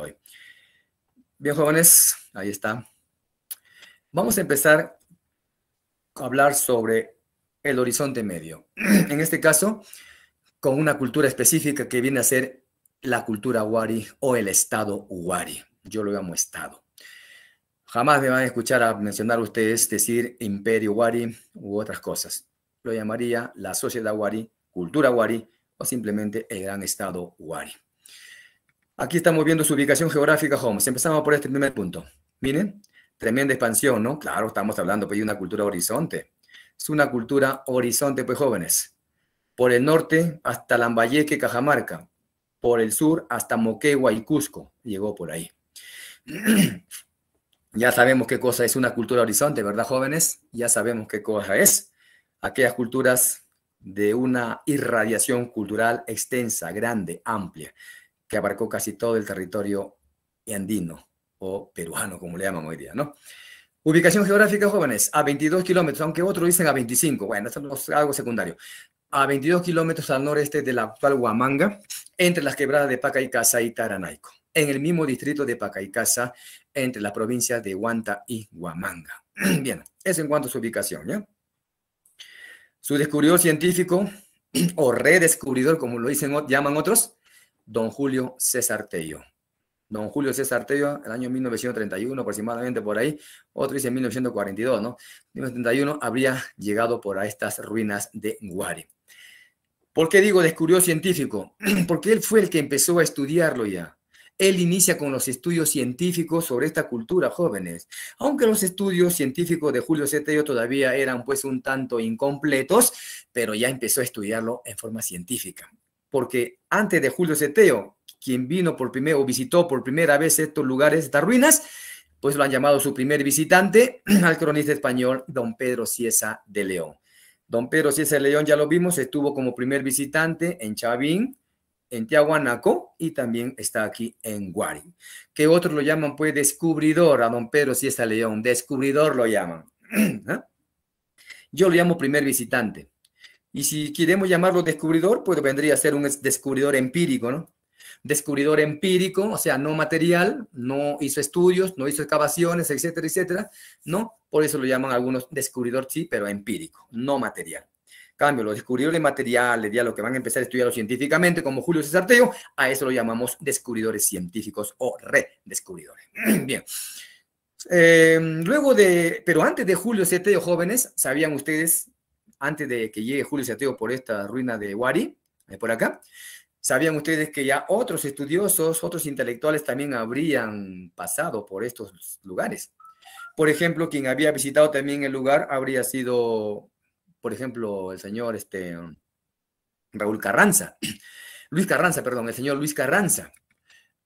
hoy. Bien, jóvenes, ahí está. Vamos a empezar a hablar sobre el horizonte medio. En este caso, con una cultura específica que viene a ser la cultura Wari o el Estado Wari. Yo lo llamo Estado. Jamás me van a escuchar a mencionar ustedes decir imperio Wari u otras cosas. Lo llamaría la sociedad Wari, cultura Wari o simplemente el gran Estado Wari. Aquí estamos viendo su ubicación geográfica, Jóvenes. Empezamos por este primer punto. Miren, tremenda expansión, ¿no? Claro, estamos hablando pues, de una cultura horizonte. Es una cultura horizonte, pues jóvenes. Por el norte hasta Lambayeque, Cajamarca. Por el sur hasta Moquegua y Cusco. Llegó por ahí. ya sabemos qué cosa es una cultura horizonte, ¿verdad, jóvenes? Ya sabemos qué cosa es. Aquellas culturas de una irradiación cultural extensa, grande, amplia que abarcó casi todo el territorio andino o peruano, como le llaman hoy día, ¿no? Ubicación geográfica, jóvenes, a 22 kilómetros, aunque otros dicen a 25, bueno, esto es algo secundario, a 22 kilómetros al noreste de la actual Huamanga, entre las quebradas de Paca y Taranaico, en el mismo distrito de Casa, entre las provincias de Huanta y Huamanga. Bien, eso en cuanto a su ubicación, ¿ya? Su descubridor científico, o redescubridor, como lo dicen, llaman otros, don Julio César Tello. Don Julio César Tello, el año 1931 aproximadamente por ahí, otro dice 1942, ¿no? 1931 habría llegado por a estas ruinas de Guare. ¿Por qué digo descubrió científico? Porque él fue el que empezó a estudiarlo ya. Él inicia con los estudios científicos sobre esta cultura, jóvenes. Aunque los estudios científicos de Julio César Tello todavía eran pues un tanto incompletos, pero ya empezó a estudiarlo en forma científica porque antes de Julio Ceteo, quien vino por primera o visitó por primera vez estos lugares, estas ruinas, pues lo han llamado su primer visitante al cronista español don Pedro Ciesa de León. Don Pedro Ciesa de León, ya lo vimos, estuvo como primer visitante en Chavín, en Tiahuanaco y también está aquí en Guari. Que otros lo llaman pues descubridor a don Pedro Ciesa de León, descubridor lo llaman. ¿eh? Yo lo llamo primer visitante y si queremos llamarlo descubridor, pues vendría a ser un descubridor empírico, ¿no? Descubridor empírico, o sea, no material, no hizo estudios, no hizo excavaciones, etcétera, etcétera, ¿no? Por eso lo llaman algunos descubridor, sí, pero empírico, no material. Cambio, los descubridores materiales, ya lo que van a empezar a estudiarlo científicamente, como Julio César Teo, a eso lo llamamos descubridores científicos o redescubridores. Bien. Eh, luego de, pero antes de Julio César Teo, jóvenes, ¿sabían ustedes antes de que llegue Julio Sateo por esta ruina de Wari, eh, por acá, ¿Sabían ustedes que ya otros estudiosos, otros intelectuales también habrían pasado por estos lugares? Por ejemplo, quien había visitado también el lugar habría sido, por ejemplo, el señor este, Raúl Carranza, Luis Carranza, perdón, el señor Luis Carranza.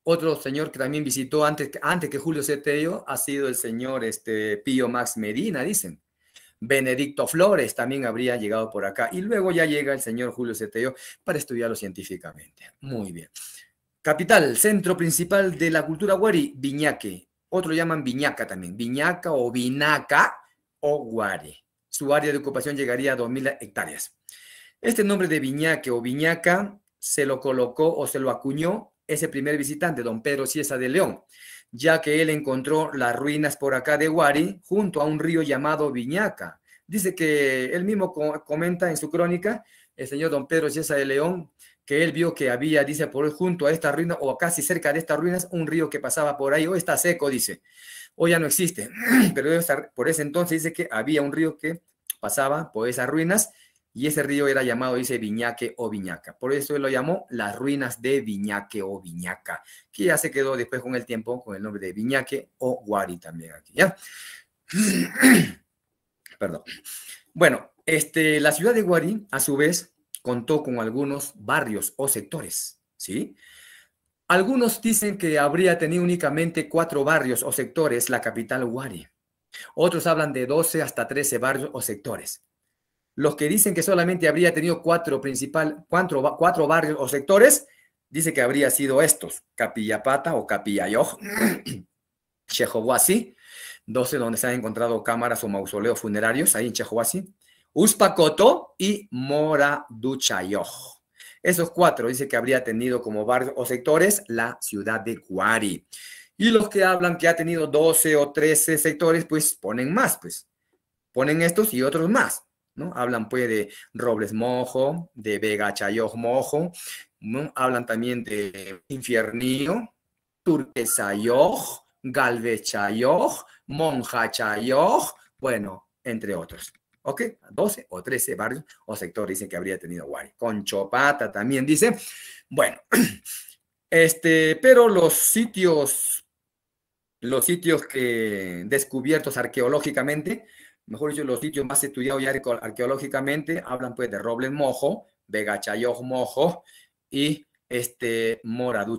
Otro señor que también visitó antes, antes que Julio Seteo ha sido el señor este, Pío Max Medina, dicen. Benedicto Flores también habría llegado por acá. Y luego ya llega el señor Julio Ceteo para estudiarlo científicamente. Muy bien. Capital, centro principal de la cultura guari, Viñaque. Otro llaman Viñaca también. Viñaca o Vinaca o Guare. Su área de ocupación llegaría a 2.000 hectáreas. Este nombre de Viñaque o Viñaca se lo colocó o se lo acuñó ese primer visitante, don Pedro Ciesa de León ya que él encontró las ruinas por acá de Huari junto a un río llamado Viñaca. Dice que él mismo comenta en su crónica, el señor don Pedro César de León, que él vio que había, dice, por junto a esta ruina o casi cerca de estas ruinas, un río que pasaba por ahí, o está seco, dice, o ya no existe, pero por ese entonces dice que había un río que pasaba por esas ruinas y ese río era llamado, dice, Viñaque o Viñaca. Por eso lo llamó las ruinas de Viñaque o Viñaca, que ya se quedó después con el tiempo con el nombre de Viñaque o Guari también aquí, ¿ya? Perdón. Bueno, este, la ciudad de Guari, a su vez, contó con algunos barrios o sectores, ¿sí? Algunos dicen que habría tenido únicamente cuatro barrios o sectores la capital Guari. Otros hablan de 12 hasta 13 barrios o sectores. Los que dicen que solamente habría tenido cuatro principal, cuatro, cuatro barrios o sectores, dice que habría sido estos, Capillapata o Capillayoj, Chejohuasi, 12 donde se han encontrado cámaras o mausoleos funerarios, ahí en Chejohuasi, Uspacoto y Moraduchayoj. Esos cuatro dice que habría tenido como barrios o sectores la ciudad de Cuari. Y los que hablan que ha tenido 12 o 13 sectores, pues ponen más, pues ponen estos y otros más. Hablan pues de Robles Mojo, de Vega Chayoj Mojo, ¿no? hablan también de Infiernillo, Chayoj, Monja Chayoj, bueno, entre otros. ¿Ok? 12 o 13 barrios o sectores dicen que habría tenido Wari. Conchopata también dice. Bueno, este, pero los sitios, los sitios que descubiertos arqueológicamente, mejor dicho, los sitios más estudiados ya arqueológicamente hablan pues de Robles Mojo, Vega Chayoj Mojo y este Moradu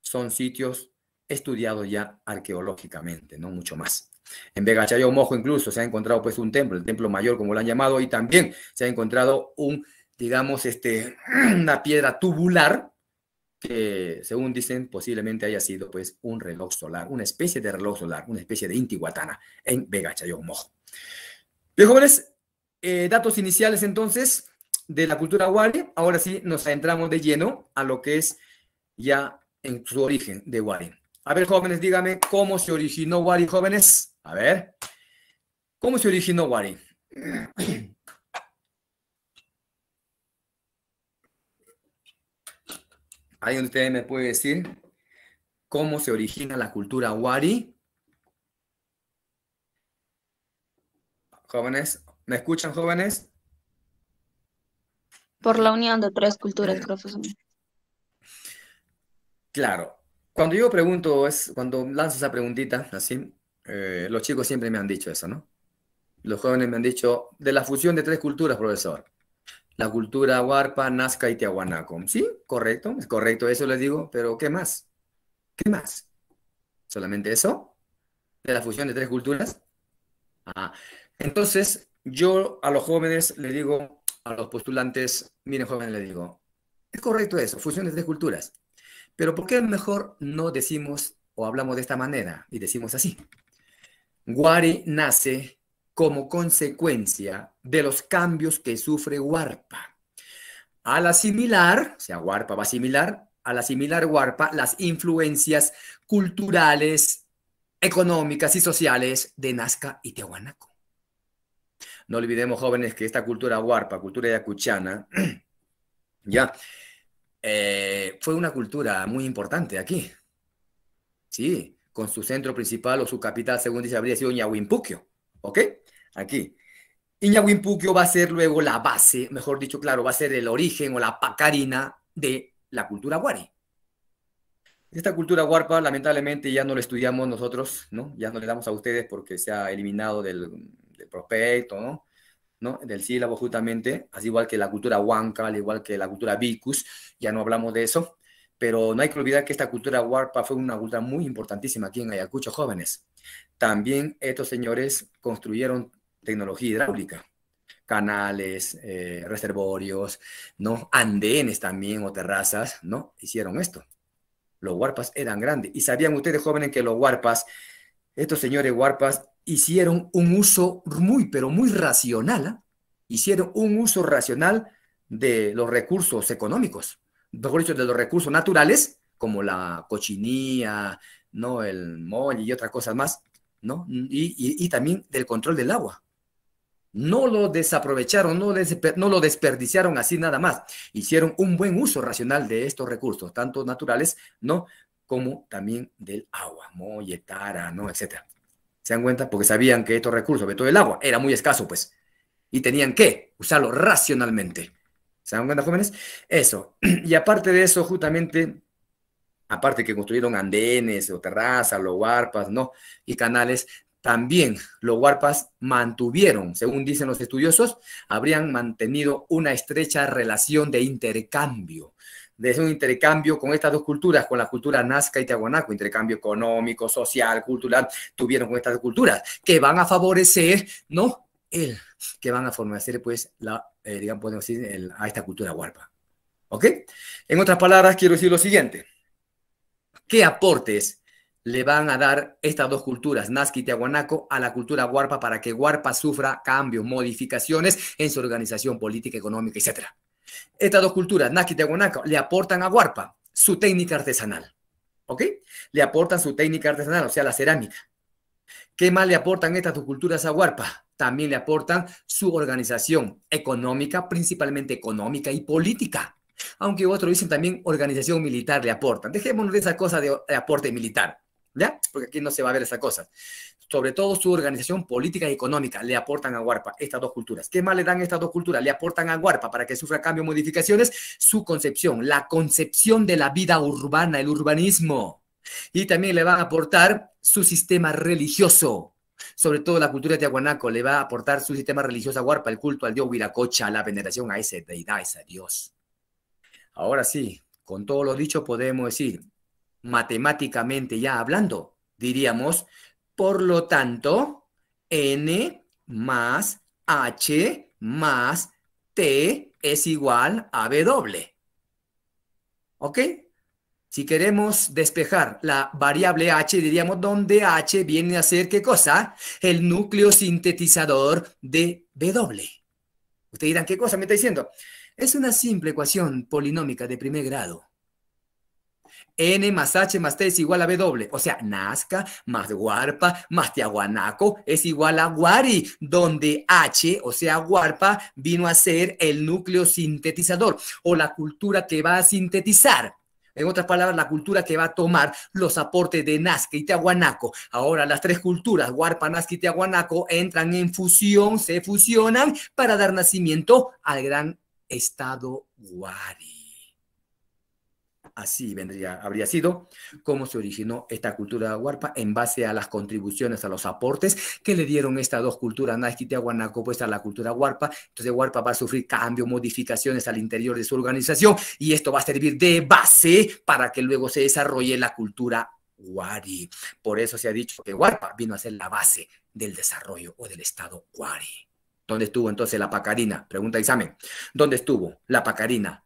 Son sitios estudiados ya arqueológicamente, no mucho más. En Vega Chayoj Mojo incluso se ha encontrado pues un templo, el templo mayor como lo han llamado, y también se ha encontrado un, digamos, este, una piedra tubular que según dicen posiblemente haya sido pues un reloj solar, una especie de reloj solar, una especie de Intihuatana en Vega Chayomojo. Bien jóvenes, eh, datos iniciales entonces de la cultura Wari. Ahora sí nos adentramos de lleno a lo que es ya en su origen de Wari. A ver jóvenes, dígame cómo se originó Wari jóvenes. A ver, ¿cómo se originó Wari? Ahí de ustedes me puede decir cómo se origina la cultura Wari? Jóvenes, ¿me escuchan jóvenes? Por la unión de tres culturas, eh. profesor. Claro. Cuando yo pregunto, es cuando lanzo esa preguntita, así, eh, los chicos siempre me han dicho eso, ¿no? Los jóvenes me han dicho, de la fusión de tres culturas, profesor. La cultura Huarpa, Nazca y Tiahuanaco. ¿Sí? Correcto, es correcto, eso les digo, pero ¿qué más? ¿Qué más? ¿Solamente eso? ¿De la fusión de tres culturas? Ah, entonces, yo a los jóvenes le digo, a los postulantes, miren jóvenes, le digo, es correcto eso, fusión de tres culturas. Pero ¿por qué mejor no decimos o hablamos de esta manera y decimos así? Guari nace como consecuencia de los cambios que sufre Huarpa. Al asimilar, o sea, Warpa va a asimilar, al asimilar Warpa las influencias culturales, económicas y sociales de Nazca y Tehuanaco. No olvidemos, jóvenes, que esta cultura Huarpa, cultura yacuchana, ya, eh, fue una cultura muy importante aquí. Sí, con su centro principal o su capital, según dice, habría sido Ñahuimpuquio. ¿Ok? Aquí. Iñahuinpuquio va a ser luego la base, mejor dicho, claro, va a ser el origen o la pacarina de la cultura guari. Esta cultura guarpa, lamentablemente, ya no la estudiamos nosotros, ¿no? Ya no le damos a ustedes porque se ha eliminado del, prospecto, ¿no? Del sílabo, justamente, así igual que la cultura huanca, al igual que la cultura vicus, ya no hablamos de eso, pero no hay que olvidar que esta cultura guarpa fue una cultura muy importantísima aquí en Ayacucho, jóvenes. También estos señores construyeron tecnología hidráulica, canales, eh, reservorios, ¿no? Andenes también o terrazas, ¿no? Hicieron esto. Los huarpas eran grandes. ¿Y sabían ustedes, jóvenes, que los huarpas, estos señores huarpas, hicieron un uso muy, pero muy racional, ¿ah? hicieron un uso racional de los recursos económicos, mejor dicho, de los recursos naturales, como la cochinilla, ¿no? el molle y otras cosas más, ¿no? y, también del control del agua. No lo desaprovecharon, no, no lo desperdiciaron así nada más. Hicieron un buen uso racional de estos recursos, tanto naturales, ¿no? Como también del agua, molletara, ¿no? Etcétera. ¿Se dan cuenta? Porque sabían que estos recursos, sobre todo el agua, era muy escaso, pues. Y tenían que usarlo racionalmente. ¿Se dan cuenta, jóvenes? Eso. Y aparte de eso, justamente, aparte que construyeron andenes o terrazas, o arpas, ¿no? Y canales, también los huarpas mantuvieron, según dicen los estudiosos, habrían mantenido una estrecha relación de intercambio. De un intercambio con estas dos culturas, con la cultura nazca y tiahuanaco, intercambio económico, social, cultural, tuvieron con estas dos culturas, que van a favorecer, ¿no? El, que van a favorecer, pues, la, eh, digamos, podemos decir, a esta cultura huarpa, ¿Ok? En otras palabras, quiero decir lo siguiente. ¿Qué aportes le van a dar estas dos culturas, Nazca y Tiahuanaco, a la cultura Huarpa para que Huarpa sufra cambios, modificaciones en su organización política, económica, etc. Estas dos culturas, Nazca y Tiahuanaco, le aportan a Huarpa su técnica artesanal. ¿Ok? Le aportan su técnica artesanal, o sea, la cerámica. ¿Qué más le aportan estas dos culturas a Huarpa? También le aportan su organización económica, principalmente económica y política. Aunque otros dicen también organización militar le aportan. Dejémonos de esa cosa de aporte militar. ¿ya? Porque aquí no se va a ver esa cosa. Sobre todo su organización política y económica le aportan a Huarpa estas dos culturas. ¿Qué más le dan estas dos culturas? Le aportan a Huarpa para que sufra cambios, modificaciones, su concepción, la concepción de la vida urbana, el urbanismo. Y también le van a aportar su sistema religioso. Sobre todo la cultura de Aguanaco le va a aportar su sistema religioso a Huarpa, el culto al dios Huiracocha, la veneración a ese deidad, a ese dios. Ahora sí, con todo lo dicho podemos decir, matemáticamente ya hablando, diríamos, por lo tanto, n más h más t es igual a b doble. ¿Ok? Si queremos despejar la variable h, diríamos ¿dónde h viene a ser qué cosa? El núcleo sintetizador de b doble. Ustedes dirán, ¿qué cosa me está diciendo? Es una simple ecuación polinómica de primer grado. N más H más T es igual a B O sea, Nazca más Guarpa más Tiahuanaco es igual a Guari, donde H, o sea, Guarpa, vino a ser el núcleo sintetizador o la cultura que va a sintetizar. En otras palabras, la cultura que va a tomar los aportes de Nazca y Tiahuanaco. Ahora las tres culturas, Guarpa, Nazca y Tiahuanaco, entran en fusión, se fusionan para dar nacimiento al gran estado Guari así vendría, habría sido cómo se originó esta cultura huarpa en base a las contribuciones, a los aportes que le dieron estas dos culturas, y Guanaco, pues a la cultura huarpa. Entonces huarpa va a sufrir cambios, modificaciones al interior de su organización y esto va a servir de base para que luego se desarrolle la cultura Guari. Por eso se ha dicho que Huarpa vino a ser la base del desarrollo o del Estado Guari. ¿Dónde estuvo entonces la pacarina? Pregunta examen. ¿Dónde estuvo la pacarina,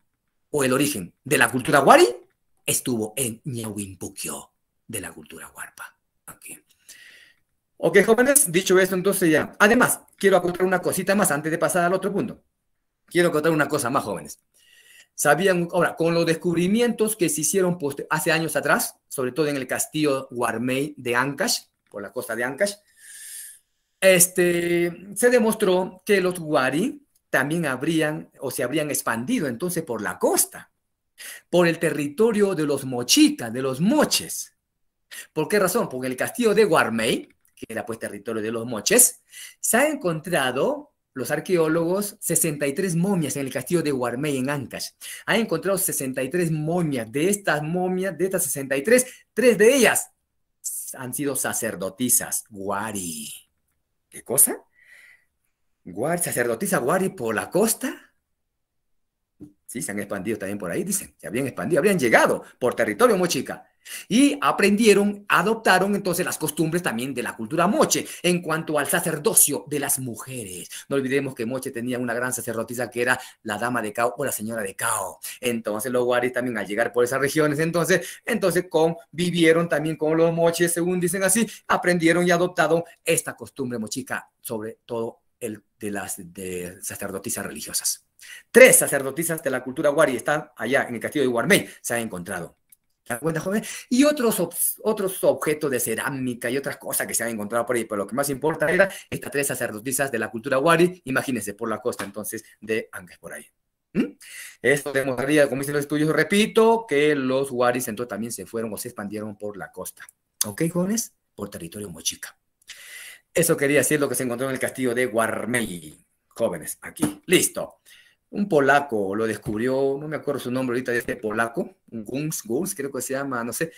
o el origen de la cultura wari estuvo en Ñawimpukyo de la cultura huarpa. Okay. ok, jóvenes, dicho esto, entonces ya. Además, quiero acotar una cosita más antes de pasar al otro punto. Quiero contar una cosa más, jóvenes. Sabían, ahora, con los descubrimientos que se hicieron hace años atrás, sobre todo en el castillo Guarmey de Ancash, por la costa de Ancash, este, se demostró que los Guari también habrían o se habrían expandido entonces por la costa, por el territorio de los mochitas, de los moches. ¿Por qué razón? Porque el castillo de Guarmey, que era pues territorio de los moches, se ha encontrado, los arqueólogos, 63 momias en el castillo de Guarmey en Ancash. Han encontrado 63 momias. De estas momias, de estas 63, tres de ellas han sido sacerdotisas, guari. ¿Qué cosa? sacerdotisa Guari por la costa. Sí, se han expandido también por ahí, dicen. Se habían expandido, habían llegado por territorio mochica. Y aprendieron, adoptaron entonces las costumbres también de la cultura moche en cuanto al sacerdocio de las mujeres. No olvidemos que Moche tenía una gran sacerdotisa que era la dama de Cao o la señora de Cao. Entonces los Guari también al llegar por esas regiones, entonces, entonces convivieron también con los moches, según dicen así, aprendieron y adoptaron esta costumbre mochica, sobre todo de las sacerdotisas religiosas. Tres sacerdotisas de la cultura Wari están allá en el castillo de Guarmey, se han encontrado. Cuenta, joven? Y otros, otros objetos de cerámica y otras cosas que se han encontrado por ahí. Pero lo que más importa era estas tres sacerdotisas de la cultura Wari, imagínense, por la costa entonces de Angas por ahí. ¿Mm? Esto demostraría, como dicen los estudios, repito, que los Waris entonces también se fueron o se expandieron por la costa. ¿Ok, jóvenes? Por territorio mochica. Eso quería decir lo que se encontró en el castillo de Guarmey. Jóvenes, aquí. Listo. Un polaco lo descubrió, no me acuerdo su nombre ahorita, de este polaco, Guns, Guns, creo que se llama, no sé,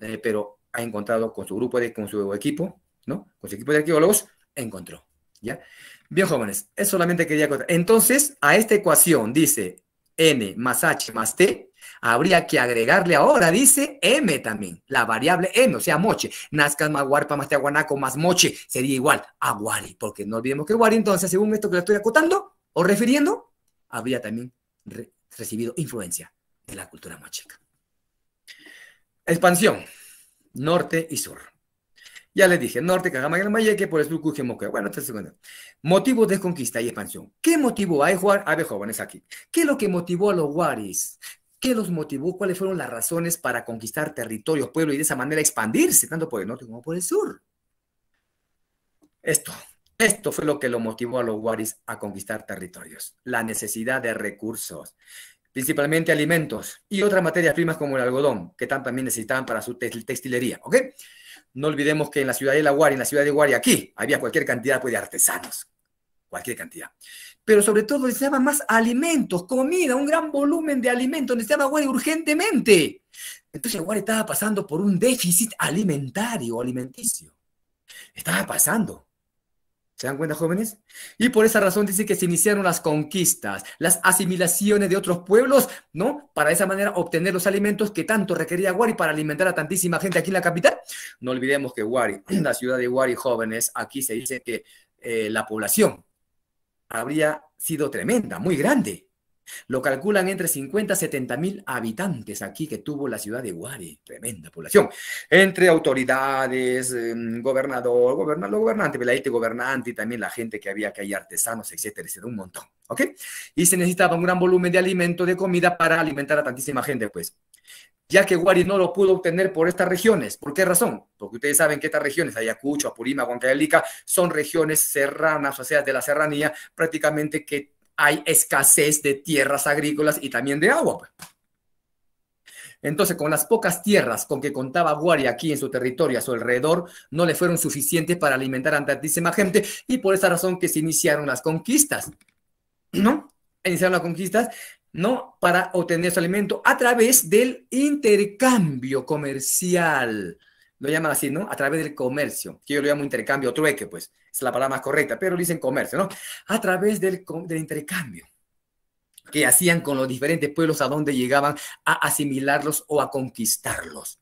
eh, pero ha encontrado con su grupo, de, con su equipo, ¿no? Con su equipo de arqueólogos, encontró, ¿ya? Bien, jóvenes, eso solamente quería contar. Entonces, a esta ecuación dice n más h más t Habría que agregarle ahora, dice M también, la variable M, o sea, moche. Nazcas más guarpa más teaguanaco más moche sería igual a Guari. porque no olvidemos que Guari, entonces, según esto que le estoy acotando o refiriendo, habría también recibido influencia de la cultura mocheca. Expansión, norte y sur. Ya les dije, norte, Mayeque, por el sur, moque. Bueno, este segundo. Motivos de conquista y expansión. ¿Qué motivó a Juan jóvenes aquí? ¿Qué es lo que motivó a los guaris? ¿Qué los motivó? ¿Cuáles fueron las razones para conquistar territorios, pueblo y de esa manera expandirse tanto por el norte como por el sur? Esto, esto fue lo que lo motivó a los waris a conquistar territorios, la necesidad de recursos, principalmente alimentos y otras materias primas como el algodón, que también necesitaban para su textilería, ¿ok? No olvidemos que en la ciudad de La Guari, en la ciudad de Guari, aquí había cualquier cantidad pues, de artesanos, cualquier cantidad pero sobre todo necesitaba más alimentos, comida, un gran volumen de alimentos, necesitaba huari urgentemente. Entonces Wari estaba pasando por un déficit alimentario, alimenticio. Estaba pasando. ¿Se dan cuenta, jóvenes? Y por esa razón dice que se iniciaron las conquistas, las asimilaciones de otros pueblos, ¿no? Para de esa manera obtener los alimentos que tanto requería Wari para alimentar a tantísima gente aquí en la capital. No olvidemos que Wari, la ciudad de Wari, jóvenes, aquí se dice que eh, la población habría sido tremenda, muy grande. Lo calculan entre 50 a 70 mil habitantes aquí que tuvo la ciudad de Guare, tremenda población. Entre autoridades, em, gobernador, gobernador, gobernante, la gobernante y también la gente que había que hay artesanos, etcétera, etcétera, un montón. ¿Ok? Y se necesitaba un gran volumen de alimento, de comida para alimentar a tantísima gente, pues ya que Guari no lo pudo obtener por estas regiones. ¿Por qué razón? Porque ustedes saben que estas regiones, Ayacucho, Apurima, Huancayalica, son regiones serranas, o sea, de la serranía, prácticamente que hay escasez de tierras agrícolas y también de agua. Pues. Entonces, con las pocas tierras con que contaba Guari aquí en su territorio, a su alrededor, no le fueron suficientes para alimentar a tantísima gente y por esa razón que se iniciaron las conquistas, ¿no? Iniciaron las conquistas ¿no? Para obtener su alimento a través del intercambio comercial. Lo llaman así, ¿no? A través del comercio, que yo lo llamo intercambio o trueque, pues es la palabra más correcta, pero dicen comercio, ¿no? A través del, del intercambio que hacían con los diferentes pueblos a donde llegaban a asimilarlos o a conquistarlos.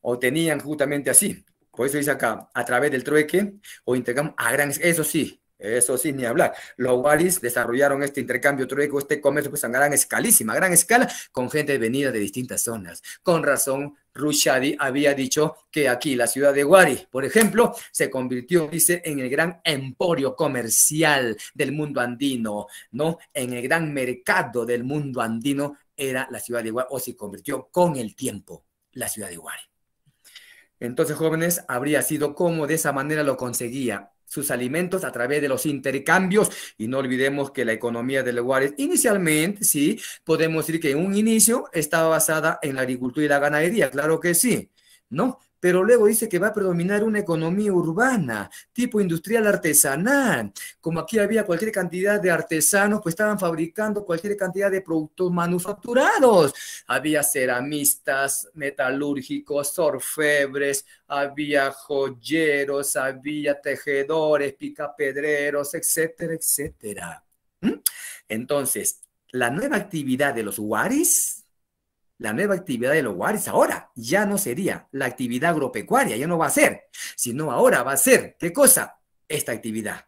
O tenían justamente así, por eso dice acá, a través del trueque o intercambio a gran... Eso sí, eso sí, ni hablar. Los Waris desarrollaron este intercambio trueco, este comercio pues, a gran escalísima, gran escala, con gente venida de distintas zonas. Con razón, Rushadi había dicho que aquí, la ciudad de Wari, por ejemplo, se convirtió, dice, en el gran emporio comercial del mundo andino, ¿no? En el gran mercado del mundo andino era la ciudad de Wari, o se convirtió con el tiempo la ciudad de Wari. Entonces, jóvenes, habría sido como de esa manera lo conseguía sus alimentos a través de los intercambios. Y no olvidemos que la economía del lugares inicialmente, sí, podemos decir que un inicio estaba basada en la agricultura y la ganadería, claro que sí, ¿no? pero luego dice que va a predominar una economía urbana, tipo industrial artesanal. Como aquí había cualquier cantidad de artesanos, pues estaban fabricando cualquier cantidad de productos manufacturados. Había ceramistas, metalúrgicos, orfebres, había joyeros, había tejedores, picapedreros, etcétera, etcétera. ¿Mm? Entonces, la nueva actividad de los waris, la nueva actividad de los guaris ahora. Ya no sería la actividad agropecuaria, ya no va a ser, sino ahora va a ser, ¿qué cosa? Esta actividad,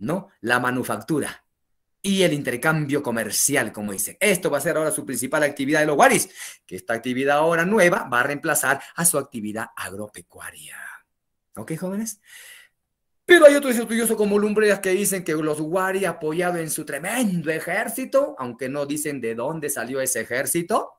¿no? La manufactura y el intercambio comercial, como dice. Esto va a ser ahora su principal actividad de los guaris, que esta actividad ahora nueva va a reemplazar a su actividad agropecuaria. ¿Ok, jóvenes? Pero hay otros estudiosos como Lumbreas que dicen que los guaris, apoyado en su tremendo ejército, aunque no dicen de dónde salió ese ejército,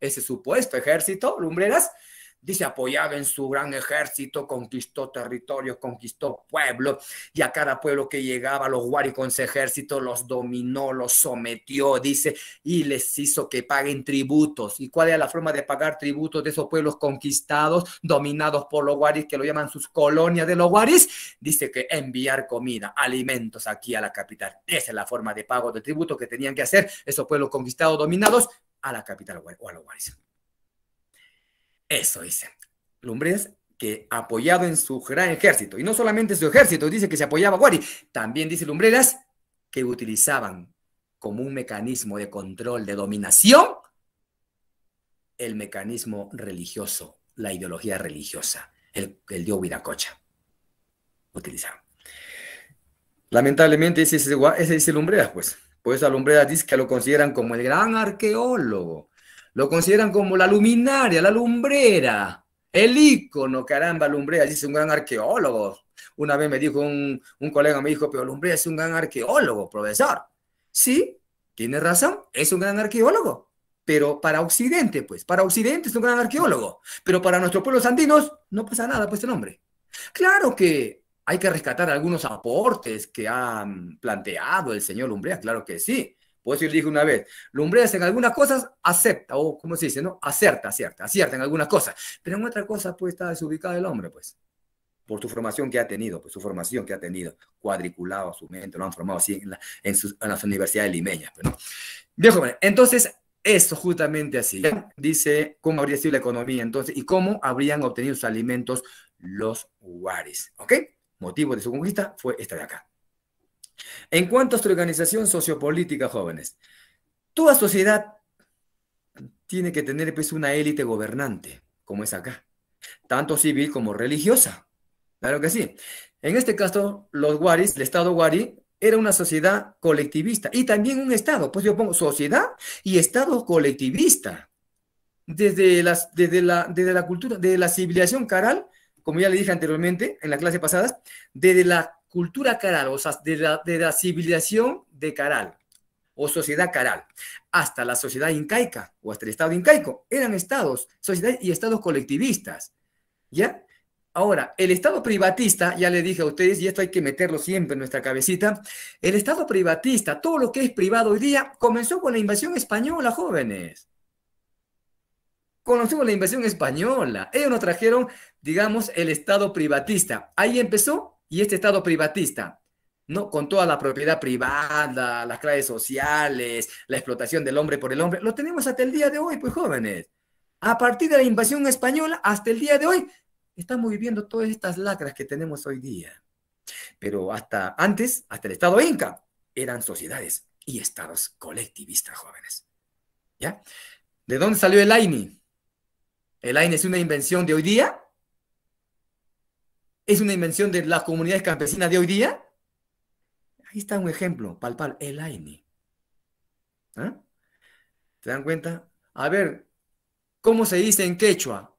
ese supuesto ejército, Lumbreras, dice apoyaba en su gran ejército, conquistó territorios, conquistó pueblos, y a cada pueblo que llegaba, los guaris con su ejército los dominó, los sometió, dice, y les hizo que paguen tributos. ¿Y cuál era la forma de pagar tributos de esos pueblos conquistados, dominados por los guaris que lo llaman sus colonias de los guaris Dice que enviar comida, alimentos aquí a la capital. Esa es la forma de pago de tributo que tenían que hacer esos pueblos conquistados, dominados, a la capital o a los Guaris. Eso dice. Lumbres que apoyado en su gran ejército, y no solamente su ejército, dice que se apoyaba a Guari, también dice Lumbreras que utilizaban como un mecanismo de control, de dominación, el mecanismo religioso, la ideología religiosa, el, el dios Utilizaban. Lamentablemente, ese dice Lumbreras, pues. Pues alumbre lumbrera dice que lo consideran como el gran arqueólogo, lo consideran como la luminaria, la lumbrera, el ícono, caramba, lumbrera, dice un gran arqueólogo. Una vez me dijo un, un colega, me dijo, pero lumbrera es un gran arqueólogo, profesor. Sí, tiene razón, es un gran arqueólogo, pero para Occidente, pues, para Occidente es un gran arqueólogo, pero para nuestros pueblos andinos no pasa nada, pues, el hombre. Claro que hay que rescatar algunos aportes que ha planteado el señor Lumbreas, claro que sí. Por eso dije una vez, Lumbreas en algunas cosas acepta, o como se dice, ¿no? Acerta, acierta, acierta en algunas cosas. Pero en otras cosas, pues, está desubicado el hombre, pues. Por su formación que ha tenido, pues, su formación que ha tenido. Cuadriculado su mente, lo han formado así en, las universidades limeñas, pero pues, entonces, eso justamente así. Dice cómo habría sido la economía entonces y cómo habrían obtenido sus alimentos los huares. ¿Ok? motivo de su conquista fue esta de acá. En cuanto a su organización sociopolítica, jóvenes, toda sociedad tiene que tener pues, una élite gobernante, como es acá, tanto civil como religiosa. Claro que sí. En este caso, los guaris, el Estado guari, era una sociedad colectivista y también un Estado. Pues yo pongo sociedad y Estado colectivista. Desde, las, desde, la, cultura, de la civilización caral, como ya le dije anteriormente en la clase pasada, desde la cultura caral, o sea, de la, civilización de caral o sociedad caral, hasta la sociedad incaica o hasta el estado incaico. Eran estados, sociedades y estados colectivistas. ¿Ya? Ahora, el Estado privatista, ya le dije a ustedes, y esto hay que meterlo siempre en nuestra cabecita, el Estado privatista, todo lo que es privado hoy día, comenzó con la invasión española, jóvenes. Conocimos la invasión española. Ellos nos trajeron, digamos, el Estado privatista. Ahí empezó y este Estado privatista, ¿no? Con toda la propiedad privada, las clases sociales, la explotación del hombre por el hombre, lo tenemos hasta el día de hoy, pues jóvenes. A partir de la invasión española hasta el día de hoy, estamos viviendo todas estas lacras que tenemos hoy día. Pero hasta antes, hasta el Estado Inca, eran sociedades y estados colectivistas, jóvenes. ¿Ya? ¿De dónde salió el AINI? El AINE es una invención de hoy día. Es una invención de las comunidades campesinas de hoy día. Ahí está un ejemplo, palpal, el AINE. ¿Ah? ¿Se dan cuenta? A ver, ¿cómo se dice en quechua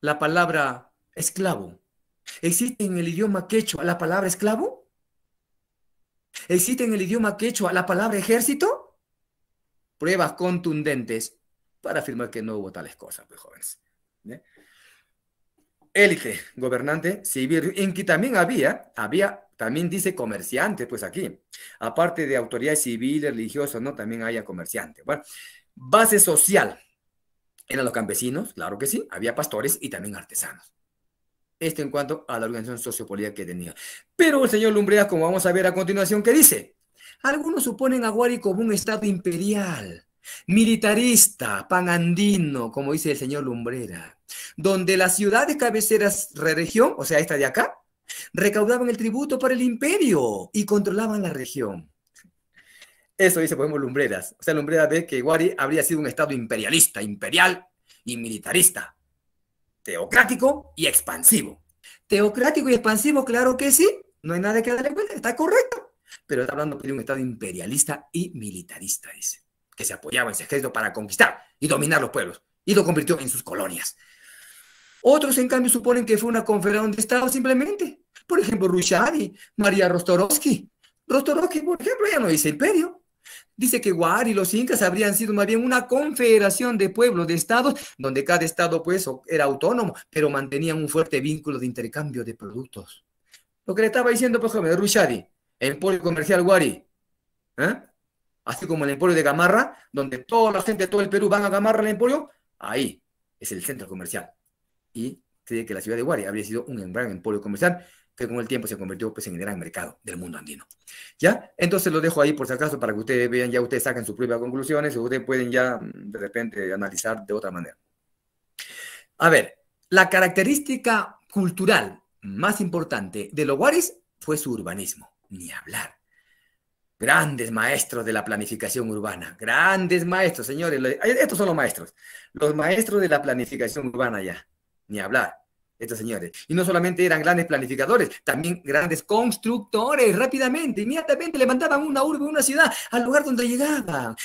la palabra esclavo? ¿Existe en el idioma quechua la palabra esclavo? ¿Existe en el idioma quechua la palabra ejército? Pruebas contundentes para afirmar que no hubo tales cosas, pues jóvenes elige ¿eh? gobernante civil, en que también había, había, también dice comerciante, pues aquí, aparte de autoridades civil religiosa, ¿no? También haya comerciante. Bueno, base social, ¿eran los campesinos? Claro que sí, había pastores y también artesanos. Esto en cuanto a la organización sociopolítica que tenía. Pero el señor Lumbreras, como vamos a ver a continuación, ¿qué dice? Algunos suponen a Guari como un estado imperial militarista, panandino, como dice el señor Lumbrera, donde las ciudades cabeceras de región, o sea, esta de acá, recaudaban el tributo para el imperio y controlaban la región. Eso dice, podemos Lumbreras. O sea, Lumbrera ve que Guari habría sido un estado imperialista, imperial y militarista, teocrático y expansivo. Teocrático y expansivo, claro que sí, no hay nada que darle cuenta, está correcto, pero está hablando de un estado imperialista y militarista, dice que se apoyaba en ese ejército para conquistar y dominar los pueblos, y lo convirtió en sus colonias. Otros, en cambio, suponen que fue una confederación de estados simplemente. Por ejemplo, Rushadi, María Rostorovsky. Rostorovsky, por ejemplo, ya no dice imperio. Dice que Guar y los incas habrían sido más bien una confederación de pueblos, de estados, donde cada estado pues era autónomo, pero mantenían un fuerte vínculo de intercambio de productos. Lo que le estaba diciendo, por ejemplo, Rushadi, el pueblo comercial Guari, ¿eh? así como el Emporio de Gamarra, donde toda la gente de todo el Perú van a Gamarra el Emporio, ahí es el centro comercial. Y cree que la ciudad de Huari habría sido un gran emporio comercial que con el tiempo se convirtió pues, en el gran mercado del mundo andino. ¿Ya? Entonces lo dejo ahí por si acaso para que ustedes vean, ya ustedes saquen sus propias conclusiones o ustedes pueden ya mm, de repente analizar de otra manera. A ver, la característica cultural más importante de los huaris fue su urbanismo, ni hablar. Grandes maestros de la planificación urbana, grandes maestros, señores, estos son los maestros, los maestros de la planificación urbana ya, ni hablar, estos señores. Y no solamente eran grandes planificadores, también grandes constructores, rápidamente, inmediatamente levantaban una urbe, una ciudad al lugar donde llegaban.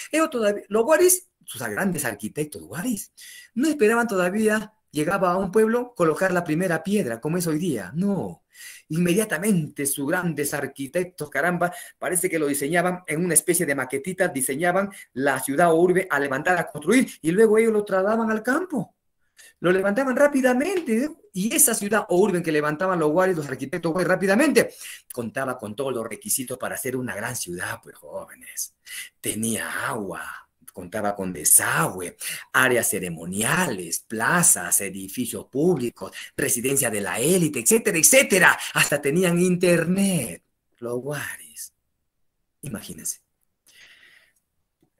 los guaris, sus grandes arquitectos guaris, no esperaban todavía, llegaba a un pueblo, colocar la primera piedra, como es hoy día, no inmediatamente sus grandes arquitectos, caramba, parece que lo diseñaban en una especie de maquetita, diseñaban la ciudad o urbe a levantar, a construir, y luego ellos lo trasladaban al campo. Lo levantaban rápidamente ¿eh? y esa ciudad o urbe que levantaban los guardias, los arquitectos guay, rápidamente, contaba con todos los requisitos para ser una gran ciudad, pues jóvenes. Tenía agua, contaba con desagüe, áreas ceremoniales, plazas, edificios públicos, residencia de la élite, etcétera, etcétera. Hasta tenían internet, los guaris. Imagínense.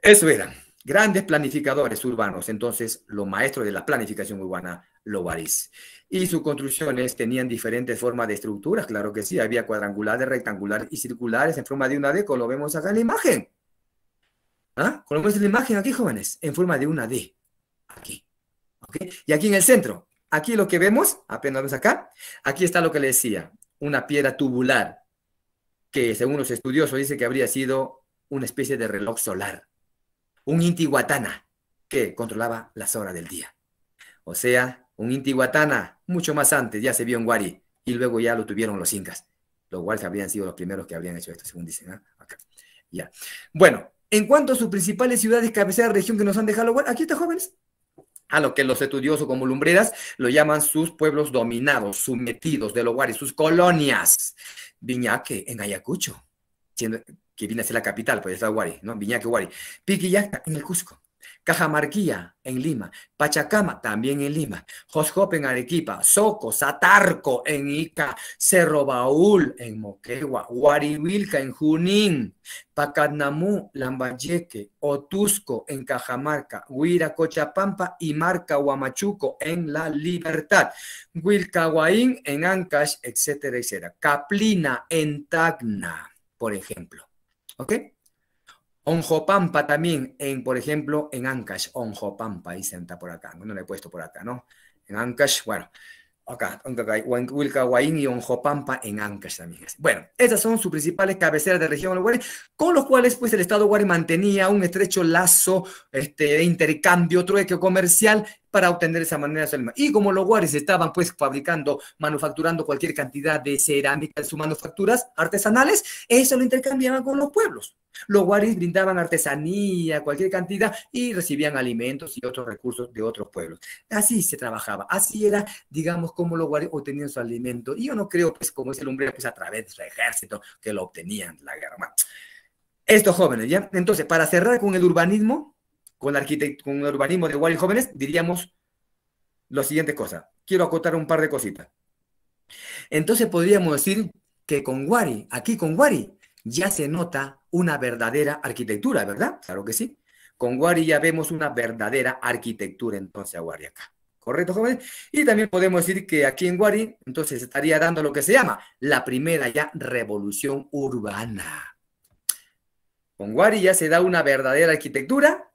Eso eran grandes planificadores urbanos, entonces los maestros de la planificación urbana, los guaris. Y sus construcciones tenían diferentes formas de estructuras, claro que sí, había cuadrangulares, rectangulares y circulares en forma de una deco. lo vemos acá en la imagen. ¿Ah? la imagen aquí, jóvenes, en forma de una D. Aquí. Y aquí en el centro. Aquí lo que vemos, apenas acá, aquí está lo que le decía, una piedra tubular, que según los estudiosos dice que habría sido una especie de reloj solar, un intihuatana que controlaba las horas del día. O sea, un intihuatana, mucho más antes, ya se vio en Wari, y luego ya lo tuvieron los incas. Los cuales habrían sido los primeros que habrían hecho esto, según dicen ¿ah? Ya. Bueno, en cuanto a sus principales ciudades, cabecera, región que nos han dejado, aquí está, jóvenes, a lo que los estudiosos como lumbreras lo llaman sus pueblos dominados, sometidos de los y sus colonias. Viñaque, en Ayacucho, siendo, que viene a ser la capital, pues está Guari, ¿no? Viñaque, Guari. Piquillaca, en el Cusco. Cajamarquía en Lima, Pachacama también en Lima, Josjop en Arequipa, Soco, Satarco en Ica, Cerro Baúl en Moquegua, Huariwilca en Junín, Pacatnamú, Lambayeque, Otusco en Cajamarca, Huira, Cochapampa y Marca Huamachuco en La Libertad, Huilcahuaín en Ancash, etcétera, etcétera, Caplina en Tacna, por ejemplo. ¿Ok? Onjopampa también, en, por ejemplo, en Ancash, Onjopampa, ahí senta por acá, no le he puesto por acá, ¿no? En Ancash, bueno, acá, Huilcahuaín y Onjopampa en Ancash también. Bueno, esas son sus principales cabeceras de región con los cuales pues el Estado Guare mantenía un estrecho lazo este, de intercambio, trueque comercial para obtener esa manera de Y como los guares estaban pues fabricando, manufacturando cualquier cantidad de cerámica en sus manufacturas artesanales, eso lo intercambiaban con los pueblos. Los guaris brindaban artesanía, cualquier cantidad, y recibían alimentos y otros recursos de otros pueblos. Así se trabajaba, así era, digamos, como los guaris obtenían su alimento. Y yo no creo, pues, como es el hombre, pues a través de su ejército que lo obtenían la guerra. Estos jóvenes, ¿ya? Entonces, para cerrar con el urbanismo, con, el urbanismo de Guari jóvenes, diríamos lo siguiente cosa. Quiero acotar un par de cositas. Entonces podríamos decir que con Guari aquí con Guari ya se nota una verdadera arquitectura, ¿verdad? Claro que sí. Con Guari ya vemos una verdadera arquitectura entonces a Wari acá. ¿Correcto, jóvenes? Y también podemos decir que aquí en Wari, entonces estaría dando lo que se llama la primera ya revolución urbana. Con Wari ya se da una verdadera arquitectura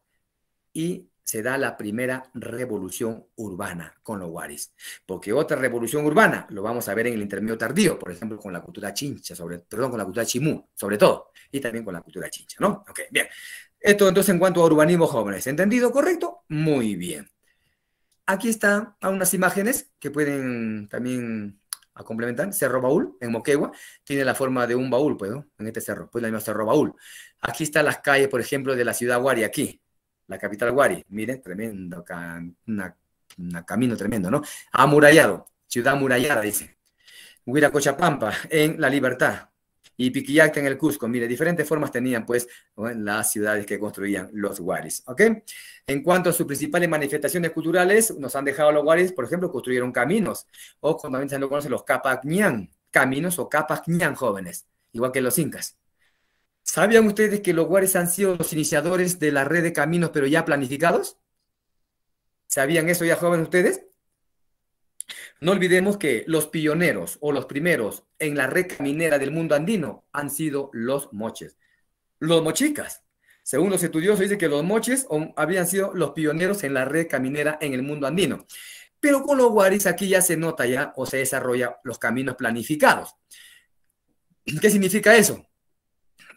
y se da la primera revolución urbana con los guaris. Porque otra revolución urbana lo vamos a ver en el intermedio tardío, por ejemplo, con la cultura chincha, sobre, perdón, con la cultura chimú, sobre todo, y también con la cultura chincha, ¿no? Ok, bien. Esto entonces en cuanto a urbanismo jóvenes, ¿entendido correcto? Muy bien. Aquí están unas imágenes que pueden también complementar. Cerro Baúl, en Moquegua, tiene la forma de un baúl, pues, en este cerro, pues la misma Cerro Baúl. Aquí están las calles, por ejemplo, de la ciudad Guari, aquí, la capital Guari Miren, tremendo, un camino tremendo, ¿no? Amurallado, ciudad amurallada, dice. Huiracochapampa, en La Libertad. Y Piquillacta en el Cusco. Mire, diferentes formas tenían, pues, las ciudades que construían los Guaris ¿Ok? En cuanto a sus principales manifestaciones culturales, nos han dejado los Guaris por ejemplo, construyeron caminos. O como también se lo conocen los Capacñán, caminos o Capacñán jóvenes, igual que los Incas. ¿Sabían ustedes que los guaris han sido los iniciadores de la red de caminos, pero ya planificados? ¿Sabían eso ya, jóvenes, ustedes? No olvidemos que los pioneros o los primeros en la red caminera del mundo andino han sido los moches. Los mochicas. Según los estudiosos, dice que los moches habían sido los pioneros en la red caminera en el mundo andino. Pero con los guaris aquí ya se nota ya o se desarrolla los caminos planificados. ¿Qué significa eso?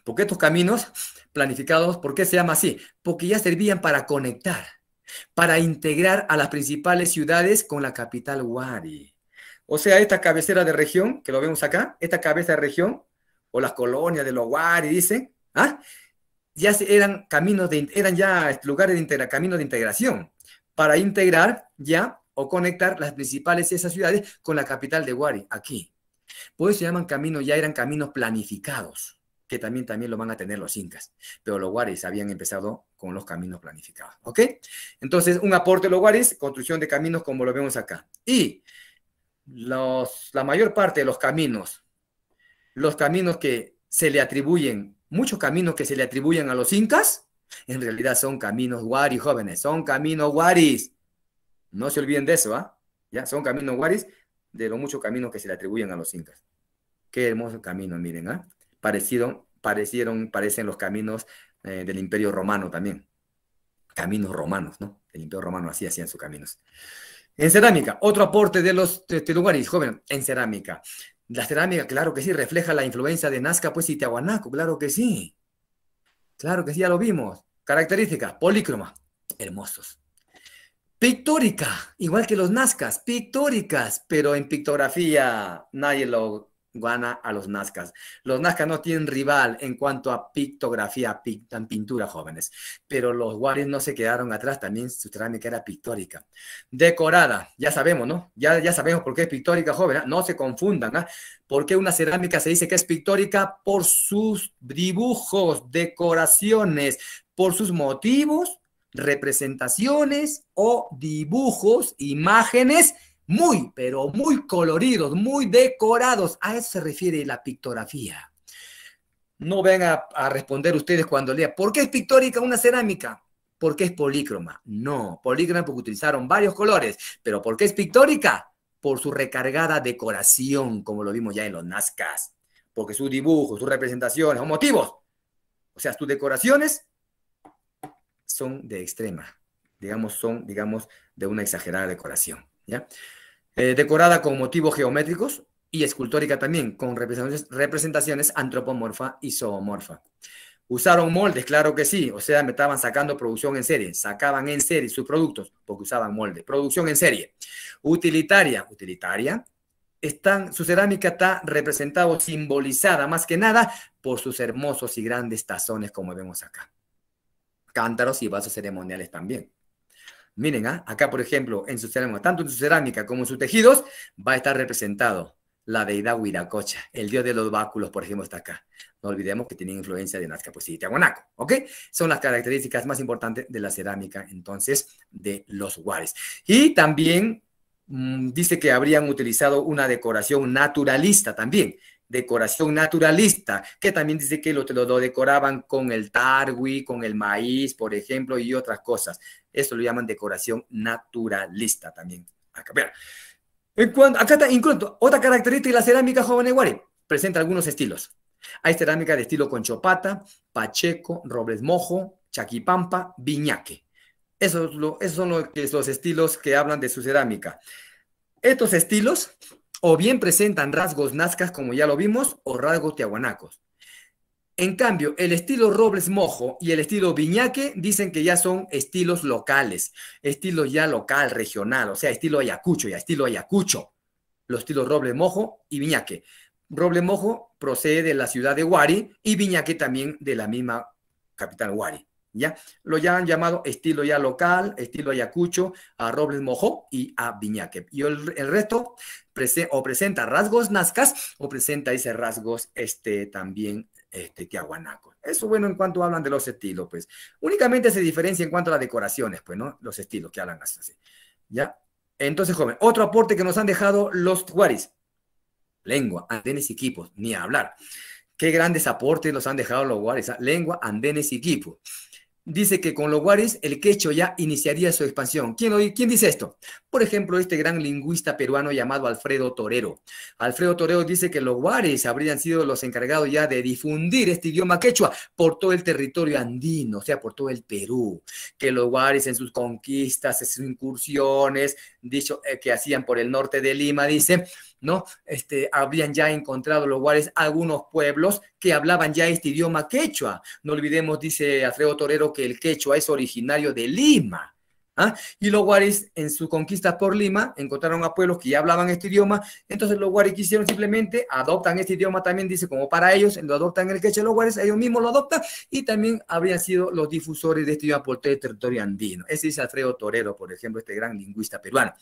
Porque estos caminos planificados, ¿por qué se llama así? Porque ya servían para conectar, para integrar a las principales ciudades con la capital Wari. O sea, esta cabecera de región, que lo vemos acá, esta cabeza de región, o las colonias de los Wari, dicen, ¿ah? ya eran caminos de, eran ya lugares de caminos de integración para integrar ya o conectar las principales esas ciudades con la capital de Wari, aquí. Por eso se llaman caminos, ya eran caminos planificados que también, también lo van a tener los incas, pero los guaris habían empezado con los caminos planificados, ¿ok? Entonces, un aporte de los guaris, construcción de caminos como lo vemos acá. Y los, la mayor parte de los caminos, los caminos que se le atribuyen, muchos caminos que se le atribuyen a los incas, en realidad son caminos guaris, jóvenes, son caminos guaris. No se olviden de eso, ¿ah? Ya, son caminos guaris de los muchos caminos que se le atribuyen a los incas. Qué hermoso camino, miren, ¿ah? parecido, parecieron, parecen los caminos eh, del Imperio Romano también. Caminos romanos, ¿no? El Imperio Romano así hacían sus caminos. En cerámica, otro aporte de los telugaris, este joven, en cerámica. La cerámica, claro que sí, refleja la influencia de Nazca, pues, y Tiahuanaco, claro que sí. Claro que sí, ya lo vimos. Características, polícroma, hermosos. Pictórica, igual que los nazcas, pictóricas, pero en pictografía nadie lo gana a los nazcas. Los nazcas no tienen rival en cuanto a pictografía, pintura, jóvenes, pero los guaris no se quedaron atrás, también su cerámica era pictórica. Decorada, ya sabemos, ¿no? Ya, ya sabemos por qué es pictórica, jóvenes, ¿ah? no se confundan, ¿ah? Porque una cerámica se dice que es pictórica? Por sus dibujos, decoraciones, por sus motivos, representaciones o dibujos, imágenes muy, pero muy coloridos, muy decorados. A eso se refiere la pictografía. No vengan a, responder ustedes cuando lea, ¿por qué es pictórica una cerámica? Porque es polícroma. No, polícroma porque utilizaron varios colores, pero ¿por qué es pictórica? Por su recargada decoración, como lo vimos ya en los Nazcas, porque sus dibujos, sus representaciones, sus motivos. O sea, sus decoraciones son de extrema, digamos, son, digamos, de una exagerada decoración, ¿ya? Eh, decorada con motivos geométricos y escultórica también, con representaciones antropomorfa y zoomorfa. Usaron moldes, claro que sí, o sea, me estaban sacando producción en serie, sacaban en serie sus productos porque usaban moldes. Producción en serie. Utilitaria, utilitaria. Están, su cerámica está representada, simbolizada más que nada por sus hermosos y grandes tazones como vemos acá. Cántaros y vasos ceremoniales también. Miren, ¿ah? acá, por ejemplo, en su cerámica, tanto en su cerámica como en sus tejidos, va a estar representado la deidad Huiracocha, el dios de los báculos, por ejemplo, está acá. No olvidemos que tiene influencia de Nazca pues, de Tiahuanaco, ¿ok? Son las características más importantes de la cerámica, entonces, de los Huares. Y también mm, dice que habrían utilizado una decoración naturalista también, decoración naturalista, que también dice que lo, lo decoraban con el tarwi, con el maíz, por ejemplo, y otras cosas. eso lo llaman decoración naturalista también. Acá, En cuanto, acá está, incluso, otra característica de la cerámica joven igual. presenta algunos estilos. Hay cerámica de estilo con chopata, pacheco, robles mojo, chaquipampa, viñaque. esos son los estilos que hablan de su cerámica. Estos estilos o bien presentan rasgos nazcas, como ya lo vimos, o rasgos tiahuanacos. En cambio, el estilo Robles Mojo y el estilo Viñaque dicen que ya son estilos locales, Estilos ya local, regional, o sea, estilo Ayacucho, ya estilo Ayacucho, los estilos Robles Mojo y Viñaque. Robles Mojo procede de la ciudad de Huari y Viñaque también de la misma capital Huari. ¿Ya? Lo ya han llamado estilo ya local, estilo Ayacucho, a Robles Mojo y a Viñaque. Y el resto o presenta rasgos nazcas o presenta, dice, rasgos este, también este, aguanaco. Eso bueno en cuanto hablan de los estilos, pues. Únicamente se diferencia en cuanto a las decoraciones, pues, ¿no? Los estilos que hablan así. ¿Ya? Entonces, joven, otro aporte que nos han dejado los guaris, Lengua, andenes y equipos, ni hablar. Qué grandes aportes nos han dejado los guaris. ¿ah? Lengua, andenes y equipos dice que con los huaris el quecho ya iniciaría su expansión. ¿Quién, ¿Quién dice esto? Por ejemplo, este gran lingüista peruano llamado Alfredo Torero. Alfredo Torero dice que los huaris habrían sido los encargados ya de difundir este idioma quechua por todo el territorio andino, o sea, por todo el Perú. Que los huaris en sus conquistas, en sus incursiones, dicho eh, que hacían por el norte de Lima, dice, ¿no? Este, habrían ya encontrado los guares algunos pueblos que hablaban ya este idioma quechua. No olvidemos, dice Alfredo Torero, que el quechua es originario de Lima. ¿ah? Y los guaris en su conquista por Lima encontraron a pueblos que ya hablaban este idioma, entonces los guaris quisieron simplemente adoptan este idioma también, dice, como para ellos, lo adoptan el quechua, los guaris, ellos mismos lo adoptan y también habrían sido los difusores de este idioma por todo el territorio andino. Ese dice Alfredo Torero, por ejemplo, este gran lingüista peruano.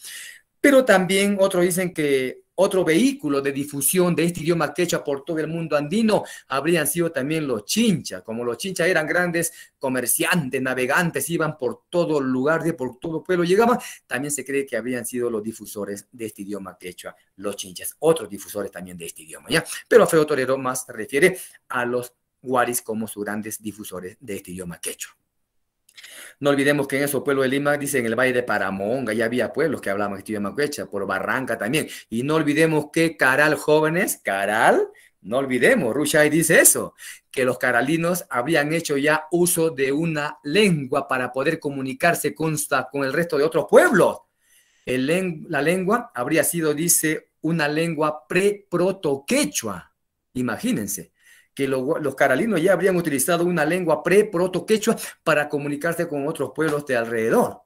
Pero también otros dicen que otro vehículo de difusión de este idioma quechua por todo el mundo andino habrían sido también los chinchas. Como los chinchas eran grandes comerciantes, navegantes, iban por todo lugar, de por todo pueblo llegaban, también se cree que habrían sido los difusores de este idioma quechua, los chinchas, otros difusores también de este idioma. ¿ya? Pero Feo Torero más se refiere a los guaris como sus grandes difusores de este idioma quechua. No olvidemos que en esos pueblos de Lima, dice, en el Valle de Paramonga, ya había pueblos que hablaban de este Macuecha, por Barranca también. Y no olvidemos que Caral jóvenes, Caral, no olvidemos, Rushay dice eso, que los caralinos habrían hecho ya uso de una lengua para poder comunicarse con, con el resto de otros pueblos. la lengua habría sido, dice, una lengua pre-proto-quechua. Imagínense que los caralinos ya habrían utilizado una lengua pre-proto-quechua para comunicarse con otros pueblos de alrededor.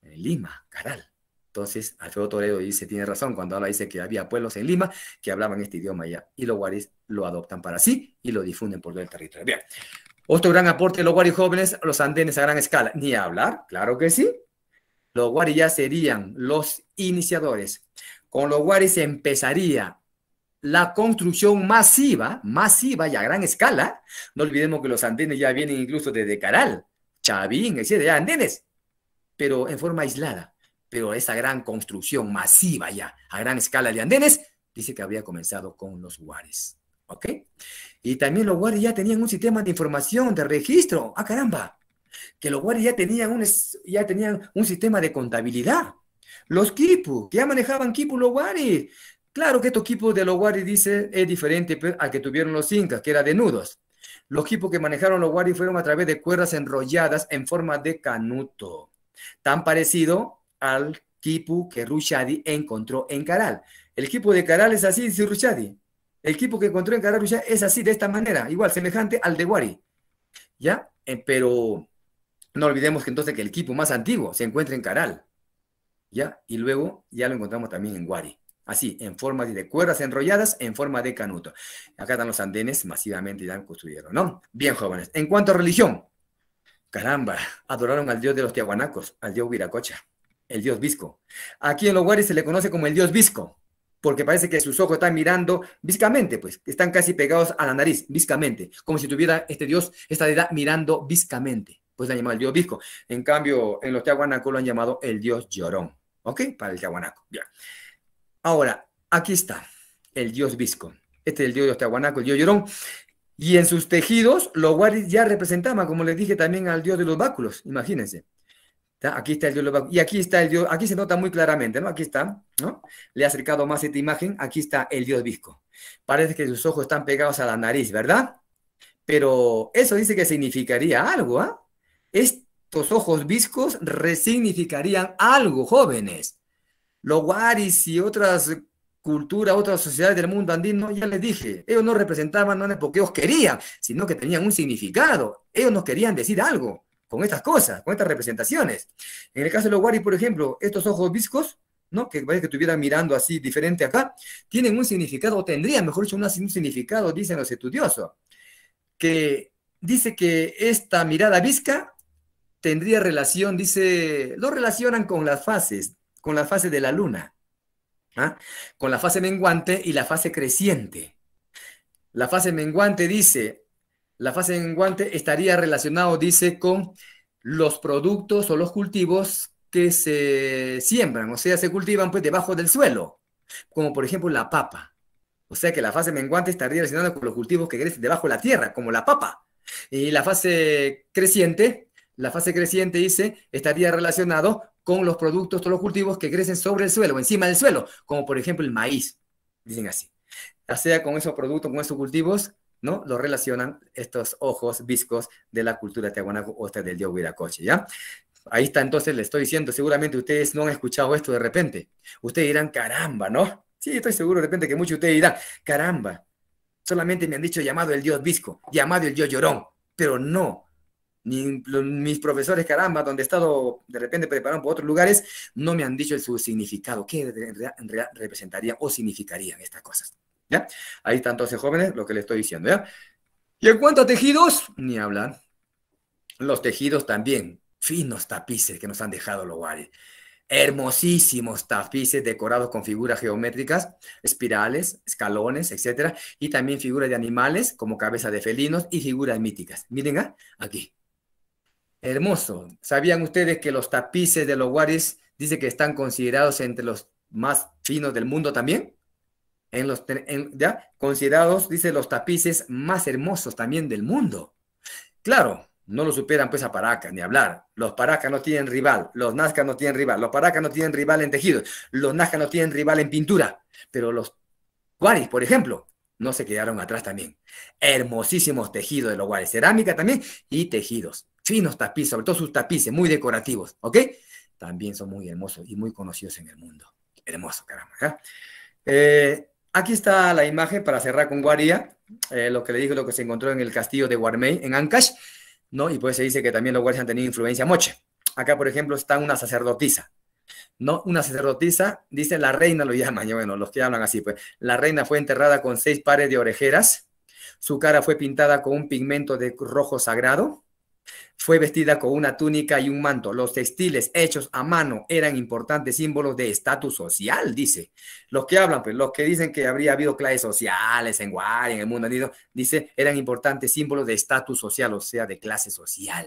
En Lima, Caral. Entonces, Alfredo Toledo dice, tiene razón, cuando habla dice que había pueblos en Lima que hablaban este idioma ya, y los guaris lo adoptan para sí y lo difunden por todo el territorio. Bien, otro gran aporte de los guaris jóvenes, los andenes a gran escala. Ni hablar, claro que sí. Los guaris ya serían los iniciadores. Con los guaris empezaría la construcción masiva, masiva y a gran escala. No olvidemos que los andenes ya vienen incluso desde Caral, Chavín, etcétera, andenes, pero en forma aislada. Pero esa gran construcción masiva ya a gran escala de andenes, dice que había comenzado con los guares. ¿Ok? Y también los guares ya tenían un sistema de información, de registro. ¡Ah, caramba! Que los guares ya tenían un, ya tenían un sistema de contabilidad. Los kipu, que ya manejaban kipu, los guares. Claro que estos equipos de los Wari dice es diferente pues, al que tuvieron los incas, que era de nudos. Los equipos que manejaron los Wari fueron a través de cuerdas enrolladas en forma de canuto, tan parecido al equipo que Rushadi encontró en Caral. El equipo de Caral es así, dice Rushadi. El equipo que encontró en Caral Rushadi es así, de esta manera, igual, semejante al de Wari. ¿Ya? Eh, pero no olvidemos que entonces que el equipo más antiguo se encuentra en Caral. ¿Ya? Y luego ya lo encontramos también en Wari así, en forma de cuerdas enrolladas, en forma de canuto. Acá están los andenes, masivamente ya construyeron, ¿no? Bien, jóvenes. En cuanto a religión, caramba, adoraron al dios de los tiahuanacos, al dios Viracocha, el dios Visco. Aquí en los Guaris se le conoce como el dios Visco, porque parece que sus ojos están mirando viscamente, pues están casi pegados a la nariz, viscamente, como si tuviera este dios, esta deidad mirando viscamente, pues le han llamado el dios Visco. En cambio, en los Tiahuanacos lo han llamado el dios Llorón, ¿ok? Para el Tiahuanaco, bien. Ahora, aquí está el dios Visco. Este es el dios de Osteaguanaco, el dios Llorón. Y en sus tejidos, los guaris ya representaban, como les dije también, al dios de los báculos, imagínense. Aquí está el dios de los báculos. Y aquí está el dios, aquí se nota muy claramente, ¿no? Aquí está, ¿no? Le he acercado más esta imagen, aquí está el dios Visco. Parece que sus ojos están pegados a la nariz, ¿verdad? Pero eso dice que significaría algo, ¿ah? Estos ojos viscos resignificarían algo, jóvenes. Los guaris y otras culturas, otras sociedades del mundo andino, ya les dije, ellos no representaban nada porque ellos querían, sino que tenían un significado. Ellos nos querían decir algo con estas cosas, con estas representaciones. En el caso de los guaris, por ejemplo, estos ojos viscos, ¿no? que parece que estuvieran mirando así diferente acá, tienen un significado, o tendrían, mejor dicho, un significado, dicen los estudiosos, que dice que esta mirada visca tendría relación, dice, lo relacionan con las fases con la fase de la luna, ¿ah? con la fase menguante y la fase creciente. La fase menguante dice, la fase menguante estaría relacionado, dice, con los productos o los cultivos que se siembran, o sea, se cultivan pues debajo del suelo, como por ejemplo la papa. O sea que la fase menguante estaría relacionada con los cultivos que crecen debajo de la tierra, como la papa. Y la fase creciente, la fase creciente dice, estaría relacionado con los productos, todos los cultivos que crecen sobre el suelo, encima del suelo, como por ejemplo el maíz, dicen así. O sea, con esos productos, con esos cultivos, ¿no? Lo relacionan estos ojos viscos de la cultura de o del dios Huiracoche, ¿ya? Ahí está, entonces le estoy diciendo, seguramente ustedes no han escuchado esto de repente. Ustedes dirán, caramba, ¿no? Sí, estoy seguro de repente que muchos de ustedes dirán, caramba, solamente me han dicho llamado el dios visco, llamado el dios llorón, pero no, mis profesores, caramba, donde he estado de repente preparando por otros lugares, no me han dicho su significado, qué en realidad representaría o significarían estas cosas. ¿Ya? Ahí están jóvenes lo que les estoy diciendo, Y en cuanto a tejidos, ni hablar. Los tejidos también, finos tapices que nos han dejado los guares. Hermosísimos tapices decorados con figuras geométricas, espirales, escalones, etcétera, y también figuras de animales como cabeza de felinos y figuras míticas. Miren, ¿ah? aquí, Hermoso. ¿Sabían ustedes que los tapices de los guaris dice que están considerados entre los más finos del mundo también? En los, ya, considerados, dice, los tapices más hermosos también del mundo. Claro, no lo superan pues a Paracas, ni hablar. Los Paracas no tienen rival, los Nazca no tienen rival, los Paracas no tienen rival en tejidos, los Nazca no tienen rival en pintura, pero los Guaris, por ejemplo, no se quedaron atrás también. Hermosísimos tejidos de los Guaris, cerámica también y tejidos finos tapices, sobre todo sus tapices, muy decorativos, ¿ok? También son muy hermosos y muy conocidos en el mundo. Hermoso, caramba. Eh, aquí está la imagen para cerrar con Guaria, eh, lo que le digo, lo que se encontró en el castillo de Guarmey, en Ancash, ¿no? Y pues se dice que también los guardias han tenido influencia moche. Acá, por ejemplo, está una sacerdotisa, ¿no? Una sacerdotisa, dice la reina, lo llaman, bueno, los que hablan así, pues. La reina fue enterrada con seis pares de orejeras, su cara fue pintada con un pigmento de rojo sagrado, fue vestida con una túnica y un manto. Los textiles hechos a mano eran importantes símbolos de estatus social, dice. Los que hablan, pues los que dicen que habría habido clases sociales en Guay, en el mundo unido, dice, eran importantes símbolos de estatus social, o sea, de clase social.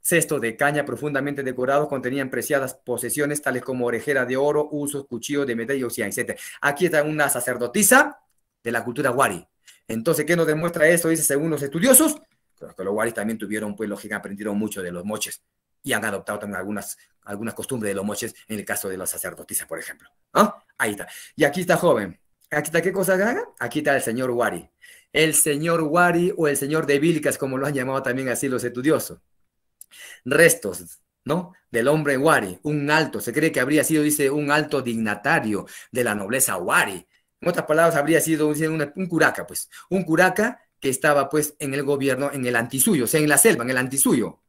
Cestos de caña profundamente decorados contenían preciadas posesiones tales como orejera de oro, usos, cuchillos de metal y etc. Aquí está una sacerdotisa de la cultura wari. Entonces, ¿qué nos demuestra eso? Dice, según los estudiosos, los guaris también tuvieron, pues, lógica, aprendieron mucho de los moches y han adoptado también algunas, algunas costumbres de los moches en el caso de los sacerdotisas, por ejemplo. Ahí está. Y aquí está joven. Aquí está qué cosa haga. Ah? Aquí está el señor Wari. El señor Wari o el señor de Vilcas, como lo han llamado también así los estudiosos. Restos, ¿no? Del hombre Wari, un alto. Se cree que habría sido, dice, un alto dignatario de la nobleza Wari. En otras palabras, habría sido un, un curaca, pues. Un curaca que estaba pues en el gobierno, en el antisuyo, o sea, en la selva, en el antisuyo,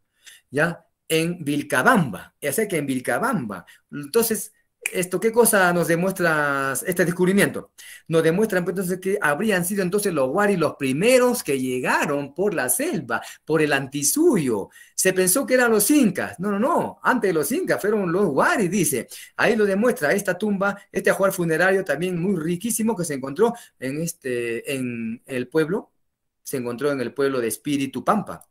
¿ya? En Vilcabamba, ya sé que en Vilcabamba. Entonces, ¿esto qué cosa nos demuestra este descubrimiento? Nos demuestra pues, entonces que habrían sido entonces los Wari los primeros que llegaron por la selva, por el antisuyo. Se pensó que eran los incas. No, no, no. Antes de los incas fueron los Wari, dice. Ahí lo demuestra esta tumba, este ajuar funerario también muy riquísimo que se encontró en, este, en el pueblo se encontró en el pueblo de Espíritu Pampa,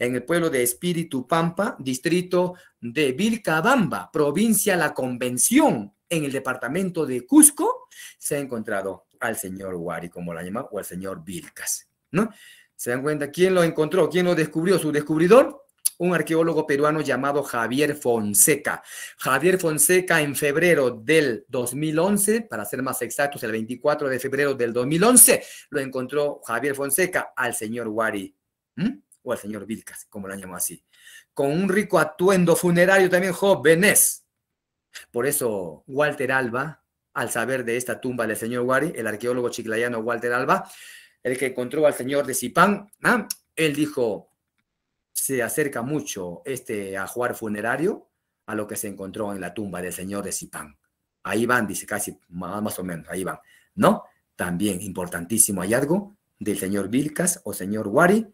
en el pueblo de Espíritu Pampa, distrito de Vilcabamba, provincia La Convención, en el departamento de Cusco, se ha encontrado al señor Wari, como la llama, o al señor Vilcas, ¿no? Se dan cuenta quién lo encontró, quién lo descubrió, su descubridor, un arqueólogo peruano llamado Javier Fonseca. Javier Fonseca en febrero del 2011, para ser más exactos, el 24 de febrero del 2011, lo encontró Javier Fonseca al señor Wari, o al señor Vilcas, como lo llamó así, con un rico atuendo funerario también jóvenes. Por eso Walter Alba, al saber de esta tumba del señor Wari, el arqueólogo chiclayano Walter Alba, el que encontró al señor de Zipán, él dijo, se acerca mucho este ajuar funerario a lo que se encontró en la tumba del señor de Sipán. Ahí van, dice casi más o menos, ahí van, ¿no? También importantísimo hallazgo del señor Vilcas o señor Wari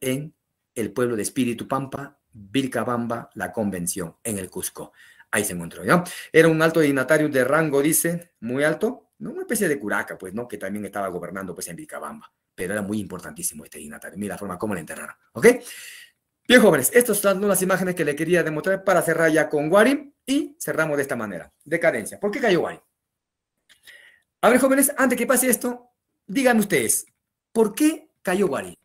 en el pueblo de Espíritu Pampa, Vilcabamba, la convención, en el Cusco. Ahí se encontró, ¿no? Era un alto dignatario de rango, dice, muy alto, ¿no? Una especie de curaca, pues, ¿no? Que también estaba gobernando, pues, en Vilcabamba. Pero era muy importantísimo este dignatario. Mira la forma como le enterraron, ¿ok? Bien, jóvenes, estas son las imágenes que le quería demostrar para cerrar ya con Wari y cerramos de esta manera. Decadencia. ¿Por qué cayó Warim? A ver, jóvenes, antes que pase esto, díganme ustedes, ¿por qué cayó Wari?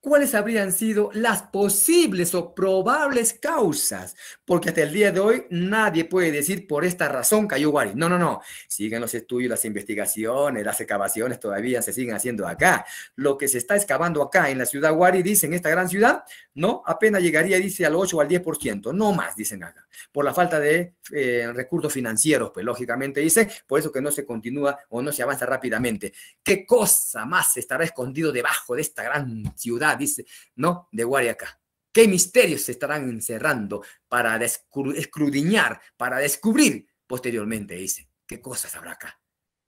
cuáles habrían sido las posibles o probables causas, porque hasta el día de hoy nadie puede decir por esta razón cayó Guari. No, no, no. Siguen los estudios, las investigaciones, las excavaciones todavía se siguen haciendo acá. Lo que se está excavando acá en la ciudad Guari, dicen esta gran ciudad, no, apenas llegaría, dice, al 8 o al 10%, no más, dicen acá, por la falta de eh, recursos financieros, pues lógicamente dice, por eso que no se continúa o no se avanza rápidamente. ¿Qué cosa más estará escondido debajo de esta gran ciudad? dice, no, de Huari acá. ¿Qué misterios se estarán encerrando para escrudiñar, para descubrir posteriormente? Dice, ¿qué cosas habrá acá?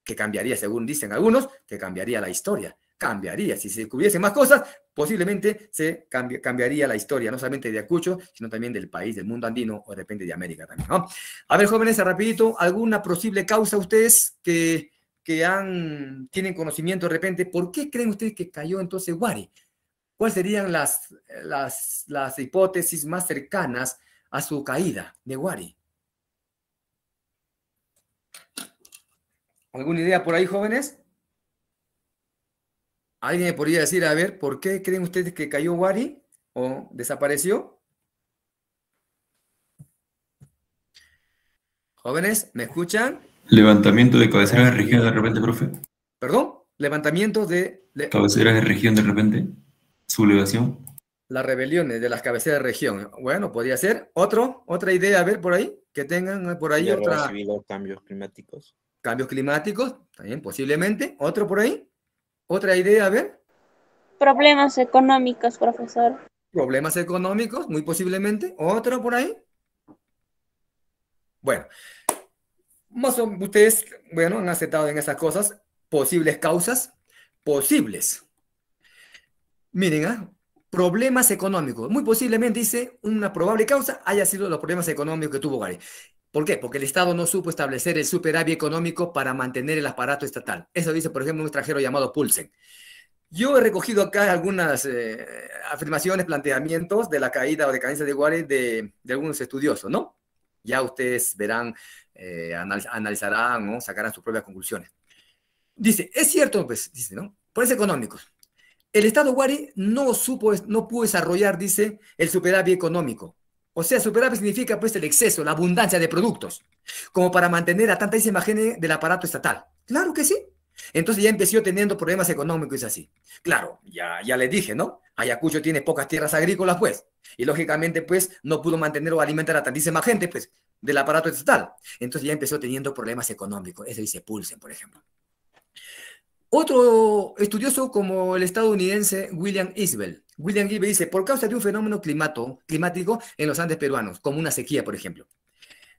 Que cambiaría, según dicen algunos, que cambiaría la historia. Cambiaría. Si se descubriesen más cosas, posiblemente se cambiaría la historia, no solamente de Acucho, sino también del país, del mundo andino o de repente de América también, ¿no? A ver, jóvenes, rapidito, ¿alguna posible causa ustedes que, que han, tienen conocimiento de repente? ¿Por qué creen ustedes que cayó entonces Guari ¿Cuáles serían las, las, hipótesis más cercanas a su caída de Wari? ¿Alguna idea por ahí, jóvenes? ¿Alguien me podría decir, a ver, por qué creen ustedes que cayó Wari o desapareció? Jóvenes, ¿me escuchan? Levantamiento de cabeceras de región de repente, profe. ¿Perdón? Levantamiento de... Cabecera Cabeceras de región de repente sublevación. Las rebeliones de las cabeceras de región. Bueno, podría ser. Otro, otra idea, a ver por ahí, que tengan eh, por ahí otra. cambios climáticos. Cambios climáticos, también posiblemente. Otro por ahí. Otra idea, a ver. Problemas económicos, profesor. Problemas económicos, muy posiblemente. Otro por ahí. Bueno, ustedes, bueno, han aceptado en esas cosas posibles causas, posibles Miren, ¿eh? problemas económicos. Muy posiblemente, dice, una probable causa haya sido los problemas económicos que tuvo Gary. ¿Por qué? Porque el Estado no supo establecer el superávit económico para mantener el aparato estatal. Eso dice, por ejemplo, un extranjero llamado Pulsen. Yo he recogido acá algunas eh, afirmaciones, planteamientos de la caída o decadencia de Guare de, algunos estudiosos, ¿no? Ya ustedes verán, eh, analizarán o sacarán sus propias conclusiones. Dice, es cierto, pues, dice, ¿no? Por económicos. El Estado Guari no supo, no pudo desarrollar, dice, el superávit económico. O sea, superávit significa pues el exceso, la abundancia de productos, como para mantener a tanta gente del aparato estatal. Claro que sí. Entonces ya empezó teniendo problemas económicos y así. Claro, ya, ya le dije, ¿no? Ayacucho tiene pocas tierras agrícolas, pues. Y lógicamente, pues, no pudo mantener o alimentar a tantísima gente, pues, del aparato estatal. Entonces ya empezó teniendo problemas económicos. Eso dice Pulsen, por ejemplo. Otro estudioso como el estadounidense William Isbell. William Isbell dice, por causa de un fenómeno climato, climático en los Andes peruanos, como una sequía, por ejemplo.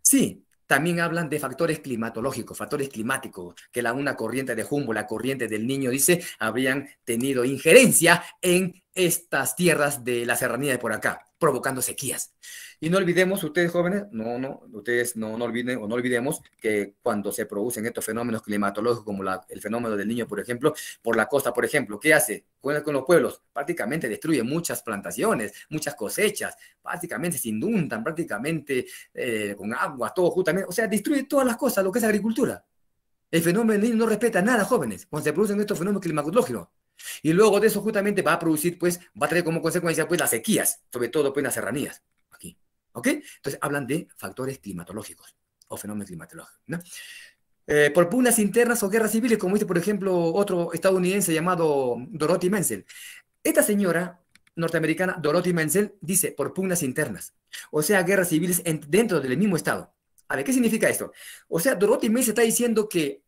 Sí, también hablan de factores climatológicos, factores climáticos, que la una corriente de jumbo, la corriente del niño, dice, habrían tenido injerencia en estas tierras de la serranía de por acá, provocando sequías. Y no olvidemos, ustedes jóvenes, no, no, ustedes no, no olvidemos que cuando se producen estos fenómenos climatológicos, como el fenómeno del niño, por ejemplo, por la costa, por ejemplo, ¿qué hace? Con, con los pueblos, prácticamente destruye muchas plantaciones, muchas cosechas, prácticamente se inundan, prácticamente eh, con agua, todo justamente, o sea, destruye todas las cosas, lo que es agricultura. El fenómeno del niño no respeta nada, jóvenes, cuando se producen estos fenómenos climatológicos. Y luego de eso justamente va a producir, pues, va a traer como consecuencia, pues, las sequías, sobre todo, pues, las serranías, aquí, ¿ok? Entonces, hablan de factores climatológicos o fenómenos climatológicos, ¿no? Eh, por pugnas internas o guerras civiles, como dice, por ejemplo, otro estadounidense llamado Dorothy Menzel. Esta señora norteamericana, Dorothy Menzel, dice por pugnas internas, o sea, guerras civiles dentro del mismo Estado. A ver, ¿qué significa esto? O sea, Dorothy Menzel está diciendo que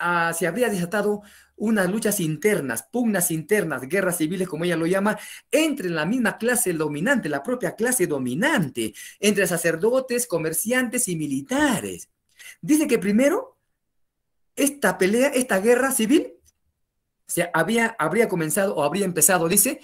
ah, se habría desatado unas luchas internas, pugnas internas, guerras civiles, como ella lo llama, entre la misma clase dominante, la propia clase dominante, entre sacerdotes, comerciantes y militares. Dice que primero, esta pelea, esta guerra civil, se había, habría comenzado o habría empezado, dice,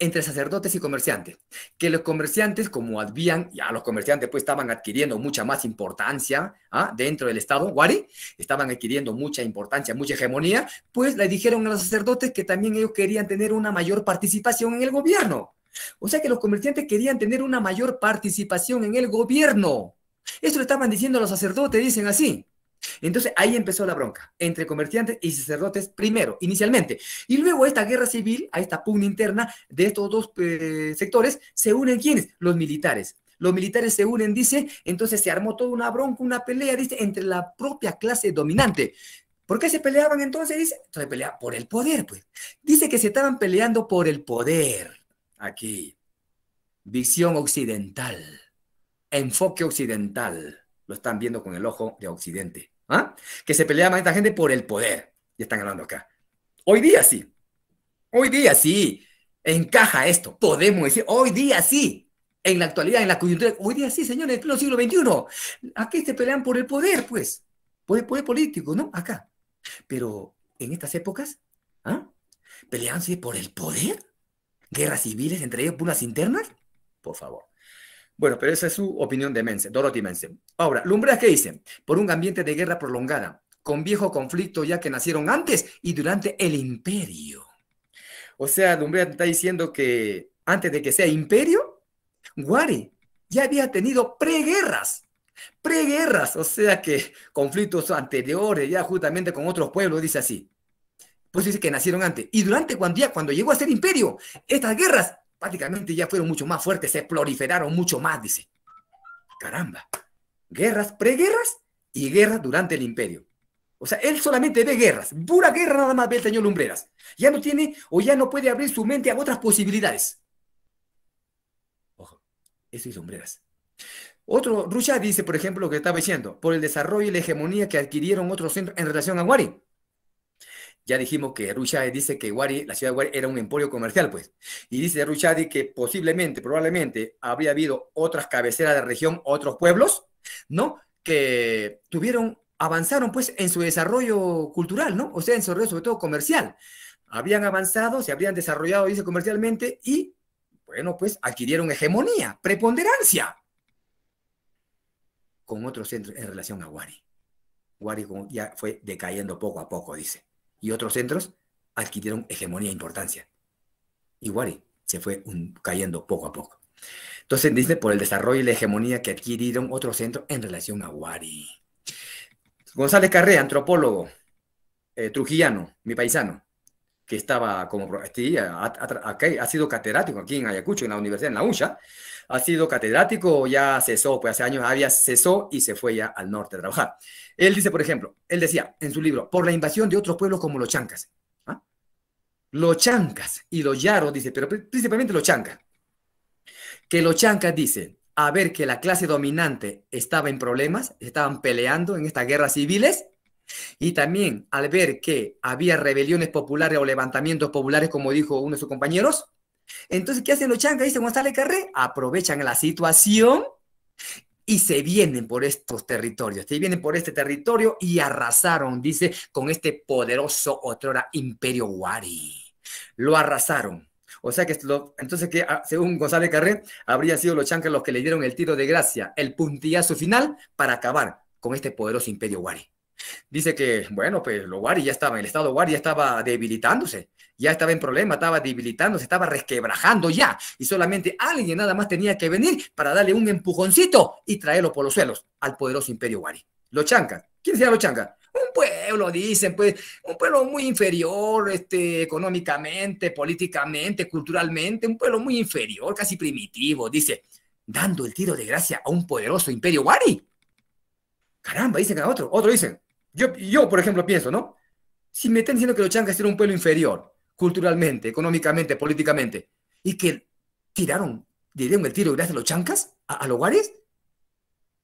entre sacerdotes y comerciantes, que los comerciantes, como advían, ya los comerciantes pues estaban adquiriendo mucha más importancia ¿ah? dentro del Estado, Wari, estaban adquiriendo mucha importancia, mucha hegemonía, pues le dijeron a los sacerdotes que también ellos querían tener una mayor participación en el gobierno. O sea que los comerciantes querían tener una mayor participación en el gobierno. Eso le estaban diciendo a los sacerdotes, dicen así. Entonces ahí empezó la bronca entre comerciantes y sacerdotes primero, inicialmente. Y luego esta guerra civil, a esta pugna interna de estos dos eh, sectores, se unen quiénes? Los militares. Los militares se unen, dice, entonces se armó toda una bronca, una pelea, dice, entre la propia clase dominante. ¿Por qué se peleaban entonces? Dice, se peleaban por el poder, pues. Dice que se estaban peleando por el poder. Aquí, visión occidental, enfoque occidental lo están viendo con el ojo de Occidente. ¿ah? Que se pelea más esta gente por el poder. Y están hablando acá. Hoy día sí. Hoy día sí. Encaja esto. Podemos decir, hoy día sí. En la actualidad, en la coyuntura. Hoy día sí, señores, en el siglo XXI. Aquí se pelean por el poder, pues. Por el poder político, ¿no? Acá. Pero en estas épocas, ¿ah? por el poder? ¿Guerras civiles entre ellos, pulas internas? Por favor. Bueno, pero esa es su opinión de Mense, Dorothy Mense. Ahora, Lumbreras ¿qué dice? Por un ambiente de guerra prolongada, con viejo conflicto ya que nacieron antes y durante el imperio. O sea, Lumbreras está diciendo que antes de que sea imperio, Guare ya había tenido preguerras. Preguerras, o sea que conflictos anteriores, ya justamente con otros pueblos, dice así. Pues dice que nacieron antes. Y durante cuando llegó a ser imperio, estas guerras prácticamente ya fueron mucho más fuertes, se proliferaron mucho más, dice. Caramba, guerras, preguerras y guerras durante el imperio. O sea, él solamente ve guerras, pura guerra nada más ve el señor Lumbreras. Ya no tiene o ya no puede abrir su mente a otras posibilidades. Ojo, eso es Lumbreras. Otro, Rusha dice, por ejemplo, lo que estaba diciendo, por el desarrollo y la hegemonía que adquirieron otros centros en relación a Guarín. Ya dijimos que Rushadi dice que Guari, la ciudad de Guari era un emporio comercial, pues. Y dice Rushadi que posiblemente, probablemente, habría habido otras cabeceras de región, otros pueblos, ¿no? Que tuvieron, avanzaron, pues, en su desarrollo cultural, ¿no? O sea, en su desarrollo, sobre todo, comercial. Habían avanzado, se habrían desarrollado, dice, comercialmente y, bueno, pues, adquirieron hegemonía, preponderancia con otros centros en relación a Guari. Guari ya fue decayendo poco a poco, dice y otros centros adquirieron hegemonía e importancia. Y se fue cayendo poco a poco. Entonces dice, por el desarrollo y la hegemonía que adquirieron otros centros en relación a Wari. González Carré, antropólogo eh, trujillano, mi paisano, que estaba como ha, sido catedrático aquí en Ayacucho, en la universidad, en la USHA ha sido catedrático o ya cesó, pues hace años había cesó y se fue ya al norte a trabajar. Él dice, por ejemplo, él decía en su libro, por la invasión de otros pueblos como los chancas. ¿ah? Los chancas y los yaros, dice, pero principalmente los chancas. Que los chancas, dice, a ver que la clase dominante estaba en problemas, estaban peleando en estas guerras civiles, y también al ver que había rebeliones populares o levantamientos populares, como dijo uno de sus compañeros, entonces, ¿qué hacen los chancas? Dice González Carré, aprovechan la situación y se vienen por estos territorios, se vienen por este territorio y arrasaron, dice, con este poderoso otrora imperio Wari. Lo arrasaron. O sea que entonces que ah, según González Carré, habrían sido los chancas los que le dieron el tiro de gracia, el puntillazo final para acabar con este poderoso imperio Wari. Dice que, bueno, pues los Wari ya estaba, el estado Wari ya estaba debilitándose ya estaba en problema, estaba debilitando, se estaba resquebrajando ya. Y solamente alguien nada más tenía que venir para darle un empujoncito y traerlo por los suelos al poderoso imperio Wari. Los chancas. ¿Quién eran los chancas? Un pueblo, dicen, pues, un pueblo muy inferior este, económicamente, políticamente, culturalmente, un pueblo muy inferior, casi primitivo, dice, dando el tiro de gracia a un poderoso imperio Wari. Caramba, dicen a otro. Otro dicen. Yo, yo, por ejemplo, pienso, ¿no? Si me están diciendo que los chancas eran un pueblo inferior, culturalmente, económicamente, políticamente, y que tiraron, dieron el tiro gracias a los chancas, a, los guaris.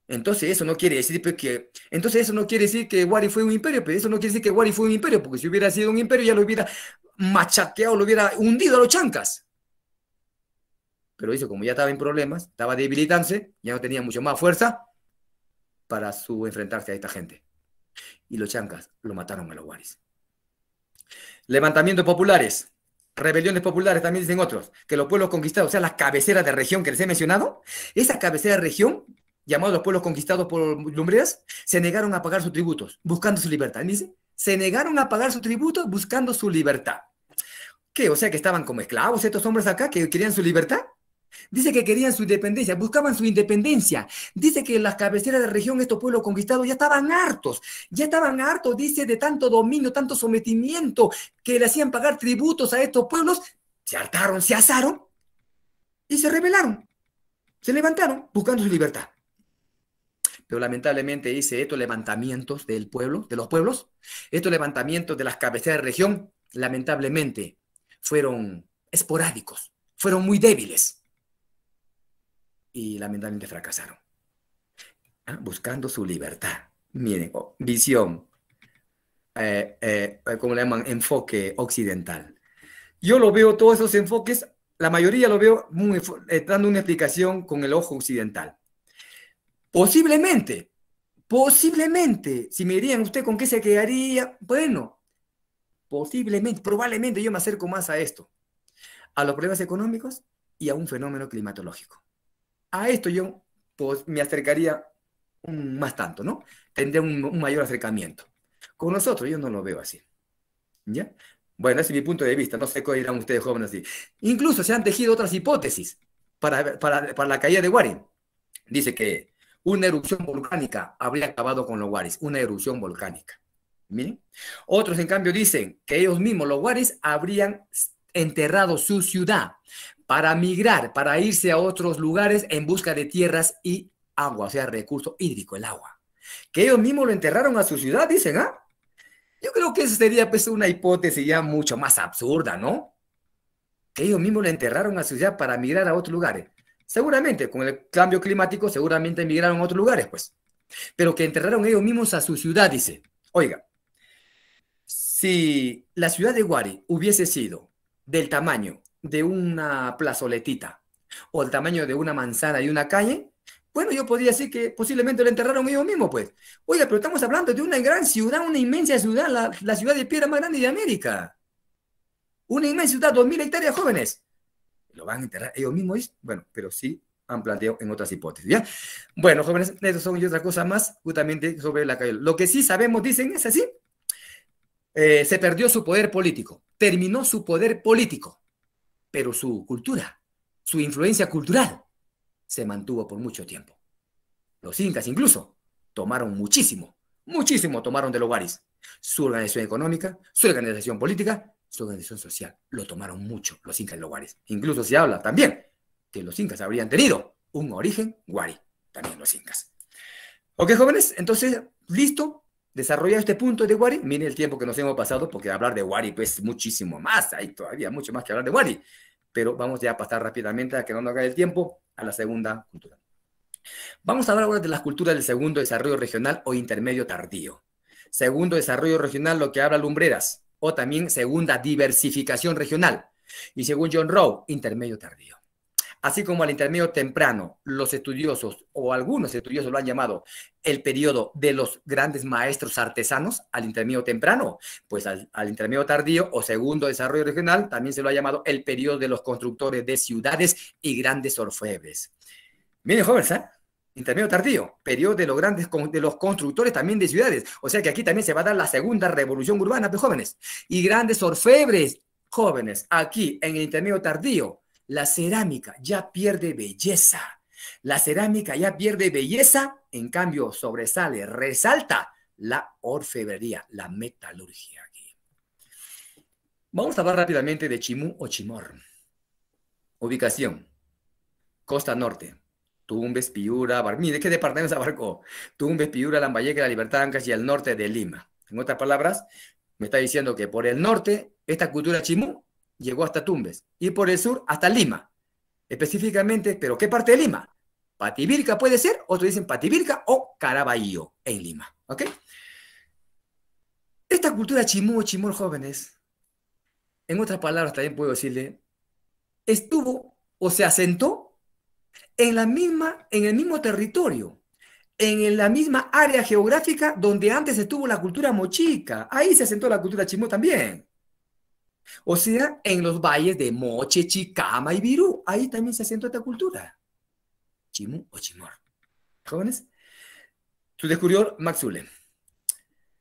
Entonces eso no quiere decir pues, que, entonces eso no quiere decir que fue un imperio, pero pues, eso no quiere decir que Guari fue un imperio, porque si hubiera sido un imperio ya lo hubiera machaqueado, lo hubiera hundido a los chancas. Pero eso, como ya estaba en problemas, estaba debilitándose, ya no tenía mucho más fuerza para su enfrentarse a esta gente. Y los chancas lo mataron a los guaris. Levantamientos populares, rebeliones populares, también dicen otros, que los pueblos conquistados, o sea, la cabecera de región que les he mencionado, esa cabecera de región, llamados los pueblos conquistados por lumbreras, se negaron a pagar sus tributos, buscando su libertad. Dice, se negaron a pagar su tributo buscando su libertad. ¿Qué? O sea, que estaban como esclavos estos hombres acá, que querían su libertad. Dice que querían su independencia, buscaban su independencia. Dice que las cabeceras de la región, estos pueblos conquistados ya estaban hartos, ya estaban hartos, dice, de tanto dominio, tanto sometimiento que le hacían pagar tributos a estos pueblos. Se hartaron, se asaron y se rebelaron. Se levantaron buscando su libertad. Pero lamentablemente dice estos levantamientos del pueblo, de los pueblos, estos levantamientos de las cabeceras de región, lamentablemente fueron esporádicos, fueron muy débiles y lamentablemente fracasaron, ah, buscando su libertad. Miren, oh, visión, eh, eh, como le llaman, enfoque occidental. Yo lo veo, todos esos enfoques, la mayoría lo veo eh, dando una explicación con el ojo occidental. Posiblemente, posiblemente, si me dirían usted con qué se quedaría, bueno, posiblemente, probablemente yo me acerco más a esto, a los problemas económicos y a un fenómeno climatológico. A esto yo pues, me acercaría un, más tanto, ¿no? Tendría un, mayor acercamiento. Con nosotros yo no lo veo así. ¿Ya? Bueno, ese es mi punto de vista. No sé cómo dirán ustedes jóvenes así. Incluso se han tejido otras hipótesis para, para, para la caída de Warin. Dice que una erupción volcánica habría acabado con los Waris. Una erupción volcánica. Miren. Otros, en cambio, dicen que ellos mismos, los Waris, habrían enterrado su ciudad para migrar, para irse a otros lugares en busca de tierras y agua, o sea, recurso hídrico, el agua. Que ellos mismos lo enterraron a su ciudad, dicen, ¿ah? Yo creo que eso sería pues una hipótesis ya mucho más absurda, ¿no? Que ellos mismos lo enterraron a su ciudad para migrar a otros lugares. Seguramente, con el cambio climático, seguramente migraron a otros lugares, pues. Pero que enterraron ellos mismos a su ciudad, dice. Oiga, si la ciudad de Guari hubiese sido del tamaño de una plazoletita o el tamaño de una manzana y una calle, bueno, yo podría decir que posiblemente lo enterraron ellos mismos, pues. Oiga, pero estamos hablando de una gran ciudad, una inmensa ciudad, la, ciudad de piedra más grande de América. Una inmensa ciudad, 2.000 hectáreas jóvenes. ¿Lo van a enterrar ellos mismos? Bueno, pero sí han planteado en otras hipótesis, ¿ya? Bueno, jóvenes, eso son y otra cosa más justamente sobre la calle. Lo que sí sabemos, dicen, es así. Eh, se perdió su poder político. Terminó su poder político pero su cultura, su influencia cultural, se mantuvo por mucho tiempo. Los incas incluso tomaron muchísimo, muchísimo tomaron de los guaris. Su organización económica, su organización política, su organización social, lo tomaron mucho los incas y los guaris. Incluso se habla también que los incas habrían tenido un origen guari, también los incas. Ok, jóvenes, entonces, listo, desarrollado este punto de Wari, miren el tiempo que nos hemos pasado, porque hablar de Wari, pues muchísimo más, hay todavía mucho más que hablar de Wari pero vamos ya a pasar rápidamente a que no nos haga el tiempo a la segunda cultura. Vamos a hablar ahora de las culturas del segundo desarrollo regional o intermedio tardío. Segundo desarrollo regional, lo que habla Lumbreras, o también segunda diversificación regional. Y según John Rowe, intermedio tardío así como al intermedio temprano, los estudiosos o algunos estudiosos lo han llamado el periodo de los grandes maestros artesanos, al intermedio temprano, pues al, intermedio tardío o segundo desarrollo regional, también se lo ha llamado el periodo de los constructores de ciudades y grandes orfebres. Miren, jóvenes, ¿eh? Intermedio tardío, periodo de los grandes de los constructores también de ciudades. O sea que aquí también se va a dar la segunda revolución urbana de pues, jóvenes. Y grandes orfebres, jóvenes, aquí en el intermedio tardío, la cerámica ya pierde belleza. La cerámica ya pierde belleza, en cambio sobresale, resalta la orfebrería, la metalurgia. Vamos a hablar rápidamente de Chimú o Chimor. Ubicación. Costa Norte. Tumbes, Piura, Bar... Mire, ¿qué se abarcó? Tumbes, Piura, Lambayeque, La Libertad, Ancash y el norte de Lima. En otras palabras, me está diciendo que por el norte, esta cultura Chimú llegó hasta Tumbes y por el sur hasta Lima. Específicamente, ¿pero qué parte de Lima? Pativilca puede ser, otros dicen Patibirca o Caraballo en Lima. ¿Ok? Esta cultura chimú, Chimú jóvenes, en otras palabras también puedo decirle, estuvo o se asentó en, la misma, en el mismo territorio, en la misma área geográfica donde antes estuvo la cultura mochica. Ahí se asentó la cultura chimú también. O sea, en los valles de Moche, Chicama y Virú, ahí también se asienta esta cultura. Chimú o Chimor. Jóvenes, su descubridor Maxule.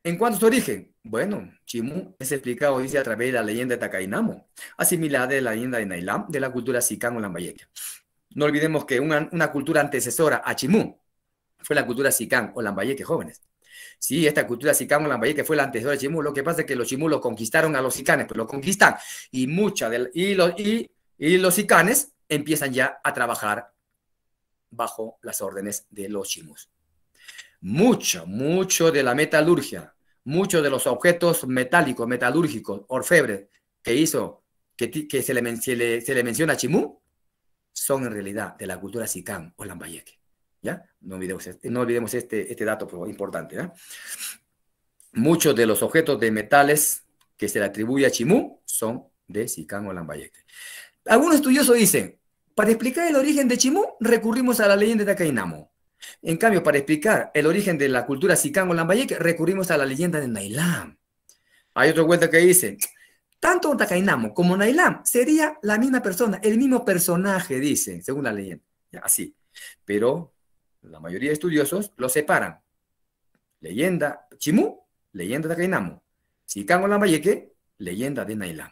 En cuanto a su origen, bueno, Chimú es explicado, dice, a través de la leyenda de Takainamo, asimilada de la leyenda de Nailam, de la cultura sicán o lambayeque. No olvidemos que una, cultura antecesora a Chimú fue la cultura sicán o lambayeque, jóvenes. Sí, esta cultura o Lambayeque fue la antecedora de Chimú. Lo que pasa es que los lo conquistaron a los sicanes, pues lo conquistan. Y, mucha los, y, los sicanes empiezan ya a trabajar bajo las órdenes de los Chimús. Mucho, mucho de la metalurgia, muchos de los objetos metálicos, metalúrgicos, orfebres que hizo, que, se, le, se, menciona a Chimú, son en realidad de la cultura sicán o lambayeque. ¿ya? No olvidemos, este, no olvidemos este, este dato importante, Muchos de los objetos de metales que se le atribuye a Chimú son de Sicán o Lambayeque. Algunos estudiosos dicen, para explicar el origen de Chimú, recurrimos a la leyenda de Acainamo. En cambio, para explicar el origen de la cultura Sicán o Lambayeque, recurrimos a la leyenda de Nailam. Hay otra cuenta que dice, tanto Takainamo como Nailam sería la misma persona, el mismo personaje, dicen, según la leyenda. Así. Pero la mayoría de estudiosos lo separan. Leyenda Chimú, leyenda de Kainamu. Sikango Lamayeque, leyenda de Nailán.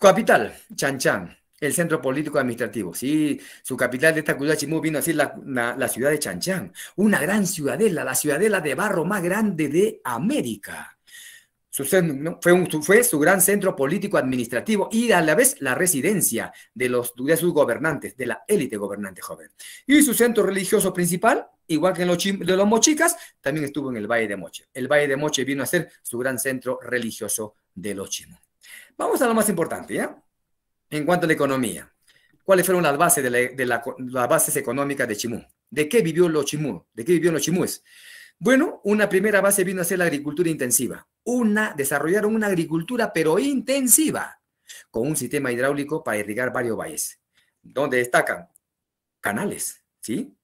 Capital, Chanchan, el centro político administrativo. Sí, su capital de esta ciudad, Chimú, vino a ser la, ciudad de Chan, una gran ciudadela, la ciudadela de barro más grande de América fue, su gran centro político administrativo y a la vez la residencia de, los, de sus gobernantes, de la élite gobernante joven. Y su centro religioso principal, igual que en los, de los mochicas, también estuvo en el Valle de Moche. El Valle de Moche vino a ser su gran centro religioso de los Chimú. Vamos a lo más importante, ¿ya? En cuanto a la economía, ¿cuáles fueron las bases, de las bases económicas de Chimú? ¿De qué vivió los Chimú? ¿De qué vivió los Chimúes? Bueno, una primera base vino a ser la agricultura intensiva. Una, desarrollaron una agricultura pero intensiva, con un sistema hidráulico para irrigar varios valles, donde destacan canales, ¿sí?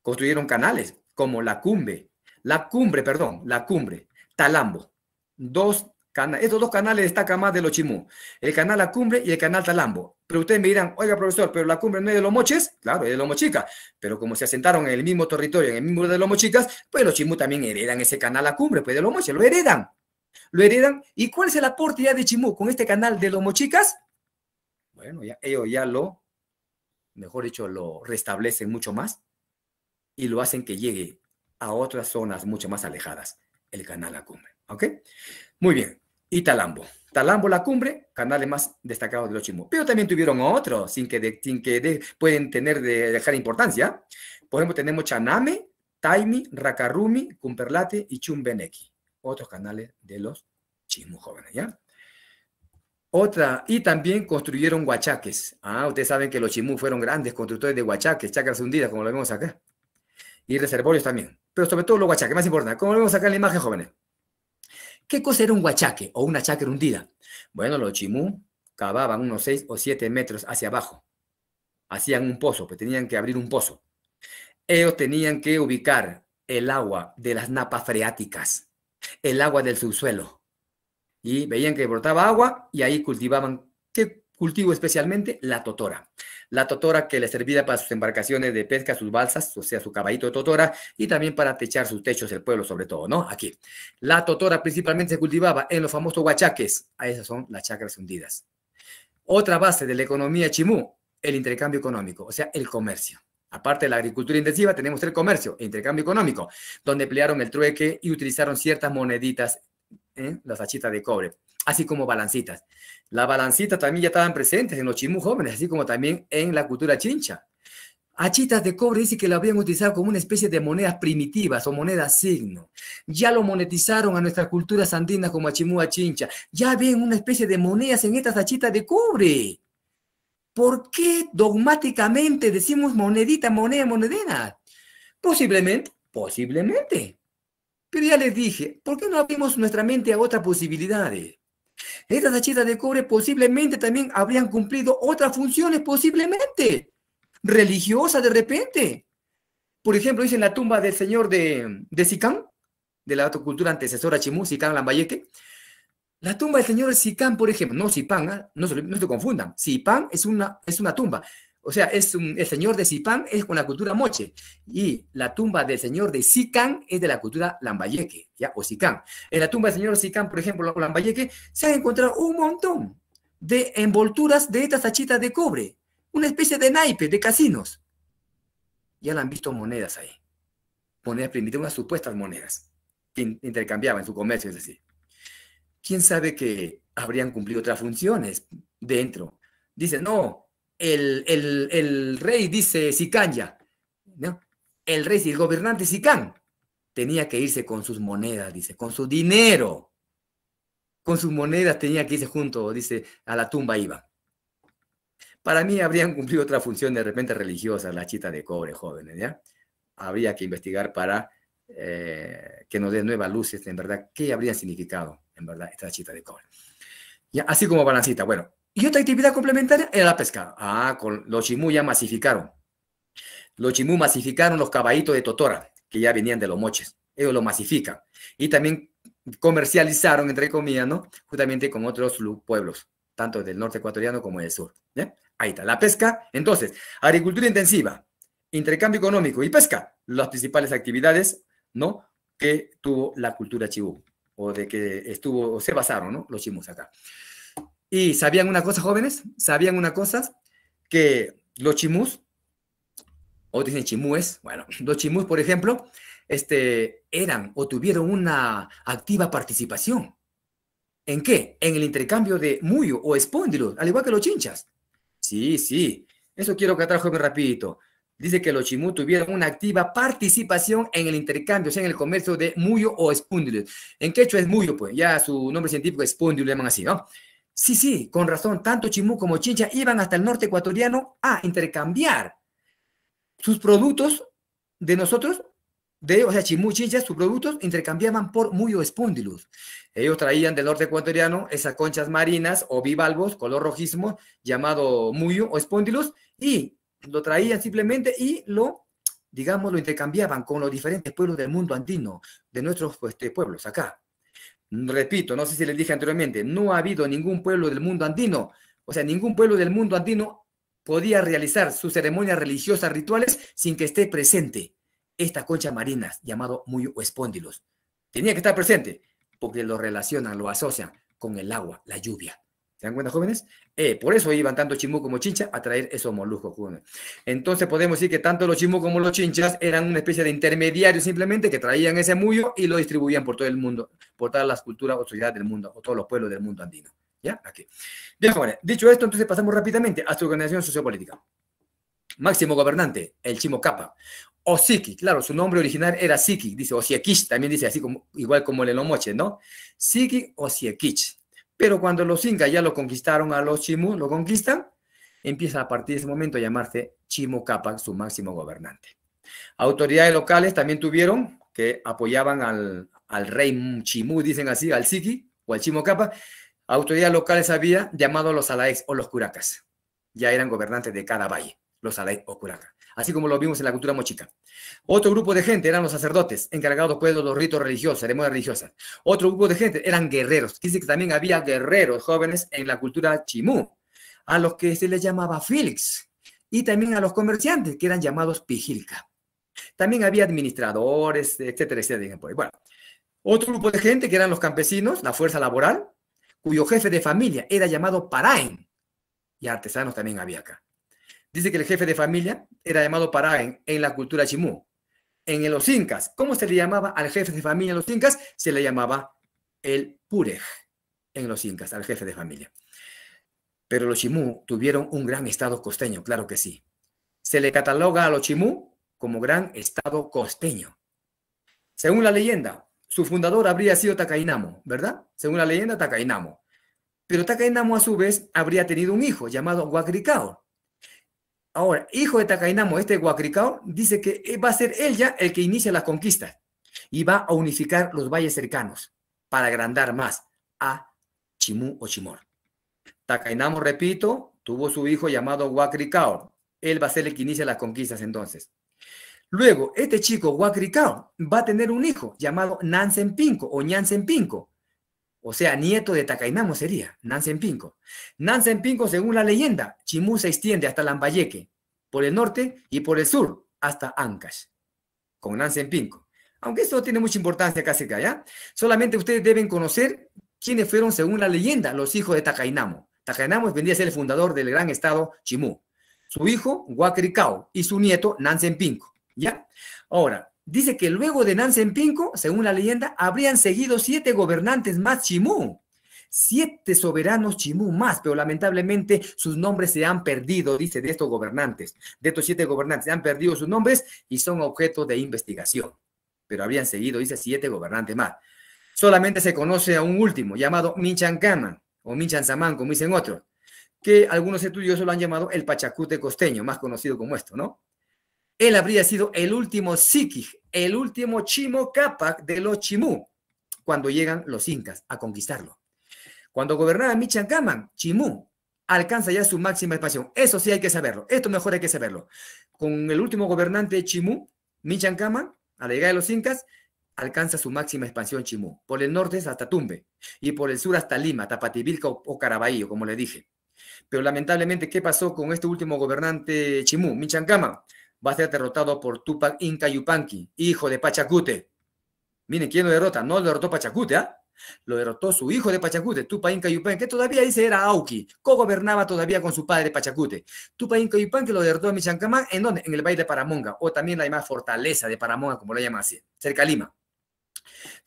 Construyeron canales como la cumbre, la cumbre, perdón, la cumbre, Talambo, dos estos dos canales destacan más de los chimú. El canal a Cumbre y el canal Talambo. Pero ustedes me dirán, oiga, profesor, pero La Cumbre no es de los moches. Claro, es de los mochicas. Pero como se asentaron en el mismo territorio, en el mismo de los mochicas, pues los chimú también heredan ese canal a Cumbre, pues de los moches, lo heredan. Lo heredan. ¿Y cuál es el aporte ya de chimú con este canal de los mochicas? Bueno, ellos ya lo, mejor dicho, lo restablecen mucho más y lo hacen que llegue a otras zonas mucho más alejadas, el canal a Cumbre. ¿Ok? Muy bien. Y Talambo. Talambo, la cumbre, canales más destacados de los Chimú. Pero también tuvieron otros, sin que, que pueden tener de dejar importancia. Por ejemplo, tenemos Chaname, Taimi, Rakarumi, Cumperlate y Chumbeneki. Otros canales de los Chimú jóvenes, ¿ya? Otra, y también construyeron huachaques. Ah, ustedes saben que los chimú fueron grandes constructores de huachaques, chacras hundidas, como lo vemos acá. Y reservorios también. Pero sobre todo los huachaques, más importante, como lo vemos acá en la imagen, jóvenes. ¿Qué cosa era un huachaque o una chacra hundida? Bueno, los chimú cavaban unos seis o siete metros hacia abajo. Hacían un pozo, pues tenían que abrir un pozo. Ellos tenían que ubicar el agua de las napas freáticas, el agua del subsuelo. Y veían que brotaba agua y ahí cultivaban, ¿qué cultivo especialmente? La totora la totora que le servía para sus embarcaciones de pesca, sus balsas, o sea, su caballito de totora, y también para techar sus techos del pueblo, sobre todo, ¿no? Aquí. La totora principalmente se cultivaba en los famosos huachaques, a ah, esas son las chacras hundidas. Otra base de la economía chimú, el intercambio económico, o sea, el comercio. Aparte de la agricultura intensiva, tenemos el comercio el intercambio económico, donde emplearon el trueque y utilizaron ciertas moneditas, ¿eh? las hachitas de cobre, así como balancitas. La balancita también ya estaban presentes en los Chimú jóvenes, así como también en la cultura chincha. Achitas de cobre dice que lo habían utilizado como una especie de monedas primitivas o monedas signo. Ya lo monetizaron a nuestras culturas andinas como achimúa chincha. Ya ven una especie de monedas en estas achitas de cobre. ¿Por qué dogmáticamente decimos monedita, moneda, monedena? Posiblemente, posiblemente. Pero ya les dije, ¿por qué no abrimos nuestra mente a otras posibilidades? Estas hachitas de cobre posiblemente también habrían cumplido otras funciones, posiblemente, religiosas de repente. Por ejemplo, dicen la tumba del señor de, de Sicán, de la autocultura antecesora Chimú, Sicán Lambayeque. la tumba del señor Sicán, por ejemplo, no Sipán, ah, no, se, no confundan, Sipán es una, es una tumba. O sea, es el señor de Zipán es con la cultura moche y la tumba del señor de Sicán es de la cultura lambayeque, ¿ya? O Sicán. En la tumba del señor Sicán, por ejemplo, lambayeque, se han encontrado un montón de envolturas de estas tachitas de cobre, una especie de naipe de casinos. Ya la han visto monedas ahí, monedas primitivas, unas supuestas monedas que intercambiaban en su comercio, es decir. ¿Quién sabe que habrían cumplido otras funciones dentro? Dice, no, el, rey dice Sicán ya, ¿no? El rey, el gobernante Sicán, tenía que irse con sus monedas, dice, con su dinero. Con sus monedas tenía que irse junto, dice, a la tumba iba. Para mí habrían cumplido otra función de repente religiosa, la chita de cobre, jóvenes, ¿ya? Habría que investigar para eh, que nos dé nueva luces, en verdad, qué habría significado, en verdad, esta chita de cobre. ¿Ya? Así como balancita, bueno, y otra actividad complementaria era la pesca. Ah, con los chimú ya masificaron. Los chimú masificaron los caballitos de Totora, que ya venían de los moches. Ellos lo masifican. Y también comercializaron, entre comillas, ¿no? Justamente con otros pueblos, tanto del norte ecuatoriano como del sur. Ahí está, la pesca. Entonces, agricultura intensiva, intercambio económico y pesca, las principales actividades, ¿no? Que tuvo la cultura chibú, o de que estuvo, se basaron, ¿no? Los chimus acá. Y sabían una cosa, jóvenes, sabían una cosa, que los chimús, o dicen chimúes, bueno, los chimús, por ejemplo, este, eran o tuvieron una activa participación. ¿En qué? En el intercambio de muyo o espóndilos, al igual que los chinchas. Sí, sí, eso quiero que atrajo joven, rapidito. Dice que los chimú tuvieron una activa participación en el intercambio, o sea, en el comercio de muyo o espúndulo. ¿En hecho es muyo? Pues ya su nombre científico es le llaman así, ¿no? Sí, sí, con razón, tanto Chimú como Chincha iban hasta el norte ecuatoriano a intercambiar sus productos de nosotros, de o sea, Chimú, Chincha, sus productos intercambiaban por Muyo Espúndilus. Ellos traían del norte ecuatoriano esas conchas marinas o bivalvos, color rojísimo, llamado Muyo o Espúndilus, y lo traían simplemente y lo digamos, lo intercambiaban con los diferentes pueblos del mundo andino, de nuestros este, pueblos acá. Repito, no sé si les dije anteriormente, no ha habido ningún pueblo del mundo andino, o sea, ningún pueblo del mundo andino podía realizar sus ceremonias religiosas rituales sin que esté presente esta concha marina, llamado muy o espóndilos. Tenía que estar presente porque lo relacionan, lo asocian con el agua, la lluvia. ¿Se dan cuenta, jóvenes? Eh, por eso iban tanto chimú como chincha a traer esos moluscos, jóvenes. Entonces podemos decir que tanto los chimú como los chinchas eran una especie de intermediarios simplemente que traían ese mullo y lo distribuían por todo el mundo, por todas las culturas o sociedades del mundo, o todos los pueblos del mundo andino. ¿Ya? Aquí. Bien, jóvenes. Dicho esto, entonces pasamos rápidamente a su organización sociopolítica. Máximo gobernante, el Chimo Capa. Osiki, claro, su nombre original era Siki, dice osiekich también dice así como, igual como el Elomoche, ¿no? Siki osiekich pero cuando los incas ya lo conquistaron a los Chimú, lo conquistan, empieza a partir de ese momento a llamarse Chimu su máximo gobernante. Autoridades locales también tuvieron que apoyaban al, rey Chimú, dicen así, al Siki o al Chimo Autoridades locales había llamado a los alaes o los curacas. Ya eran gobernantes de cada valle, los alaes o curacas así como lo vimos en la cultura mochica. Otro grupo de gente eran los sacerdotes, encargados pues de los ritos religiosos, ceremonias religiosas. Otro grupo de gente eran guerreros. Dice que también había guerreros jóvenes en la cultura chimú, a los que se les llamaba Félix, y también a los comerciantes, que eran llamados pijilca. También había administradores, etcétera, etcétera. Bueno, otro grupo de gente que eran los campesinos, la fuerza laboral, cuyo jefe de familia era llamado Paraen, y artesanos también había acá. Dice que el jefe de familia era llamado Pará en la cultura chimú. En los incas, ¿cómo se le llamaba al jefe de familia en los incas? Se le llamaba el Purej en los incas, al jefe de familia. Pero los chimú tuvieron un gran estado costeño, claro que sí. Se le cataloga a los chimú como gran estado costeño. Según la leyenda, su fundador habría sido Takainamo, ¿verdad? Según la leyenda, Takainamo. Pero Takainamo, a su vez habría tenido un hijo llamado Huacricao. Ahora, hijo de Tacainamo, este Huacricao, dice que eh, va a ser él ya el que inicia las conquistas y va a unificar los valles cercanos para agrandar más a Chimú o Chimor. Takainamo, repito, tuvo su hijo llamado Huacricao. Él va a ser el que inicia las conquistas entonces. Luego, este chico Huacricao va a tener un hijo llamado Nansen Pinco o Ñansen o sea, nieto de Takainamo sería, Nansen Pinco. Nansen Pinco, según la leyenda, Chimú se extiende hasta Lambayeque, por el norte y por el sur, hasta Ancash, con Nansen Pinco. Aunque esto tiene mucha importancia casi que allá. Solamente ustedes deben conocer quiénes fueron, según la leyenda, los hijos de Takainamo. Takainamo vendría a ser el fundador del gran estado Chimú. Su hijo, Huacricao, y su nieto, Nansen Pinco. ¿Ya? Ahora, Dice que luego de Nansen Pinco, según la leyenda, habrían seguido siete gobernantes más Chimú, siete soberanos Chimú más, pero lamentablemente sus nombres se han perdido, dice de estos gobernantes. De estos siete gobernantes se han perdido sus nombres y son objeto de investigación. Pero habrían seguido, dice, siete gobernantes más. Solamente se conoce a un último, llamado Kaman, o Minchan Minchanzamán, como dicen otros, que algunos estudiosos lo han llamado el Pachacute costeño, más conocido como esto, ¿no? él habría sido el último Sikh, el último Chimo de los Chimú, cuando llegan los incas a conquistarlo. Cuando gobernaba Michangaman, Chimú alcanza ya su máxima expansión. Eso sí hay que saberlo. Esto mejor hay que saberlo. Con el último gobernante de Chimú, Michangaman, a la llegada de los incas, alcanza su máxima expansión Chimú. Por el norte hasta Tumbe y por el sur hasta Lima, Tapativilca o Caraballo, como le dije. Pero lamentablemente, ¿qué pasó con este último gobernante Chimú, Michangaman? va a ser derrotado por Tupac Inca Yupanqui, hijo de Pachacute. Miren, ¿quién lo derrota? No lo derrotó Pachacute, ¿ah? Lo derrotó su hijo de Pachacute, Tupac Inca Yupanqui, que todavía dice era Auqui, co-gobernaba todavía con su padre Pachacute. Tupac Inca Yupanqui lo derrotó a Michancamán, ¿en dónde? En el valle de Paramonga, o también la llamada fortaleza de Paramonga, como lo llaman así, cerca de Lima.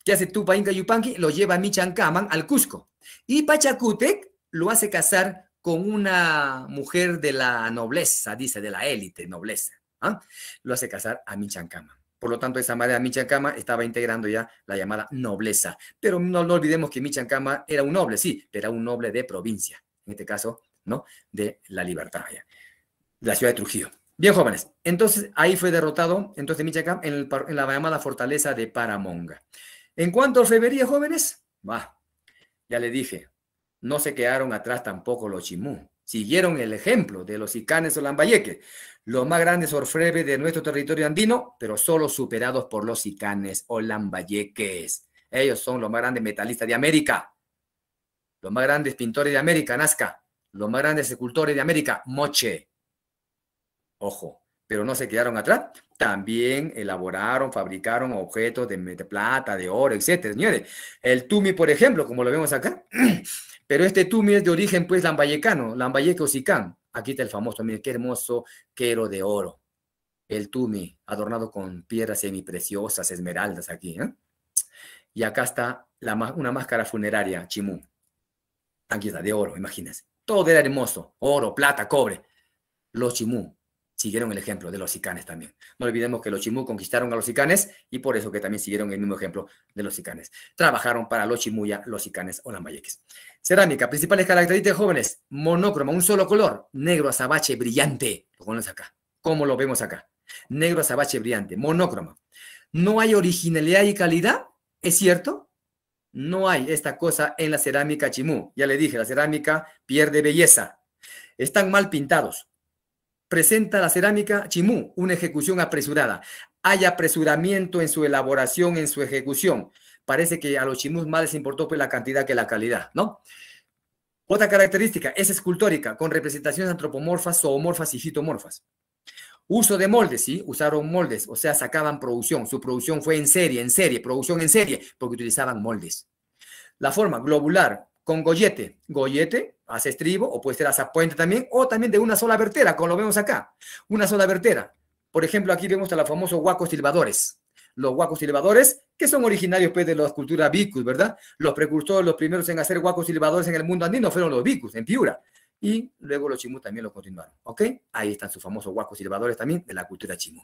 ¿Qué hace Tupac Inca Yupanqui? Lo lleva a Michancamán al Cusco. Y Pachacute lo hace casar con una mujer de la nobleza, dice, de la élite nobleza. ¿ah? lo hace casar a Michancama. Por lo tanto, esa madre Michancama estaba integrando ya la llamada nobleza. Pero no, olvidemos que Michancama era un noble, sí, pero era un noble de provincia, en este caso, ¿no? De la libertad, la ciudad de Trujillo. Bien, jóvenes, entonces ahí fue derrotado, entonces Michancama, en, la llamada fortaleza de Paramonga. En cuanto a Orfebería jóvenes, va, ya le dije, no se quedaron atrás tampoco los chimú. Siguieron el ejemplo de los icanes o Lambayeque los más grandes orfebres de nuestro territorio andino, pero solo superados por los sicanes o lambayeques. Ellos son los más grandes metalistas de América, los más grandes pintores de América, Nazca, los más grandes escultores de América, Moche. Ojo, pero no se quedaron atrás. También elaboraron, fabricaron objetos de, plata, de oro, etcétera, señores. El tumi, por ejemplo, como lo vemos acá, pero este tumi es de origen, pues, lambayecano, lambayeque o sicán Aquí está el famoso, mire qué hermoso quero de oro. El tumi, adornado con piedras semipreciosas, esmeraldas aquí. ¿eh? Y acá está una máscara funeraria, chimú. Aquí está, de oro, imagínense. Todo era hermoso, oro, plata, cobre. Los chimú siguieron el ejemplo de los sicanes también. No olvidemos que los chimú conquistaron a los sicanes y por eso que también siguieron el mismo ejemplo de los sicanes. Trabajaron para los chimuya, los sicanes o las mayas. Cerámica, principales características jóvenes, monocroma, un solo color, negro azabache brillante, lo conoces acá, como lo vemos acá, negro azabache brillante, monocroma. No hay originalidad y calidad, ¿es cierto? No hay esta cosa en la cerámica chimú. Ya le dije, la cerámica pierde belleza. Están mal pintados. Presenta la cerámica chimú una ejecución apresurada. Hay apresuramiento en su elaboración, en su ejecución parece que a los chimus más les importó pues la cantidad que la calidad, ¿no? Otra característica es escultórica, con representaciones antropomorfas, zoomorfas y fitomorfas. Uso de moldes, ¿sí? Usaron moldes, o sea, sacaban producción. Su producción fue en serie, en serie, producción en serie, porque utilizaban moldes. La forma globular, con gollete. Goyete, hace estribo, o puede ser hacia puente también, o también de una sola vertera, como lo vemos acá. Una sola vertera. Por ejemplo, aquí vemos a los famosos huacos silbadores los guacos silbadores, que son originarios pues, de la cultura vicus, ¿verdad? Los precursores, los primeros en hacer guacos silvadores en el mundo andino fueron los vicus, en Piura. Y luego los chimú también lo continuaron, ¿ok? Ahí están sus famosos guacos silvadores también de la cultura chimú.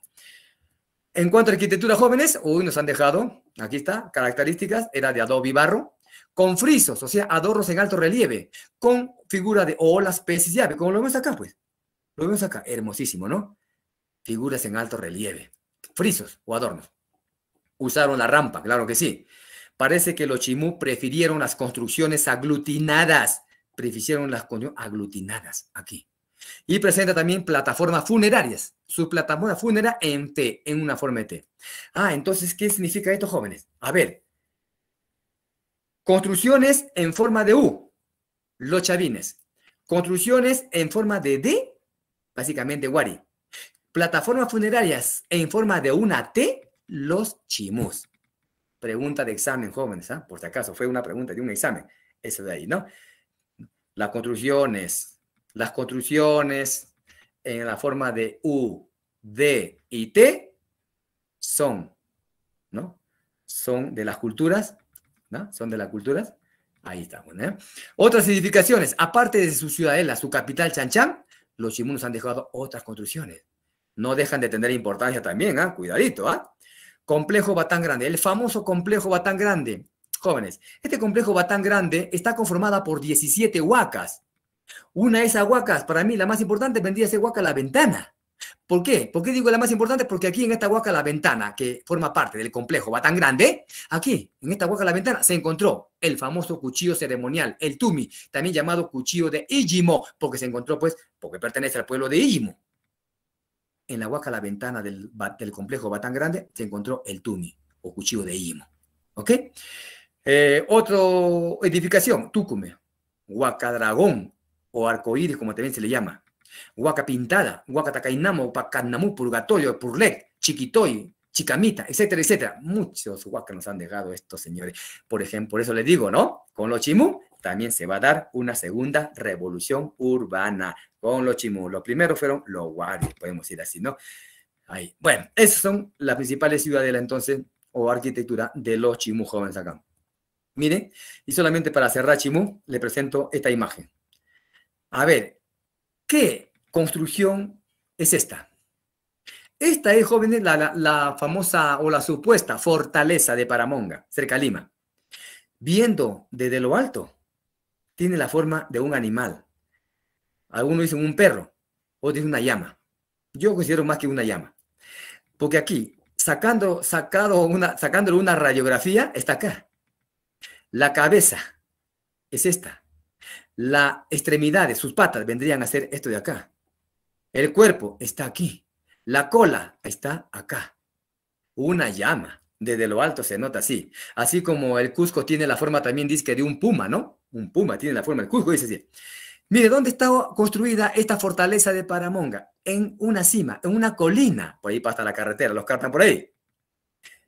En cuanto a arquitectura jóvenes, hoy nos han dejado, aquí está, características, era de adobe y barro, con frisos, o sea, adornos en alto relieve, con figura de olas, peces y aves, como lo vemos acá, pues. Lo vemos acá, hermosísimo, ¿no? Figuras en alto relieve, frisos o adornos usaron la rampa, claro que sí. Parece que los chimú prefirieron las construcciones aglutinadas, prefirieron las aglutinadas aquí. Y presenta también plataformas funerarias, su plataforma funeraria en T, en una forma de T. Ah, entonces, ¿qué significa esto, jóvenes? A ver, construcciones en forma de U, los chavines. Construcciones en forma de D, básicamente Wari. Plataformas funerarias en forma de una T, los chimus? Pregunta de examen, jóvenes, ¿ah? por si acaso fue una pregunta de un examen, eso de ahí, ¿no? Las construcciones, las construcciones en la forma de U, D y T son, ¿no? Son de las culturas, ¿no? Son de las culturas. Ahí estamos, ¿eh? Otras edificaciones, aparte de su ciudadela, su capital Chanchan, los chimunos han dejado otras construcciones. No dejan de tener importancia también, ¿ah? Cuidadito, ¿ah? complejo Batán Grande, el famoso complejo Batán Grande. Jóvenes, este complejo Batán Grande está conformada por 17 huacas. Una de esas huacas, para mí la más importante, vendría a ser huaca La Ventana. ¿Por qué? ¿Por qué digo la más importante? Porque aquí en esta huaca La Ventana, que forma parte del complejo Batán Grande, aquí, en esta huaca La Ventana, se encontró el famoso cuchillo ceremonial, el Tumi, también llamado cuchillo de Ijimo, porque se encontró, pues, porque pertenece al pueblo de Ijimo en la huaca La Ventana del, del complejo Batán Grande se encontró el tumi o cuchillo de Imo. ¿Ok? Eh, otra edificación, Tucume, Huaca Dragón o Arcoíris, como también se le llama. Huaca Pintada, Huaca Tacainamo, Pacanamú, Purgatorio, Purlet, Chiquitoy, Chicamita, etcétera, etcétera. Muchos huacas nos han dejado estos señores. Por ejemplo, por eso les digo, ¿no? Con los chimú también se va a dar una segunda revolución urbana con los chimú Los primeros fueron los Warriors, podemos decir así, ¿no? Ahí. Bueno, esas son las principales la entonces o arquitectura de los chimú jóvenes acá. Miren, y solamente para cerrar Chimú, le presento esta imagen. A ver, ¿qué construcción es esta? Esta es, jóvenes, la, la, la famosa o la supuesta fortaleza de Paramonga, cerca de Lima. Viendo desde lo alto, tiene la forma de un animal. Algunos dicen un perro, otros dicen una llama. Yo considero más que una llama. Porque aquí, sacando, sacado una, sacándole una radiografía, está acá. La cabeza es esta. La extremidad de sus patas vendrían a ser esto de acá. El cuerpo está aquí. La cola está acá. Una llama. Desde lo alto se nota así. Así como el Cusco tiene la forma también, dice que de un puma, ¿no? Un puma tiene la forma del Cusco, dice así. Mire, ¿dónde está construida esta fortaleza de Paramonga? En una cima, en una colina. Por ahí pasa la carretera, los cartan por ahí.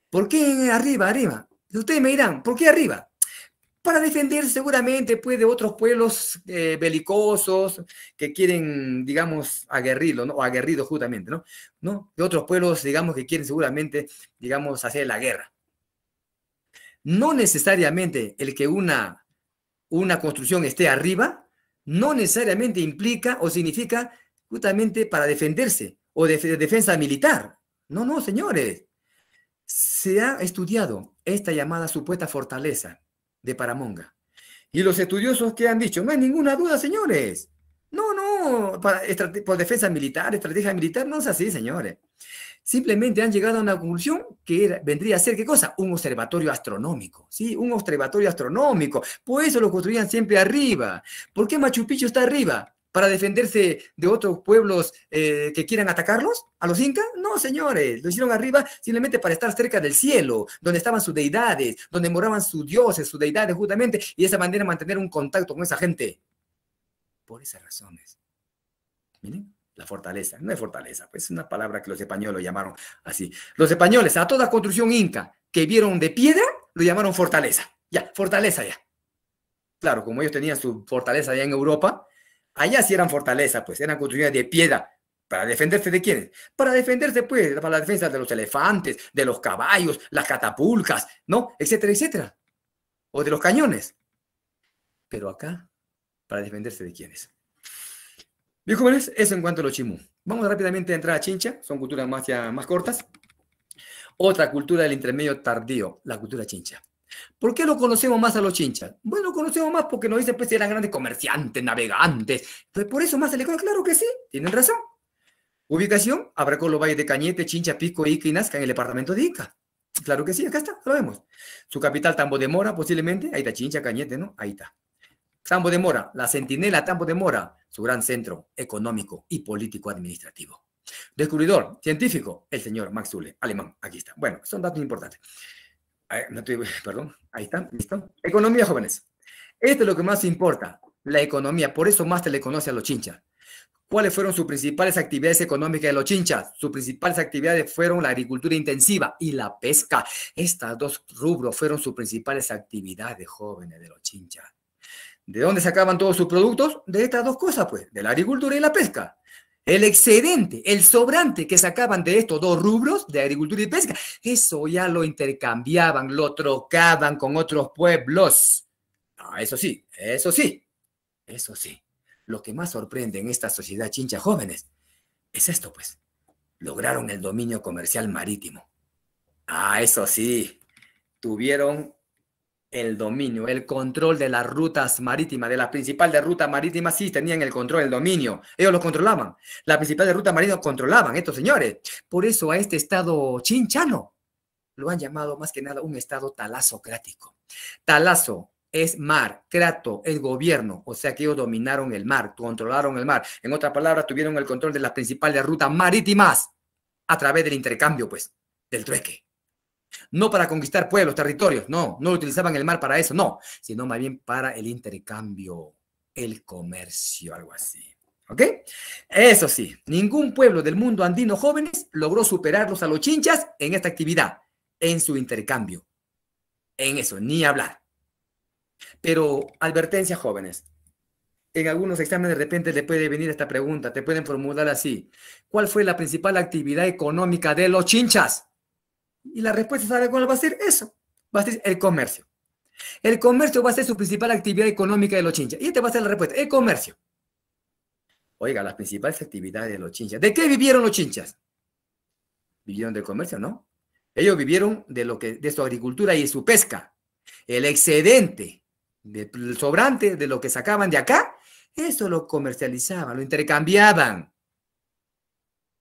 ¿Por qué arriba, arriba? Ustedes me dirán, ¿por qué arriba? Para defender seguramente pues, de otros pueblos eh, belicosos que quieren, digamos, aguerridos, ¿no? O aguerridos justamente, ¿no? ¿no? De otros pueblos, digamos, que quieren seguramente, digamos, hacer la guerra. No necesariamente el que una, una construcción esté arriba no necesariamente implica o significa justamente para defenderse o de defensa militar. No, no, señores. Se ha estudiado esta llamada supuesta fortaleza de Paramonga. Y los estudiosos que han dicho, no hay ninguna duda, señores. No, no, para, por defensa militar, estrategia militar, no es así, señores simplemente han llegado a una conclusión que vendría a ser, ¿qué cosa? Un observatorio astronómico, ¿sí? Un observatorio astronómico. Por eso lo construían siempre arriba. ¿Por qué Machu Picchu está arriba? ¿Para defenderse de otros pueblos eh, que quieran atacarlos? ¿A los incas? No, señores. Lo hicieron arriba simplemente para estar cerca del cielo, donde estaban sus deidades, donde moraban sus dioses, sus deidades justamente, y de esa manera mantener un contacto con esa gente. Por esas razones. Miren la fortaleza, no es fortaleza, pues es una palabra que los españoles llamaron así. Los españoles a toda construcción inca que vieron de piedra lo llamaron fortaleza, ya, fortaleza ya. Claro, como ellos tenían su fortaleza allá en Europa, allá sí eran fortaleza, pues eran construidas de piedra. ¿Para defenderse de quiénes? Para defenderse, pues, para la defensa de los elefantes, de los caballos, las catapulcas, ¿no? Etcétera, etcétera. O de los cañones. Pero acá, ¿para defenderse de quiénes? Bien, jóvenes, eso en cuanto a los chimú. Vamos rápidamente a entrar a Chincha, son culturas más, más cortas. Otra cultura del intermedio tardío, la cultura chincha. ¿Por qué lo conocemos más a los chinchas? Bueno, lo conocemos más porque nos dicen pues eran grandes comerciantes, navegantes. Pues por eso más se Claro que sí, tienen razón. Ubicación, con los valles de Cañete, Chincha, Pico, Ica y Nazca en el departamento de Ica. Claro que sí, acá está, lo vemos. Su capital, Tambo de Mora, posiblemente. Ahí está Chincha, Cañete, ¿no? Ahí está. Tambo de Mora, la centinela Tambo de Mora, su gran centro económico y político-administrativo. Descubridor científico, el señor Max Zule, alemán. Aquí está. Bueno, son datos importantes. perdón, ahí está, listo. Economía, jóvenes. Esto es lo que más importa, la economía. Por eso más te le conoce a los chinchas. ¿Cuáles fueron sus principales actividades económicas de los chinchas? Sus principales actividades fueron la agricultura intensiva y la pesca. Estas dos rubros fueron sus principales actividades jóvenes de los chinchas. ¿De dónde sacaban todos sus productos? De estas dos cosas, pues, de la agricultura y la pesca. El excedente, el sobrante que sacaban de estos dos rubros, de agricultura y pesca, eso ya lo intercambiaban, lo trocaban con otros pueblos. Ah, eso sí, eso sí, eso sí. Lo que más sorprende en esta sociedad chincha jóvenes es esto, pues. Lograron el dominio comercial marítimo. Ah, eso sí, tuvieron el dominio, el control de las rutas marítimas, de la principal de ruta marítima, sí tenían el control, el dominio. Ellos lo controlaban. La principal rutas ruta controlaban estos señores. Por eso a este estado chinchano lo han llamado más que nada un estado talasocrático. Talaso es mar, crato es gobierno, o sea que ellos dominaron el mar, controlaron el mar. En otras palabras, tuvieron el control de las principales rutas marítimas a través del intercambio, pues, del trueque. No para conquistar pueblos, territorios, no, no utilizaban el mar para eso, no, sino más bien para el intercambio, el comercio, algo así. ¿Ok? Eso sí, ningún pueblo del mundo andino jóvenes logró superarlos a los chinchas en esta actividad, en su intercambio. En eso, ni hablar. Pero advertencia jóvenes, en algunos exámenes de repente le puede venir esta pregunta, te pueden formular así. ¿Cuál fue la principal actividad económica de los chinchas? Y la respuesta, ¿sabe cuál va a ser? Eso. Va a ser el comercio. El comercio va a ser su principal actividad económica de los chinchas. Y esta va a ser la respuesta, el comercio. Oiga, las principales actividades de los chinchas. ¿De qué vivieron los chinchas? Vivieron del comercio, ¿no? Ellos vivieron de, lo que, de su agricultura y de su pesca. El excedente, el sobrante de lo que sacaban de acá, eso lo comercializaban, lo intercambiaban.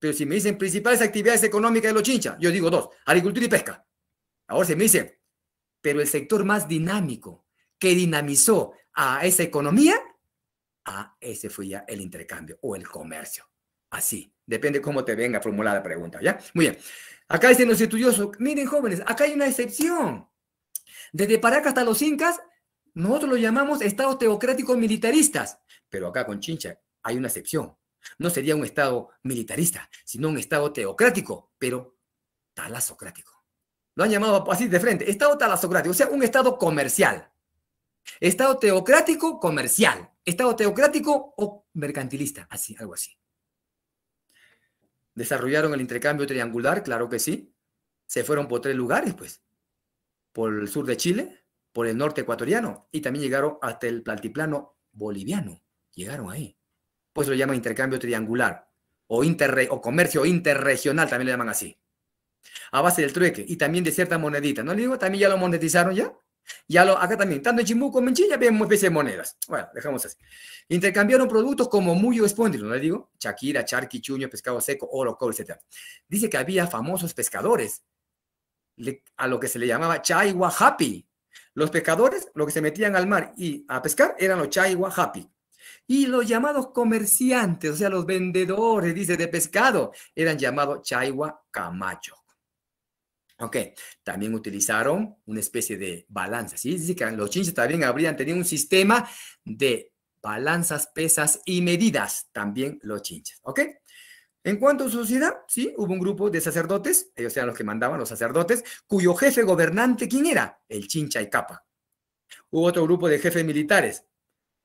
Pero si me dicen principales actividades económicas de los chinchas, yo digo dos, agricultura y pesca. Ahora se me dice, pero el sector más dinámico que dinamizó a esa economía, a ese fue ya el intercambio o el comercio. Así, depende cómo te venga formulada la pregunta, ¿ya? Muy bien. Acá dicen los estudiosos, miren jóvenes, acá hay una excepción. Desde Paracas hasta los incas, nosotros los llamamos estados teocráticos militaristas, pero acá con Chincha hay una excepción. No sería un Estado militarista, sino un Estado teocrático, pero talasocrático. Lo han llamado así de frente, Estado talasocrático, o sea, un Estado comercial. Estado teocrático comercial, Estado teocrático o mercantilista, así, algo así. Desarrollaron el intercambio triangular, claro que sí. Se fueron por tres lugares, pues. Por el sur de Chile, por el norte ecuatoriano y también llegaron hasta el altiplano boliviano. Llegaron ahí pues lo llaman intercambio triangular o, interre o comercio interregional, también lo llaman así. A base del trueque y también de cierta monedita. ¿No le digo? También ya lo monetizaron ya. Ya lo, acá también, tanto en Chimuco como en Chile, vemos veces monedas. Bueno, dejamos así. Intercambiaron productos como Muyo Espóndilo, ¿no le digo? chaquira, Charqui, Chuño, pescado seco, oro, cobre, etc. Dice que había famosos pescadores, a lo que se le llamaba happy Los pescadores, lo que se metían al mar y a pescar, eran los happy y los llamados comerciantes, o sea, los vendedores, dice, de pescado, eran llamados chaiwa camacho. Ok, también utilizaron una especie de balanza. ¿sí? Dice que los chinches también habrían tenido un sistema de balanzas, pesas y medidas, también los chinches. Ok, en cuanto a su sociedad, sí, hubo un grupo de sacerdotes, ellos eran los que mandaban, los sacerdotes, cuyo jefe gobernante, ¿quién era? El Chincha y Capa. Hubo otro grupo de jefes militares,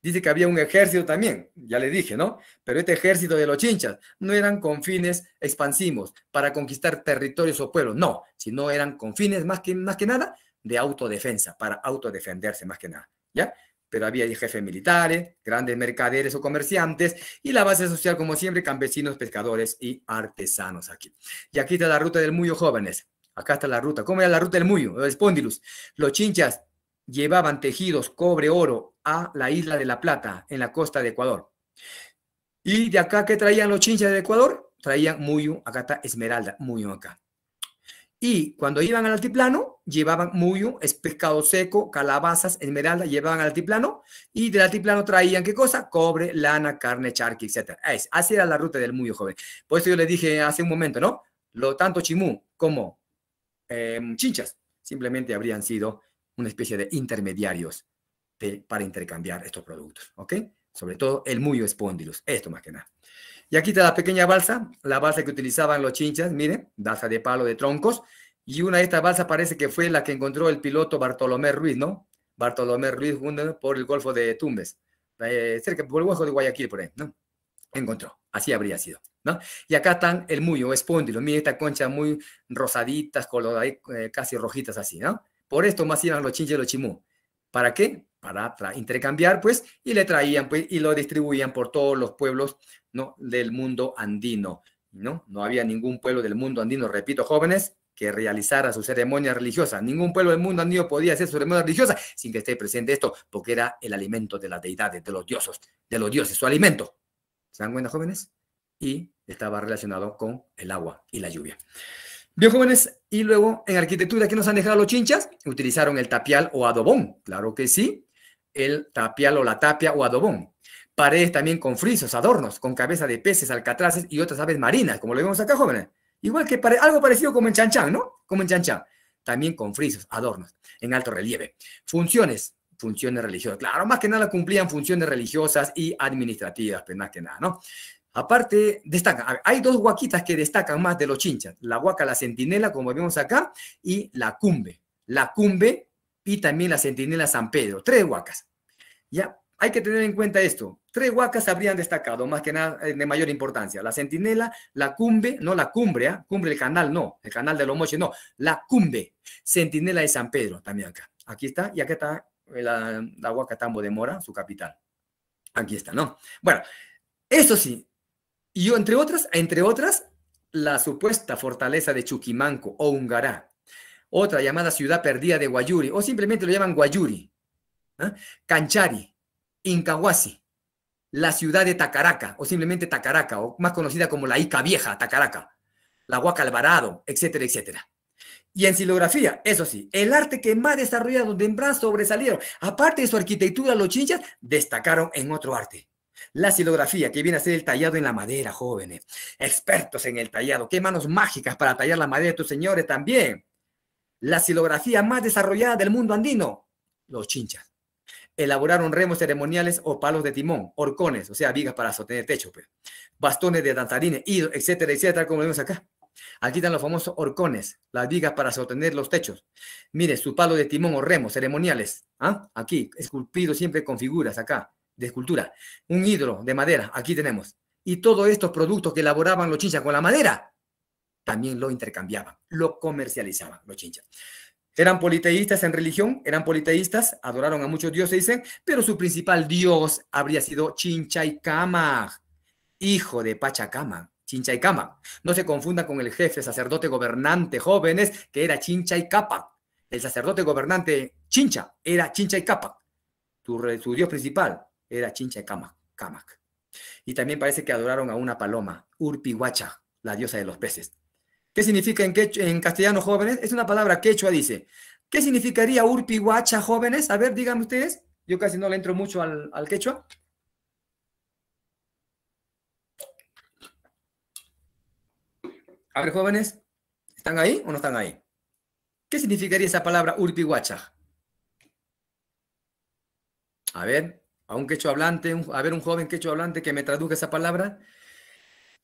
Dice que había un ejército también, ya le dije, ¿no? Pero este ejército de los chinchas no eran con fines expansivos para conquistar territorios o pueblos, no, sino eran con fines más que, más que nada de autodefensa, para autodefenderse más que nada, ¿ya? Pero había jefes militares, grandes mercaderes o comerciantes y la base social, como siempre, campesinos, pescadores y artesanos aquí. Y aquí está la ruta del Muyo, jóvenes. Acá está la ruta. ¿Cómo era la ruta del Muyo? Respondilus. Los chinchas llevaban tejidos cobre oro a la isla de La Plata, en la costa de Ecuador. Y de acá, ¿qué traían los chinchas de Ecuador? Traían muyu, acá está esmeralda, muyu acá. Y cuando iban al altiplano, llevaban muyu, es pescado seco, calabazas, esmeralda, llevaban al altiplano. Y del altiplano traían, ¿qué cosa? Cobre, lana, carne, charqui, etc. Es, así era la ruta del muyo, joven. Por eso yo le dije hace un momento, ¿no? Lo tanto chimú como em, chinchas simplemente habrían sido una especie de intermediarios para intercambiar estos productos, ¿ok? Sobre todo el muyo espóndilos esto más que nada. Y aquí está la pequeña balsa, la balsa que utilizaban los chinchas, miren, balsa de palo de troncos, y una de estas balsas parece que fue la que encontró el piloto Bartolomé Ruiz, ¿no? Bartolomé Ruiz por el Golfo de Tumbes, eh, cerca, por el Golfo de Guayaquil, por ahí, ¿no? Encontró, así habría sido, ¿no? Y acá están el muyo, espóndilo, miren esta concha muy rosaditas, color eh, casi rojitas así, ¿no? Por esto más iban los chinches y los chimú. ¿Para qué? Para intercambiar, pues, y le traían, pues, y lo distribuían por todos los pueblos, ¿no? Del mundo andino, ¿no? No había ningún pueblo del mundo andino, repito, jóvenes, que realizara su ceremonia religiosa. Ningún pueblo del mundo andino podía hacer su ceremonia religiosa sin que esté presente esto, porque era el alimento de las deidades, de los dioses, de los dioses, su alimento. ¿Se dan cuenta, jóvenes? Y estaba relacionado con el agua y la lluvia jóvenes? y luego en arquitectura, ¿qué nos han dejado los chinchas? Utilizaron el tapial o adobón, claro que sí, el tapial o la tapia o adobón. Paredes también con frisos, adornos, con cabeza de peces, alcatraces y otras aves marinas, como lo vemos acá, jóvenes. Igual que algo parecido como en chanchán, ¿no? Como en chanchán. También con frisos, adornos, en alto relieve. Funciones, funciones religiosas. Claro, más que nada cumplían funciones religiosas y administrativas, pero pues, más que nada, ¿no? Aparte, destaca. hay dos huaquitas que destacan más de los chinchas, la huaca la centinela, como vemos acá, y la cumbe. La cumbe y también la centinela San Pedro, tres huacas. Ya, hay que tener en cuenta esto. Tres huacas habrían destacado, más que nada eh, de mayor importancia. La centinela, la cumbe, no la cumbre, ¿ah? cumbre el canal, no, el canal de los moches, no, la cumbe, centinela de San Pedro, también acá. Aquí está, y acá está eh, la, la huaca Tambo de Mora, su capital. Aquí está, ¿no? Bueno, eso sí, y entre otras, entre otras, la supuesta fortaleza de Chuquimanco o Ungará, otra llamada ciudad perdida de Guayuri, o simplemente lo llaman Guayuri, Canchari, Incahuasi, la ciudad de Tacaraca, o simplemente Tacaraca, o más conocida como la Ica Vieja, Tacaraca, la Huaca Alvarado, etcétera, etcétera. Y en silografía, eso sí, el arte que más desarrollaron de Embrán sobresalieron. Aparte de su arquitectura, los chinchas destacaron en otro arte. La silografía, que viene a ser el tallado en la madera, jóvenes. Expertos en el tallado. Qué manos mágicas para tallar la madera de tus señores también. La silografía más desarrollada del mundo andino, los chinchas. Elaboraron remos ceremoniales o palos de timón, horcones, o sea, vigas para sostener techo, pues. bastones de danzarines, etcétera, etcétera, como vemos acá. Aquí están los famosos horcones, las vigas para sostener los techos. Mire, su palo de timón o remos ceremoniales, ¿ah? aquí, esculpido siempre con figuras acá de escultura, un hidro de madera, aquí tenemos. Y todos estos productos que elaboraban los chinchas con la madera, también lo intercambiaban, lo comercializaban los chinchas. Eran politeístas en religión, eran politeístas, adoraron a muchos dioses, dicen, pero su principal dios habría sido kama, hijo de Pachacama. kama. No se confunda con el jefe sacerdote gobernante jóvenes, que era capa, El sacerdote gobernante Chincha era y su, su dios principal era Chincha y Camac, Y también parece que adoraron a una paloma, Urpihuacha, la diosa de los peces. ¿Qué significa en, en castellano, jóvenes? Es una palabra quechua, dice. ¿Qué significaría Urpihuacha, jóvenes? A ver, díganme ustedes. Yo casi no le entro mucho al, al quechua. A ver, jóvenes, ¿están ahí o no están ahí? ¿Qué significaría esa palabra urpihuacha? A ver, a un quechua hablante, a ver un joven quechua hablante que me traduzca esa palabra,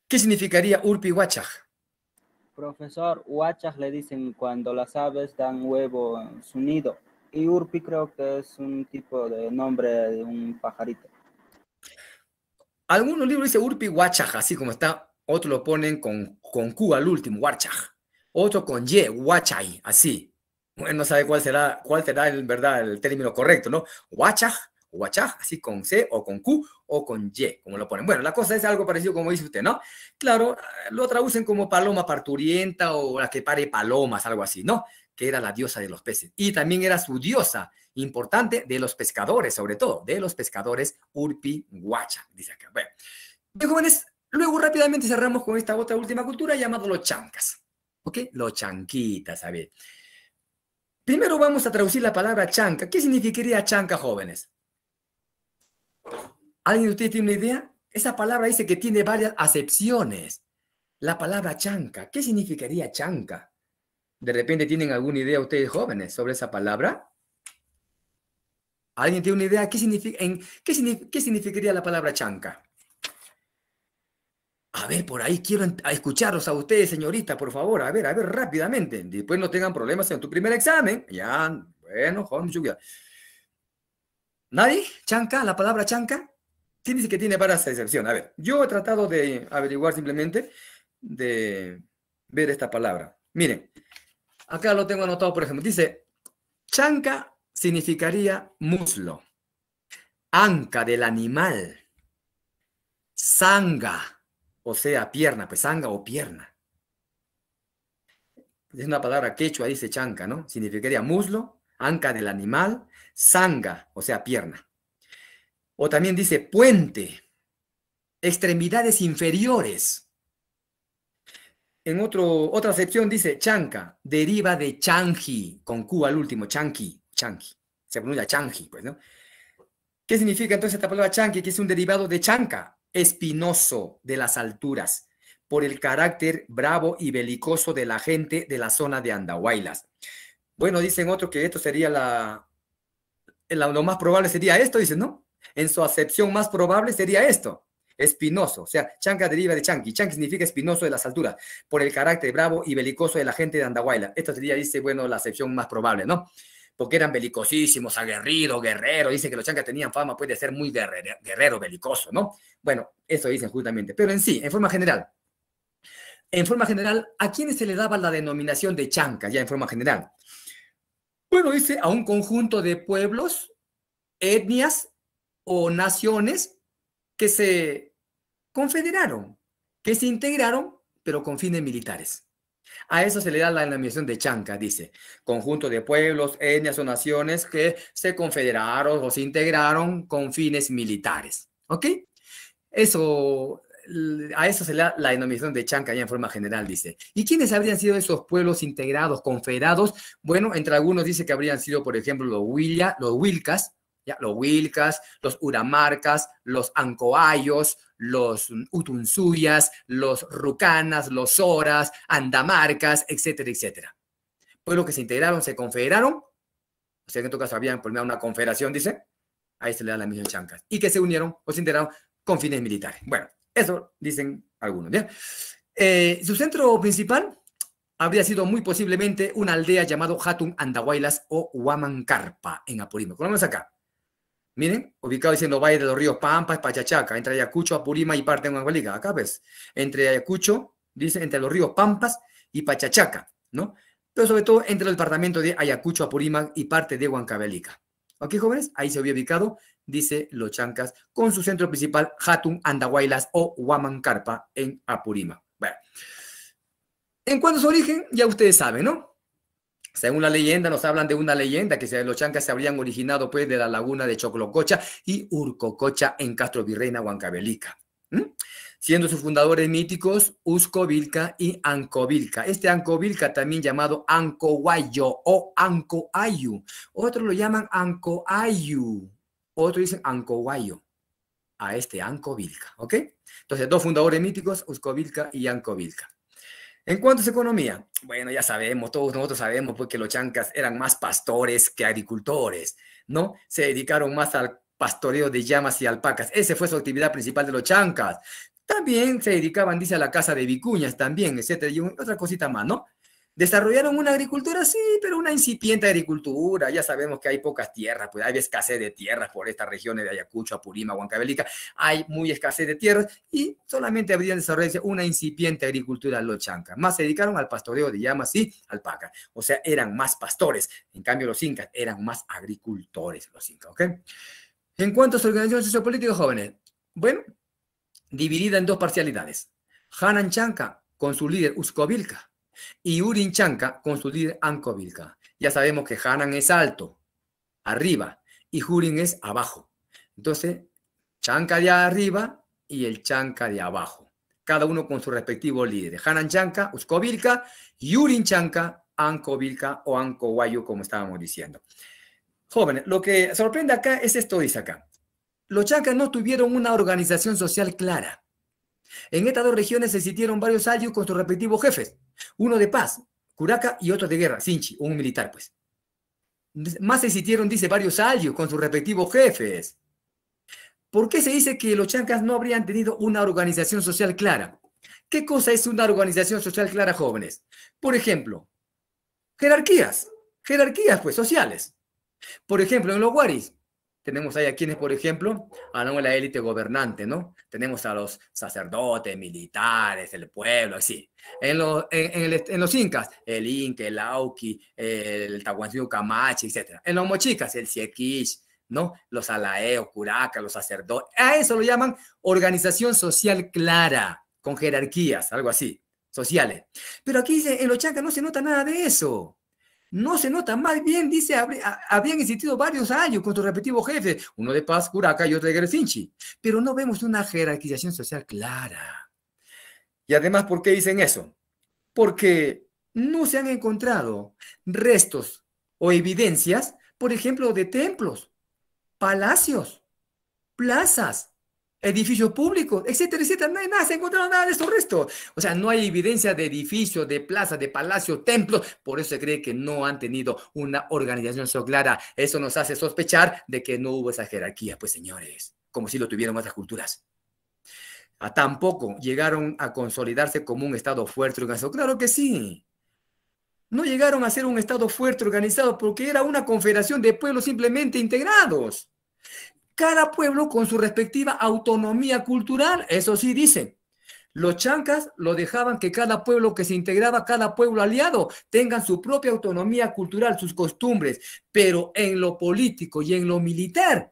¿qué significaría urpi huachaj? Profesor, huachaj le dicen cuando las aves dan huevo en su nido. Y urpi creo que es un tipo de nombre de un pajarito. Algunos libros dicen urpi huachaj, así como está. Otros lo ponen con, con Q al último, huachaj. Otro con Y, huachay, así. Bueno, no sabe cuál será, cuál será en verdad el término correcto, ¿no? Huachaj Huachaj, así con C o con Q o con Y, como lo ponen. Bueno, la cosa es algo parecido como dice usted, ¿no? Claro, eh, lo traducen como paloma parturienta o la que pare palomas, algo así, ¿no? Que era la diosa de los peces. Y también era su diosa importante de los pescadores, sobre todo, de los pescadores Urpi Huacha, dice acá. Bueno, jóvenes, luego rápidamente cerramos con esta otra última cultura llamada los chancas, ¿ok? Los chanquitas, a ver. Primero vamos a traducir la palabra chanca. ¿Qué significaría chanca, jóvenes? ¿Alguien de ustedes tiene una idea? Esa palabra dice que tiene varias acepciones. La palabra chanca, ¿qué significaría chanca? ¿De repente tienen alguna idea ustedes jóvenes sobre esa palabra? ¿Alguien tiene una idea? ¿Qué, significa, en, qué, significaría la palabra chanca? A ver, por ahí quiero escucharlos a ustedes, señorita, por favor. A ver, a ver, rápidamente. Después no tengan problemas en tu primer examen. Ya, bueno, joven, ¿Nadie? ¿Chanca? ¿La palabra chanca? ¿Quién dice que tiene varias excepciones? A ver, yo he tratado de averiguar simplemente, de ver esta palabra. Miren, acá lo tengo anotado, por ejemplo. Dice, chanca significaría muslo, anca del animal, sanga, o sea, pierna, pues sanga o pierna. Es una palabra quechua, dice chanca, ¿no? Significaría muslo, anca del animal, sanga, o sea, pierna. O también dice puente, extremidades inferiores. En otro, otra sección dice chanca, deriva de changi, con Q al último, chanqui, chanqui. Se pronuncia changi, pues, ¿no? ¿Qué significa entonces esta palabra chanqui? Que es un derivado de chanca, espinoso, de las alturas, por el carácter bravo y belicoso de la gente de la zona de Andahuaylas. Bueno, dicen otro que esto sería la, lo más probable sería esto, dice, ¿no? En su acepción más probable sería esto, espinoso. O sea, chanca deriva de chanqui. Chanqui significa espinoso de las alturas, por el carácter bravo y belicoso de la gente de Andahuayla. Esto sería, dice, bueno, la acepción más probable, ¿no? Porque eran belicosísimos, aguerridos, guerreros. Dice que los chancas tenían fama, puede ser muy guerrero, belicoso, ¿no? Bueno, eso dicen justamente. Pero en sí, en forma general, en forma general, ¿a quiénes se le daba la denominación de chanca, ya en forma general? Bueno, dice a un conjunto de pueblos, etnias o naciones que se confederaron, que se integraron, pero con fines militares. A eso se le da la denominación de chanca, dice, conjunto de pueblos, etnias o naciones que se confederaron o se integraron con fines militares. ¿Ok? Eso a eso se le da la denominación de Chanca ya en forma general, dice. ¿Y quiénes habrían sido esos pueblos integrados, confederados? Bueno, entre algunos dice que habrían sido, por ejemplo, los, Huilla, los Wilcas, los Wilcas, los Uramarcas, los Ancoayos, los Utunsuyas, los Rucanas, los horas Andamarcas, etcétera, etcétera. Pueblos que se integraron, se confederaron, o sea que en todo caso habían formado una confederación, dice, ahí se le da la misma Chancas, y que se unieron o se integraron con fines militares. Bueno, eso dicen algunos. Eh, su centro principal habría sido muy posiblemente una aldea llamado Hatun Andahuaylas o Huamancarpa en Apurímac. Vamos acá. Miren, ubicado los valle de los ríos Pampas, Pachachaca, entre Ayacucho, Apurímac y parte de Huancavelica. Acá ves, entre Ayacucho, dice, entre los ríos Pampas y Pachachaca, ¿no? Pero sobre todo entre el departamento de Ayacucho, Apurímac y parte de Huancavelica. ¿Ok, jóvenes? Ahí se había ubicado dice Los Chancas, con su centro principal Hatun Andahuaylas o Huamancarpa en Apurima. Bueno, en cuanto a su origen, ya ustedes saben, ¿no? Según la leyenda, nos hablan de una leyenda que los chancas se habrían originado pues de la laguna de Choclococha y Urcococha en Castro Virreina, Huancabelica. siendo sus fundadores míticos Uscovilca y Ancovilca. Este Ancovilca también llamado Ancohuayo o Ancoayu. Otros lo llaman Ancoayu otros dicen Ancoguayo, a este Anco ¿ok? Entonces, dos fundadores míticos, Uscovilca y Anco Vilca. En cuanto a su economía, bueno, ya sabemos, todos nosotros sabemos porque pues, los chancas eran más pastores que agricultores, ¿no? Se dedicaron más al pastoreo de llamas y alpacas. Esa fue su actividad principal de los chancas. También se dedicaban, dice, a la casa de vicuñas también, etcétera, y otra cosita más, ¿no? Desarrollaron una agricultura, sí, pero una incipiente agricultura. Ya sabemos que hay pocas tierras, pues hay escasez de tierras por estas regiones de Ayacucho, Apurima, Huancavelica. Hay muy escasez de tierras y solamente habrían desarrollado una incipiente agricultura lochanca. Más se dedicaron al pastoreo de llamas y alpaca. O sea, eran más pastores. En cambio, los incas eran más agricultores, los incas, ¿ok? En cuanto a su organización sociopolítica, jóvenes, bueno, dividida en dos parcialidades. Hanan Chanca con su líder Uscovilca y Urin chanca con su líder Ancovilca. Ya sabemos que Hanan es alto, arriba, y Hurin es abajo. Entonces, Chanca de arriba y el Chanca de abajo. Cada uno con su respectivo líder. Hanan chanca Uskovilca, y Yurin chanca Ancovilca, o anco como estábamos diciendo. Jóvenes, lo que sorprende acá es esto, dice acá. Los chancas no tuvieron una organización social clara en estas dos regiones se sitieron varios alios con sus respectivos jefes, uno de paz, Curaca, y otro de guerra, Sinchi, un militar, pues. Más se sitieron, dice, varios alios con sus respectivos jefes. ¿Por qué se dice que los chancas no habrían tenido una organización social clara? ¿Qué cosa es una organización social clara, jóvenes? Por ejemplo, jerarquías, jerarquías, pues, sociales. Por ejemplo, en los guaris, tenemos ahí a quienes, por ejemplo, a la élite gobernante, ¿no? Tenemos a los sacerdotes, militares, el pueblo, así. En los, en, los incas, el Inca, el auki el Tahuantinsuyo Camachi, etc. En los mochicas, el Siequish, ¿no? Los alaeos, curacas, los sacerdotes. A eso lo llaman organización social clara, con jerarquías, algo así, sociales. Pero aquí en los chancas no se nota nada de eso no se nota. Más bien, dice, habían existido varios años con sus respectivos jefe, uno de Paz, Curaca y otro de Gresinchi. Pero no vemos una jerarquización social clara. Y además, ¿por qué dicen eso? Porque no se han encontrado restos o evidencias, por ejemplo, de templos, palacios, plazas, edificios públicos, etcétera, etcétera. No hay nada, se encontrado nada de esos restos. O sea, no hay evidencia de edificios, de plaza, de palacio, templos. Por eso se cree que no han tenido una organización soclara. Eso nos hace sospechar de que no hubo esa jerarquía, pues señores, como si lo tuvieran otras culturas. A ah, tampoco llegaron a consolidarse como un Estado fuerte organizado. Claro que sí. No llegaron a ser un Estado fuerte organizado porque era una confederación de pueblos simplemente integrados cada pueblo con su respectiva autonomía cultural. Eso sí dicen. Los chancas lo dejaban que cada pueblo que se integraba, cada pueblo aliado, tengan su propia autonomía cultural, sus costumbres. Pero en lo político y en lo militar,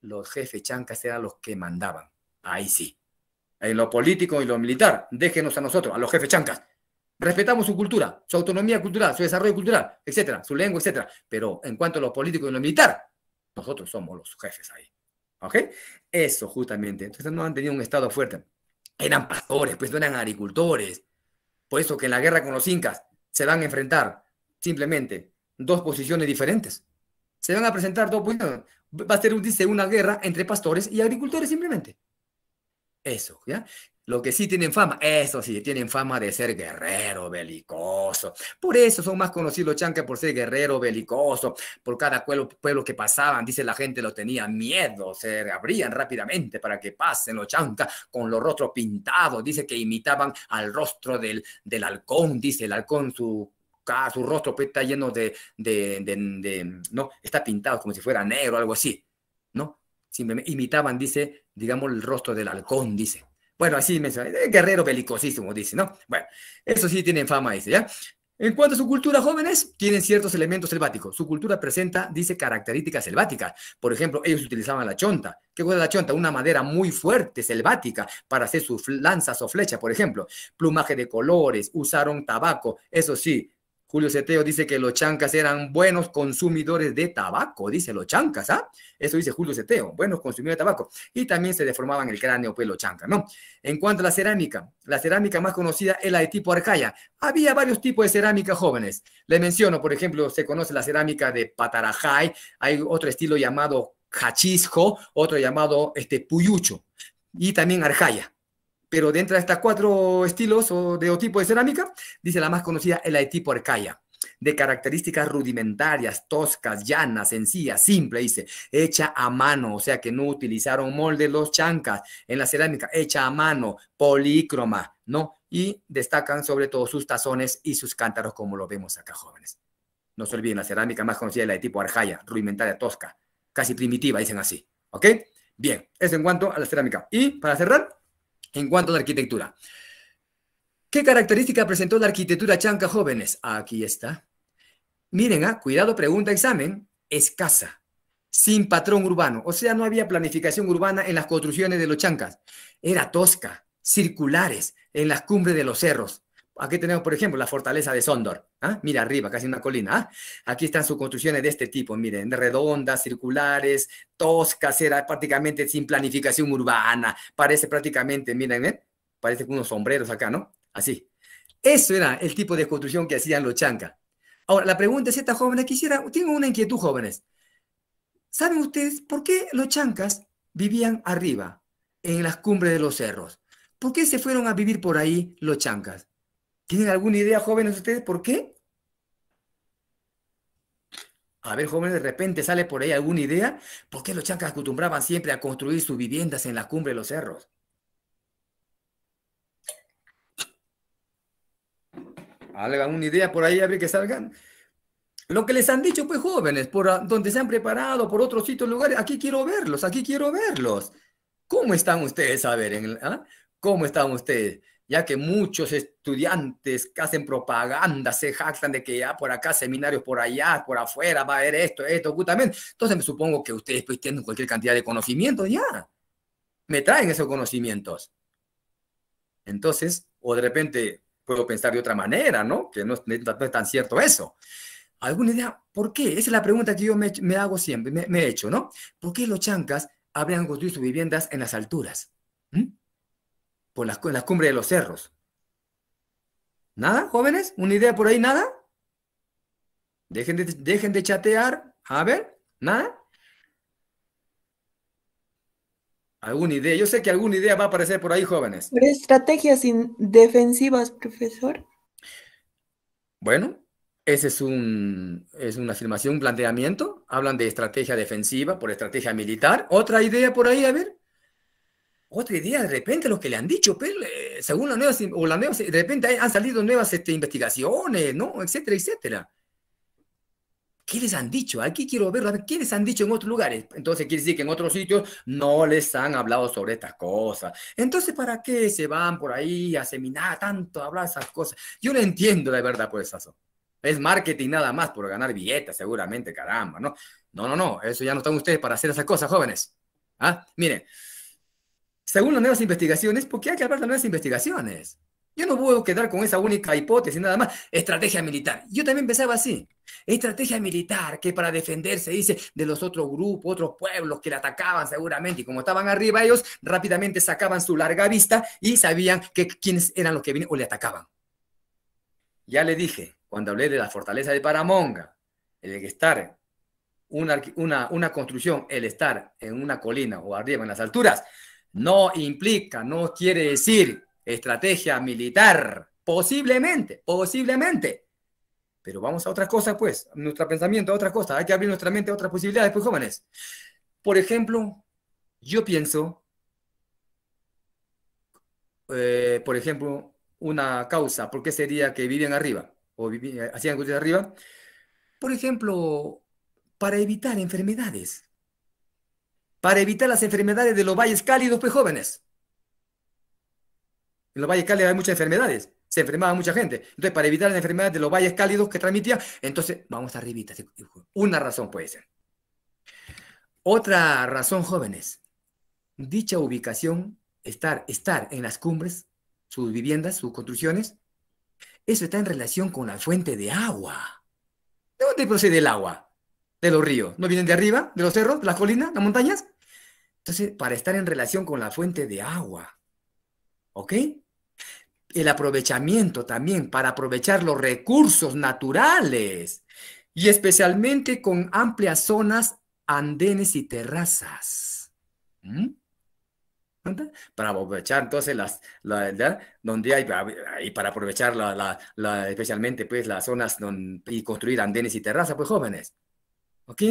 los jefes chancas eran los que mandaban. Ahí sí. En lo político y lo militar, déjenos a nosotros, a los jefes chancas. Respetamos su cultura, su autonomía cultural, su desarrollo cultural, etcétera, su lengua, etcétera. Pero en cuanto a lo político y lo militar, nosotros somos los jefes ahí. ¿Ok? Eso justamente. Entonces no han tenido un Estado fuerte. Eran pastores, pues no eran agricultores. Por eso que en la guerra con los incas se van a enfrentar simplemente dos posiciones diferentes. Se van a presentar dos posiciones. Va a ser, un, dice, una guerra entre pastores y agricultores simplemente. Eso, ¿ya? Lo que sí tienen fama, eso sí, tienen fama de ser guerrero belicoso. Por eso son más conocidos los chancas por ser guerrero belicoso. Por cada pueblo, que pasaban, dice la gente, lo tenía miedo, se abrían rápidamente para que pasen los chancas con los rostros pintados. Dice que imitaban al rostro del, del halcón, dice el halcón, su su rostro pues está lleno de, de, no, está pintado como si fuera negro, algo así, ¿no? Simplemente imitaban, dice, digamos, el rostro del halcón, dice. Bueno, así menciona, eh, guerrero belicosísimo, dice, ¿no? Bueno, eso sí tienen fama, dice, ¿ya? En cuanto a su cultura, jóvenes, tienen ciertos elementos selváticos. Su cultura presenta, dice, características selváticas. Por ejemplo, ellos utilizaban la chonta. ¿Qué cosa es la chonta? Una madera muy fuerte, selvática, para hacer sus lanzas o flechas, por ejemplo. Plumaje de colores, usaron tabaco, eso sí, Julio Ceteo dice que los chancas eran buenos consumidores de tabaco, dice los chancas, ¿ah? Eso dice Julio Ceteo, buenos consumidores de tabaco. Y también se deformaban el cráneo, pues los chancas, ¿no? En cuanto a la cerámica, la cerámica más conocida es la de tipo arcaya. Había varios tipos de cerámica jóvenes. Le menciono, por ejemplo, se conoce la cerámica de Patarajay, hay otro estilo llamado hachisco, otro llamado este, puyucho y también arcaya pero dentro de estas cuatro estilos o de tipo de cerámica, dice la más conocida es la de tipo arcaya de características rudimentarias, toscas, llanas, sencillas, simple, dice, hecha a mano, o sea que no utilizaron moldes los chancas en la cerámica, hecha a mano, polícroma, ¿no? Y destacan sobre todo sus tazones y sus cántaros, como lo vemos acá, jóvenes. No se olviden, la cerámica más conocida es la de tipo arcaya, rudimentaria, tosca, casi primitiva, dicen así, ¿ok? Bien, eso en cuanto a la cerámica. Y para cerrar, en cuanto a la arquitectura. ¿Qué característica presentó la arquitectura chanca jóvenes? Aquí está. Miren, ¿ah? cuidado, pregunta, examen, escasa, sin patrón urbano. O sea, no había planificación urbana en las construcciones de los chancas. Era tosca, circulares, en las cumbres de los cerros. Aquí tenemos, por ejemplo, la fortaleza de Sondor. ¿ah? Mira arriba, casi una colina. ¿ah? Aquí están sus construcciones de este tipo, miren, redondas, circulares, toscas, era prácticamente sin planificación urbana. Parece prácticamente, miren, ¿eh? parece con unos sombreros acá, ¿no? Así. Eso era el tipo de construcción que hacían los chancas. Ahora, la pregunta es esta, jóvenes, quisiera, tengo una inquietud, jóvenes. ¿Saben ustedes por qué los chancas vivían arriba, en las cumbres de los cerros? ¿Por qué se fueron a vivir por ahí los chancas? ¿Tienen alguna idea, jóvenes, ustedes, por qué? A ver, jóvenes, de repente sale por ahí alguna idea. ¿Por qué los chancas acostumbraban siempre a construir sus viviendas en la cumbre de los cerros? Hagan una idea por ahí, a ver que salgan. Lo que les han dicho, pues jóvenes, por donde se han preparado, por otros sitios, lugares, aquí quiero verlos, aquí quiero verlos. ¿Cómo están ustedes? A ver, en, ¿ah? ¿cómo están ustedes? Ya que muchos estudiantes que hacen propaganda, se jactan de que ya ah, por acá, seminarios por allá, por afuera, va a haber esto, esto, justamente. Entonces me supongo que ustedes pues tienen cualquier cantidad de conocimiento ya. Me traen esos conocimientos. Entonces, o de repente puedo pensar de otra manera, ¿no? Que no, es tan cierto eso. ¿Alguna idea? ¿Por qué? Esa es la pregunta que yo me, hago siempre, me, he hecho, ¿no? ¿Por qué los chancas habrían construido sus viviendas en las alturas? ¿Mm? Por las cumbres de los cerros. ¿Nada, jóvenes? ¿Una idea por ahí? ¿Nada? Dejen de, dejen de chatear. A ver, ¿nada? ¿Alguna idea? Yo sé que alguna idea va a aparecer por ahí, jóvenes. Estrategias defensivas, profesor. Bueno, ese es, es una afirmación, un planteamiento. Hablan de estrategia defensiva por estrategia militar. ¿Otra idea por ahí? A ver. Otra idea, de repente, lo que le han dicho, pero según las nuevas, o las nuevas, de repente han salido nuevas este, investigaciones, ¿no? Etcétera, etcétera. ¿Qué les han dicho? Aquí quiero ver, ¿qué les han dicho en otros lugares? Entonces quiere decir que en otros sitios no les han hablado sobre estas cosas. Entonces, ¿para qué se van por ahí a seminar tanto, a hablar esas cosas? Yo no entiendo la verdad por pues, eso. Es marketing nada más por ganar billetes, seguramente, caramba, ¿no? No, no, no, eso ya no están ustedes para hacer esas cosas, jóvenes. ¿Ah? Miren, según las nuevas investigaciones, porque hay que hablar de nuevas investigaciones. Yo no puedo quedar con esa única hipótesis, nada más, estrategia militar. Yo también pensaba así, estrategia militar, que para defenderse, dice, de los otros grupos, otros pueblos que le atacaban seguramente, y como estaban arriba ellos, rápidamente sacaban su larga vista y sabían quiénes eran los que vinieron o le atacaban. Ya le dije, cuando hablé de la fortaleza de Paramonga, el estar, una, una construcción, el estar en una colina o arriba en las alturas, no implica, no quiere decir estrategia militar, posiblemente, posiblemente. Pero vamos a otras cosas, pues, nuestro pensamiento a otras cosas, hay que abrir nuestra mente a otras posibilidades, pues jóvenes. Por ejemplo, yo pienso, eh, por ejemplo, una causa, ¿por qué sería que viven arriba o vivían, hacían cosas arriba? Por ejemplo, para evitar enfermedades para evitar las enfermedades de los valles cálidos, pues jóvenes. En los valles cálidos hay muchas enfermedades, se enfermaba mucha gente. Entonces, para evitar las enfermedades de los valles cálidos que transmitía, entonces vamos arribita. Una razón puede ser. Otra razón, jóvenes. Dicha ubicación, estar, estar en las cumbres, sus viviendas, sus construcciones, eso está en relación con la fuente de agua. ¿De dónde procede el agua? De los ríos. ¿No vienen de arriba, de los cerros, de las colinas, de las montañas? Entonces, para estar en relación con la fuente de agua, ¿ok? El aprovechamiento también, para aprovechar los recursos naturales y especialmente con amplias zonas, andenes y terrazas. para aprovechar entonces las, donde hay y para aprovechar especialmente pues las zonas y construir andenes y terrazas pues jóvenes ¿ok?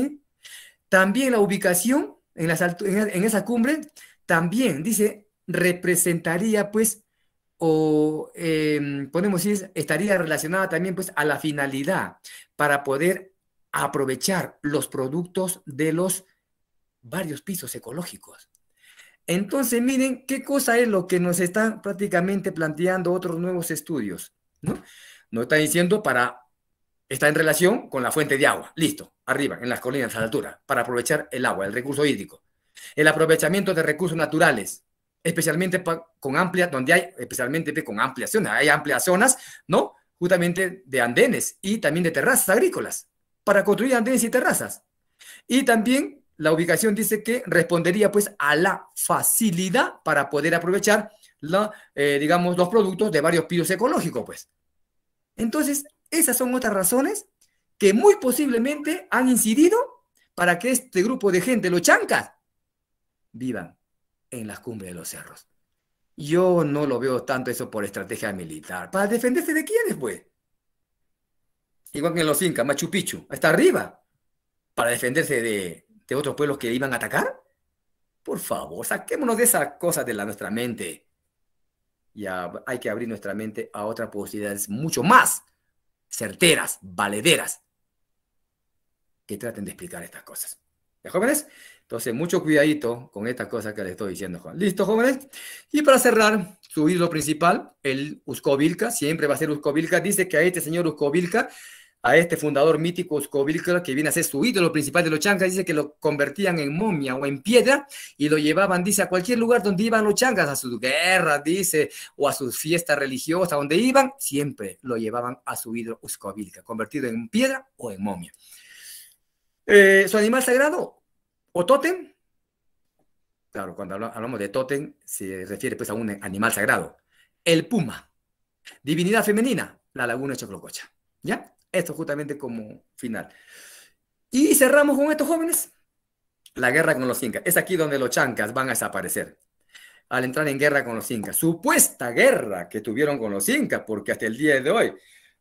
también la ubicación e, en, esa cumbre, también dice, representaría pues, o eh, podemos decir, estaría relacionada también pues a la finalidad para poder aprovechar los productos de los varios pisos ecológicos. Entonces, miren qué cosa es lo que nos están prácticamente planteando otros nuevos estudios, ¿no? Nos están diciendo para está en relación con la fuente de agua. Listo, arriba, en las colinas, a la altura, para aprovechar el agua, el recurso hídrico. El aprovechamiento de recursos naturales, especialmente con amplias, donde hay, especialmente con amplias zonas, hay amplias zonas, ¿no? Justamente de andenes y también de terrazas agrícolas, para construir andenes y terrazas. Y también la ubicación dice que respondería pues a la facilidad para poder aprovechar, la, eh, digamos, los productos de varios pisos ecológicos, pues. Entonces, esas son otras razones que muy posiblemente han incidido para que este grupo de gente, los chancas, vivan en las cumbres de los cerros. Yo no lo veo tanto eso por estrategia militar. ¿Para defenderse de quiénes, pues? Igual que en los incas, Machu Picchu, hasta arriba. ¿Para defenderse de, otros pueblos que iban a atacar? Por favor, saquémonos de esas cosas de la, nuestra mente. Ya hay que abrir nuestra mente a otras posibilidades mucho más certeras, valederas, que traten de explicar estas cosas. ¿Ya jóvenes? Entonces, mucho cuidadito con estas cosas que les estoy diciendo, Juan. ¿Listo, jóvenes? Y para cerrar, su ídolo principal, el Uscovilca, siempre va a ser Uscovilca. Dice que a este señor Uscovilca a este fundador mítico Uskovilka que viene a ser su ídolo principal de los changas, dice que lo convertían en momia o en piedra y lo llevaban, dice, a cualquier lugar donde iban los changas, a sus guerras, dice, o a sus fiestas religiosas, donde iban, siempre lo llevaban a su ídolo Oscovilca, convertido en piedra o en momia. Eh, su animal sagrado, o tótem, claro, cuando hablamos de tótem se refiere pues a un animal sagrado, el puma, divinidad femenina, la laguna de Choclococha, ¿ya? Esto justamente como final. Y cerramos con estos jóvenes. La guerra con los incas. Es aquí donde los chancas van a desaparecer. Al entrar en guerra con los incas. Supuesta guerra que tuvieron con los incas, porque hasta el día de hoy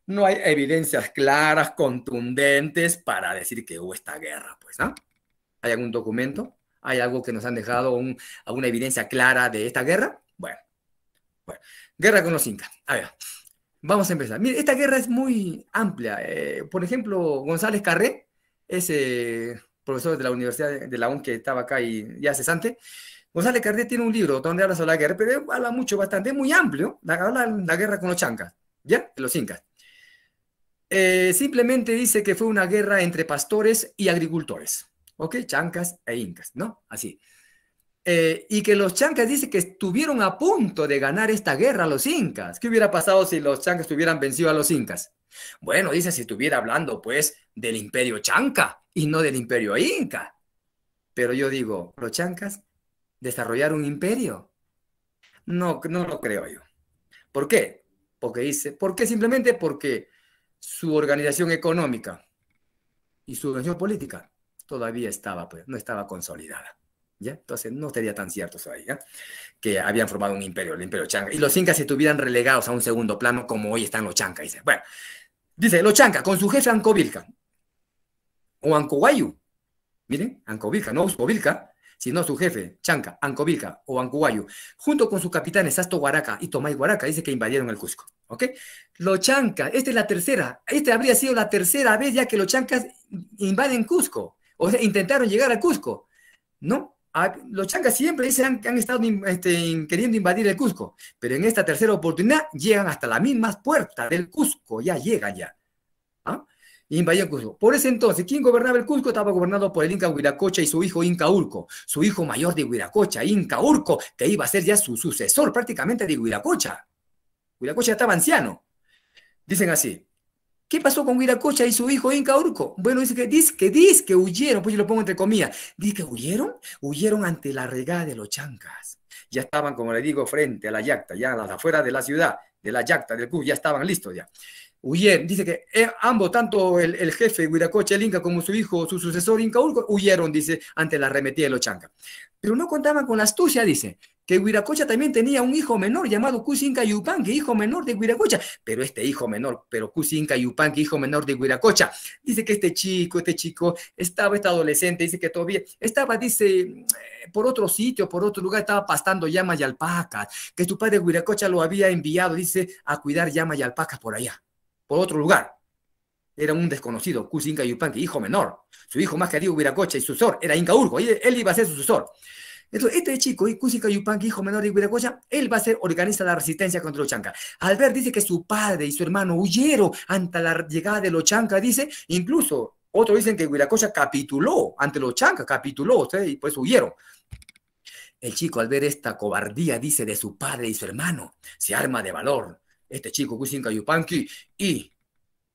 no hay evidencias claras, contundentes para decir que hubo esta guerra. Pues, ¿no? ¿Hay algún documento? ¿Hay algo que nos han dejado un, alguna evidencia clara de esta guerra? Bueno, bueno. Guerra con los incas. A ver. Vamos a empezar. Mire, esta guerra es muy amplia. Eh, por ejemplo, González Carré, ese eh, profesor de la Universidad de la Un que estaba acá y ya cesante, González Carré tiene un libro donde habla sobre la guerra, pero habla mucho, bastante, muy amplio, habla de la guerra con los chancas, ¿ya? Los incas. Eh, simplemente dice que fue una guerra entre pastores y agricultores, ¿ok? Chancas e incas, ¿no? Así. Eh, y que los chancas dice que estuvieron a punto de ganar esta guerra a los incas. ¿Qué hubiera pasado si los chancas hubieran vencido a los incas? Bueno, dice, si estuviera hablando pues del imperio chanca y no del imperio inca. Pero yo digo, los chancas desarrollaron un imperio. No, no lo creo yo. ¿Por qué? Porque dice, ¿por Simplemente porque su organización económica y su organización política todavía estaba, pues, no estaba consolidada. Entonces no sería tan cierto eso ahí, que habían formado un imperio, el imperio chanca. Y los incas se estuvieran relegados a un segundo plano como hoy están los chancas. Dice. Bueno, dice, los chancas con su jefe Ancovilca o ancohuayu miren, Ancovilca, no Uscovilca, sino su jefe, Chanca, Ancovilca o Ancobayu, junto con sus capitanes Sasto Guaraca y Tomás Guaraca, dice que invadieron el Cusco. ¿Ok? Los chancas, esta es la tercera, esta habría sido la tercera vez ya que los chancas invaden Cusco, o sea, intentaron llegar a Cusco, ¿no? Ah, los chancas siempre dicen que han estado este, queriendo invadir el Cusco, pero en esta tercera oportunidad llegan hasta la mismas puerta del Cusco, ya llegan ya. ¿ah? el Cusco. Por ese entonces, ¿quién gobernaba el Cusco? Estaba gobernado por el Inca Huiracocha y su hijo Inca Urco, su hijo mayor de Huiracocha, Inca Urco, que iba a ser ya su sucesor prácticamente de Huiracocha. Huiracocha estaba anciano. Dicen así, ¿Qué pasó con Huiracocha y su hijo Inca Urco? Bueno, dice que, dice que, dice que huyeron, pues yo lo pongo entre comillas, dice que huyeron, huyeron ante la regada de los chancas. Ya estaban, como le digo, frente a la yacta, ya afuera las de la ciudad, de la yacta, del CUB, ya estaban listos ya. Huyeron, dice que eh, ambos, tanto el, jefe Huiracocha, el Inca, como su hijo, su sucesor Inca Urco, huyeron, dice, ante la arremetida de los chancas. Pero no contaban con la astucia, dice, que Huiracocha también tenía un hijo menor llamado Cusinca Yupanqui, hijo menor de Huiracocha, pero este hijo menor, pero Cusinca Yupanqui, hijo menor de Huiracocha, dice que este chico, este chico estaba, este adolescente, dice que todavía estaba, dice, eh, por otro sitio, por otro lugar, estaba pastando llamas y alpacas, que su padre Huiracocha lo había enviado, dice, a cuidar llamas y alpacas por allá, por otro lugar. Era un desconocido, Cusinca que hijo menor. Su hijo más querido, Huiracocha, y su sucesor, era Inca él iba a ser su sucesor. Entonces, este chico, Ikusica Yupanqui, hijo menor de Huiracocha, él va a ser organiza de la resistencia contra los Chanca. Al ver, dice que su padre y su hermano huyeron ante la llegada de los chancas, dice, incluso otros dicen que Huiracocha capituló ante los Chanca, capituló, y pues huyeron. El chico, al ver esta cobardía, dice de su padre y su hermano, se arma de valor. Este chico, Cusinca Yupanqui, y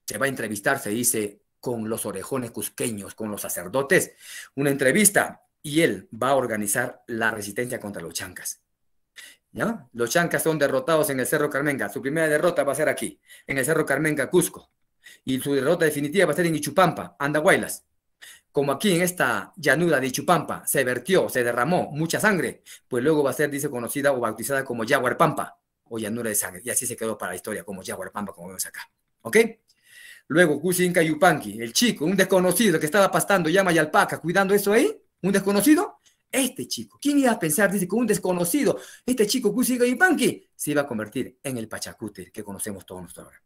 se va a entrevistar, se dice, con los orejones cusqueños, con los sacerdotes. Una entrevista y él va a organizar la resistencia contra los chancas. ya Los chancas son derrotados en el Cerro Carmenga. Su primera derrota va a ser aquí, en el Cerro Carmenga, Cusco. Y su derrota definitiva va a ser en Ichupampa, Andahuaylas. Como aquí en esta llanura de Ichupampa se vertió, se derramó mucha sangre, pues luego va a ser, dice, conocida o bautizada como Pampa, o llanura de sangre. Y así se quedó para la historia, como Yaguarpampa, como vemos acá. ¿Ok? Luego, Cusinca Yupanqui, el chico, un desconocido que estaba pastando llama y alpaca, cuidando eso ahí, un desconocido, este chico, ¿quién iba a pensar? Dice que un desconocido, este chico y panqui, se iba a convertir en el Pachacute que conocemos todos nosotros ahora.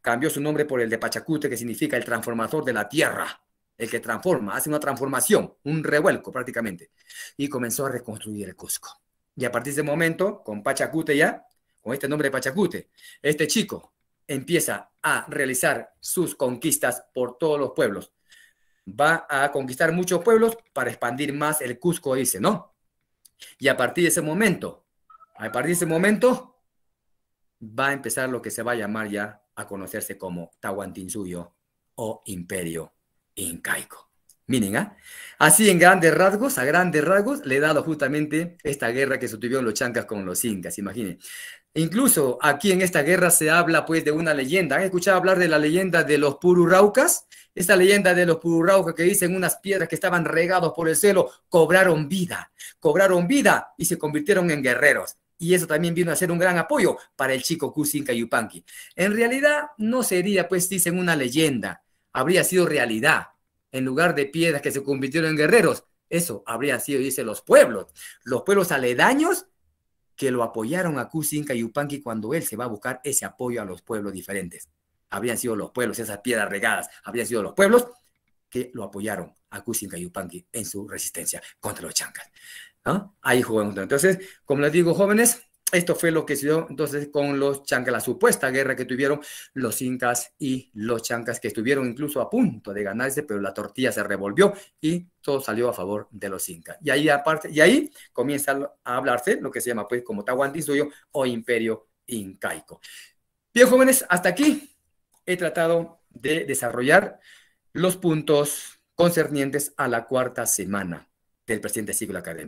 Cambió su nombre por el de Pachacute, que significa el transformador de la tierra, el que transforma, hace una transformación, un revuelco prácticamente. Y comenzó a reconstruir el Cusco. Y a partir de ese momento, con Pachacute ya, con este nombre de Pachacute, este chico empieza a realizar sus conquistas por todos los pueblos, va a conquistar muchos pueblos para expandir más el Cusco, dice, ¿no? Y a partir de ese momento, a partir de ese momento, va a empezar lo que se va a llamar ya a conocerse como Tahuantinsuyo o Imperio Incaico. Miren, ¿ah? así en grandes rasgos, a grandes rasgos, le he dado justamente esta guerra que se tuvieron los chancas con los incas, imaginen. Incluso aquí en esta guerra se habla pues de una leyenda. ¿Han escuchado hablar de la leyenda de los Pururaucas? Esta leyenda de los Pururaucas que dicen unas piedras que estaban regadas por el cielo cobraron vida, cobraron vida y se convirtieron en guerreros. Y eso también vino a ser un gran apoyo para el chico Kusinka Yupanqui. En realidad no sería pues dicen una leyenda, habría sido realidad. En lugar de piedras que se convirtieron en guerreros, eso habría sido, dice, los pueblos. Los pueblos aledaños que lo apoyaron a Cusinca y Yupanqui cuando él se va a buscar ese apoyo a los pueblos diferentes. Habrían sido los pueblos, esas piedras regadas, habrían sido los pueblos que lo apoyaron a Cusinca y Yupanqui en su resistencia contra los chancas. Ahí jugamos. Entonces, como les digo, jóvenes, esto fue lo que se dio entonces con los chancas, la supuesta guerra que tuvieron los incas y los chancas, que estuvieron incluso a punto de ganarse, pero la tortilla se revolvió y todo salió a favor de los incas. Y ahí, aparte, y ahí comienza a hablarse lo que se llama, pues, como Tahuantinsuyo o Imperio Incaico. Bien, jóvenes, hasta aquí he tratado de desarrollar los puntos concernientes a la cuarta semana del presente Siglo académico.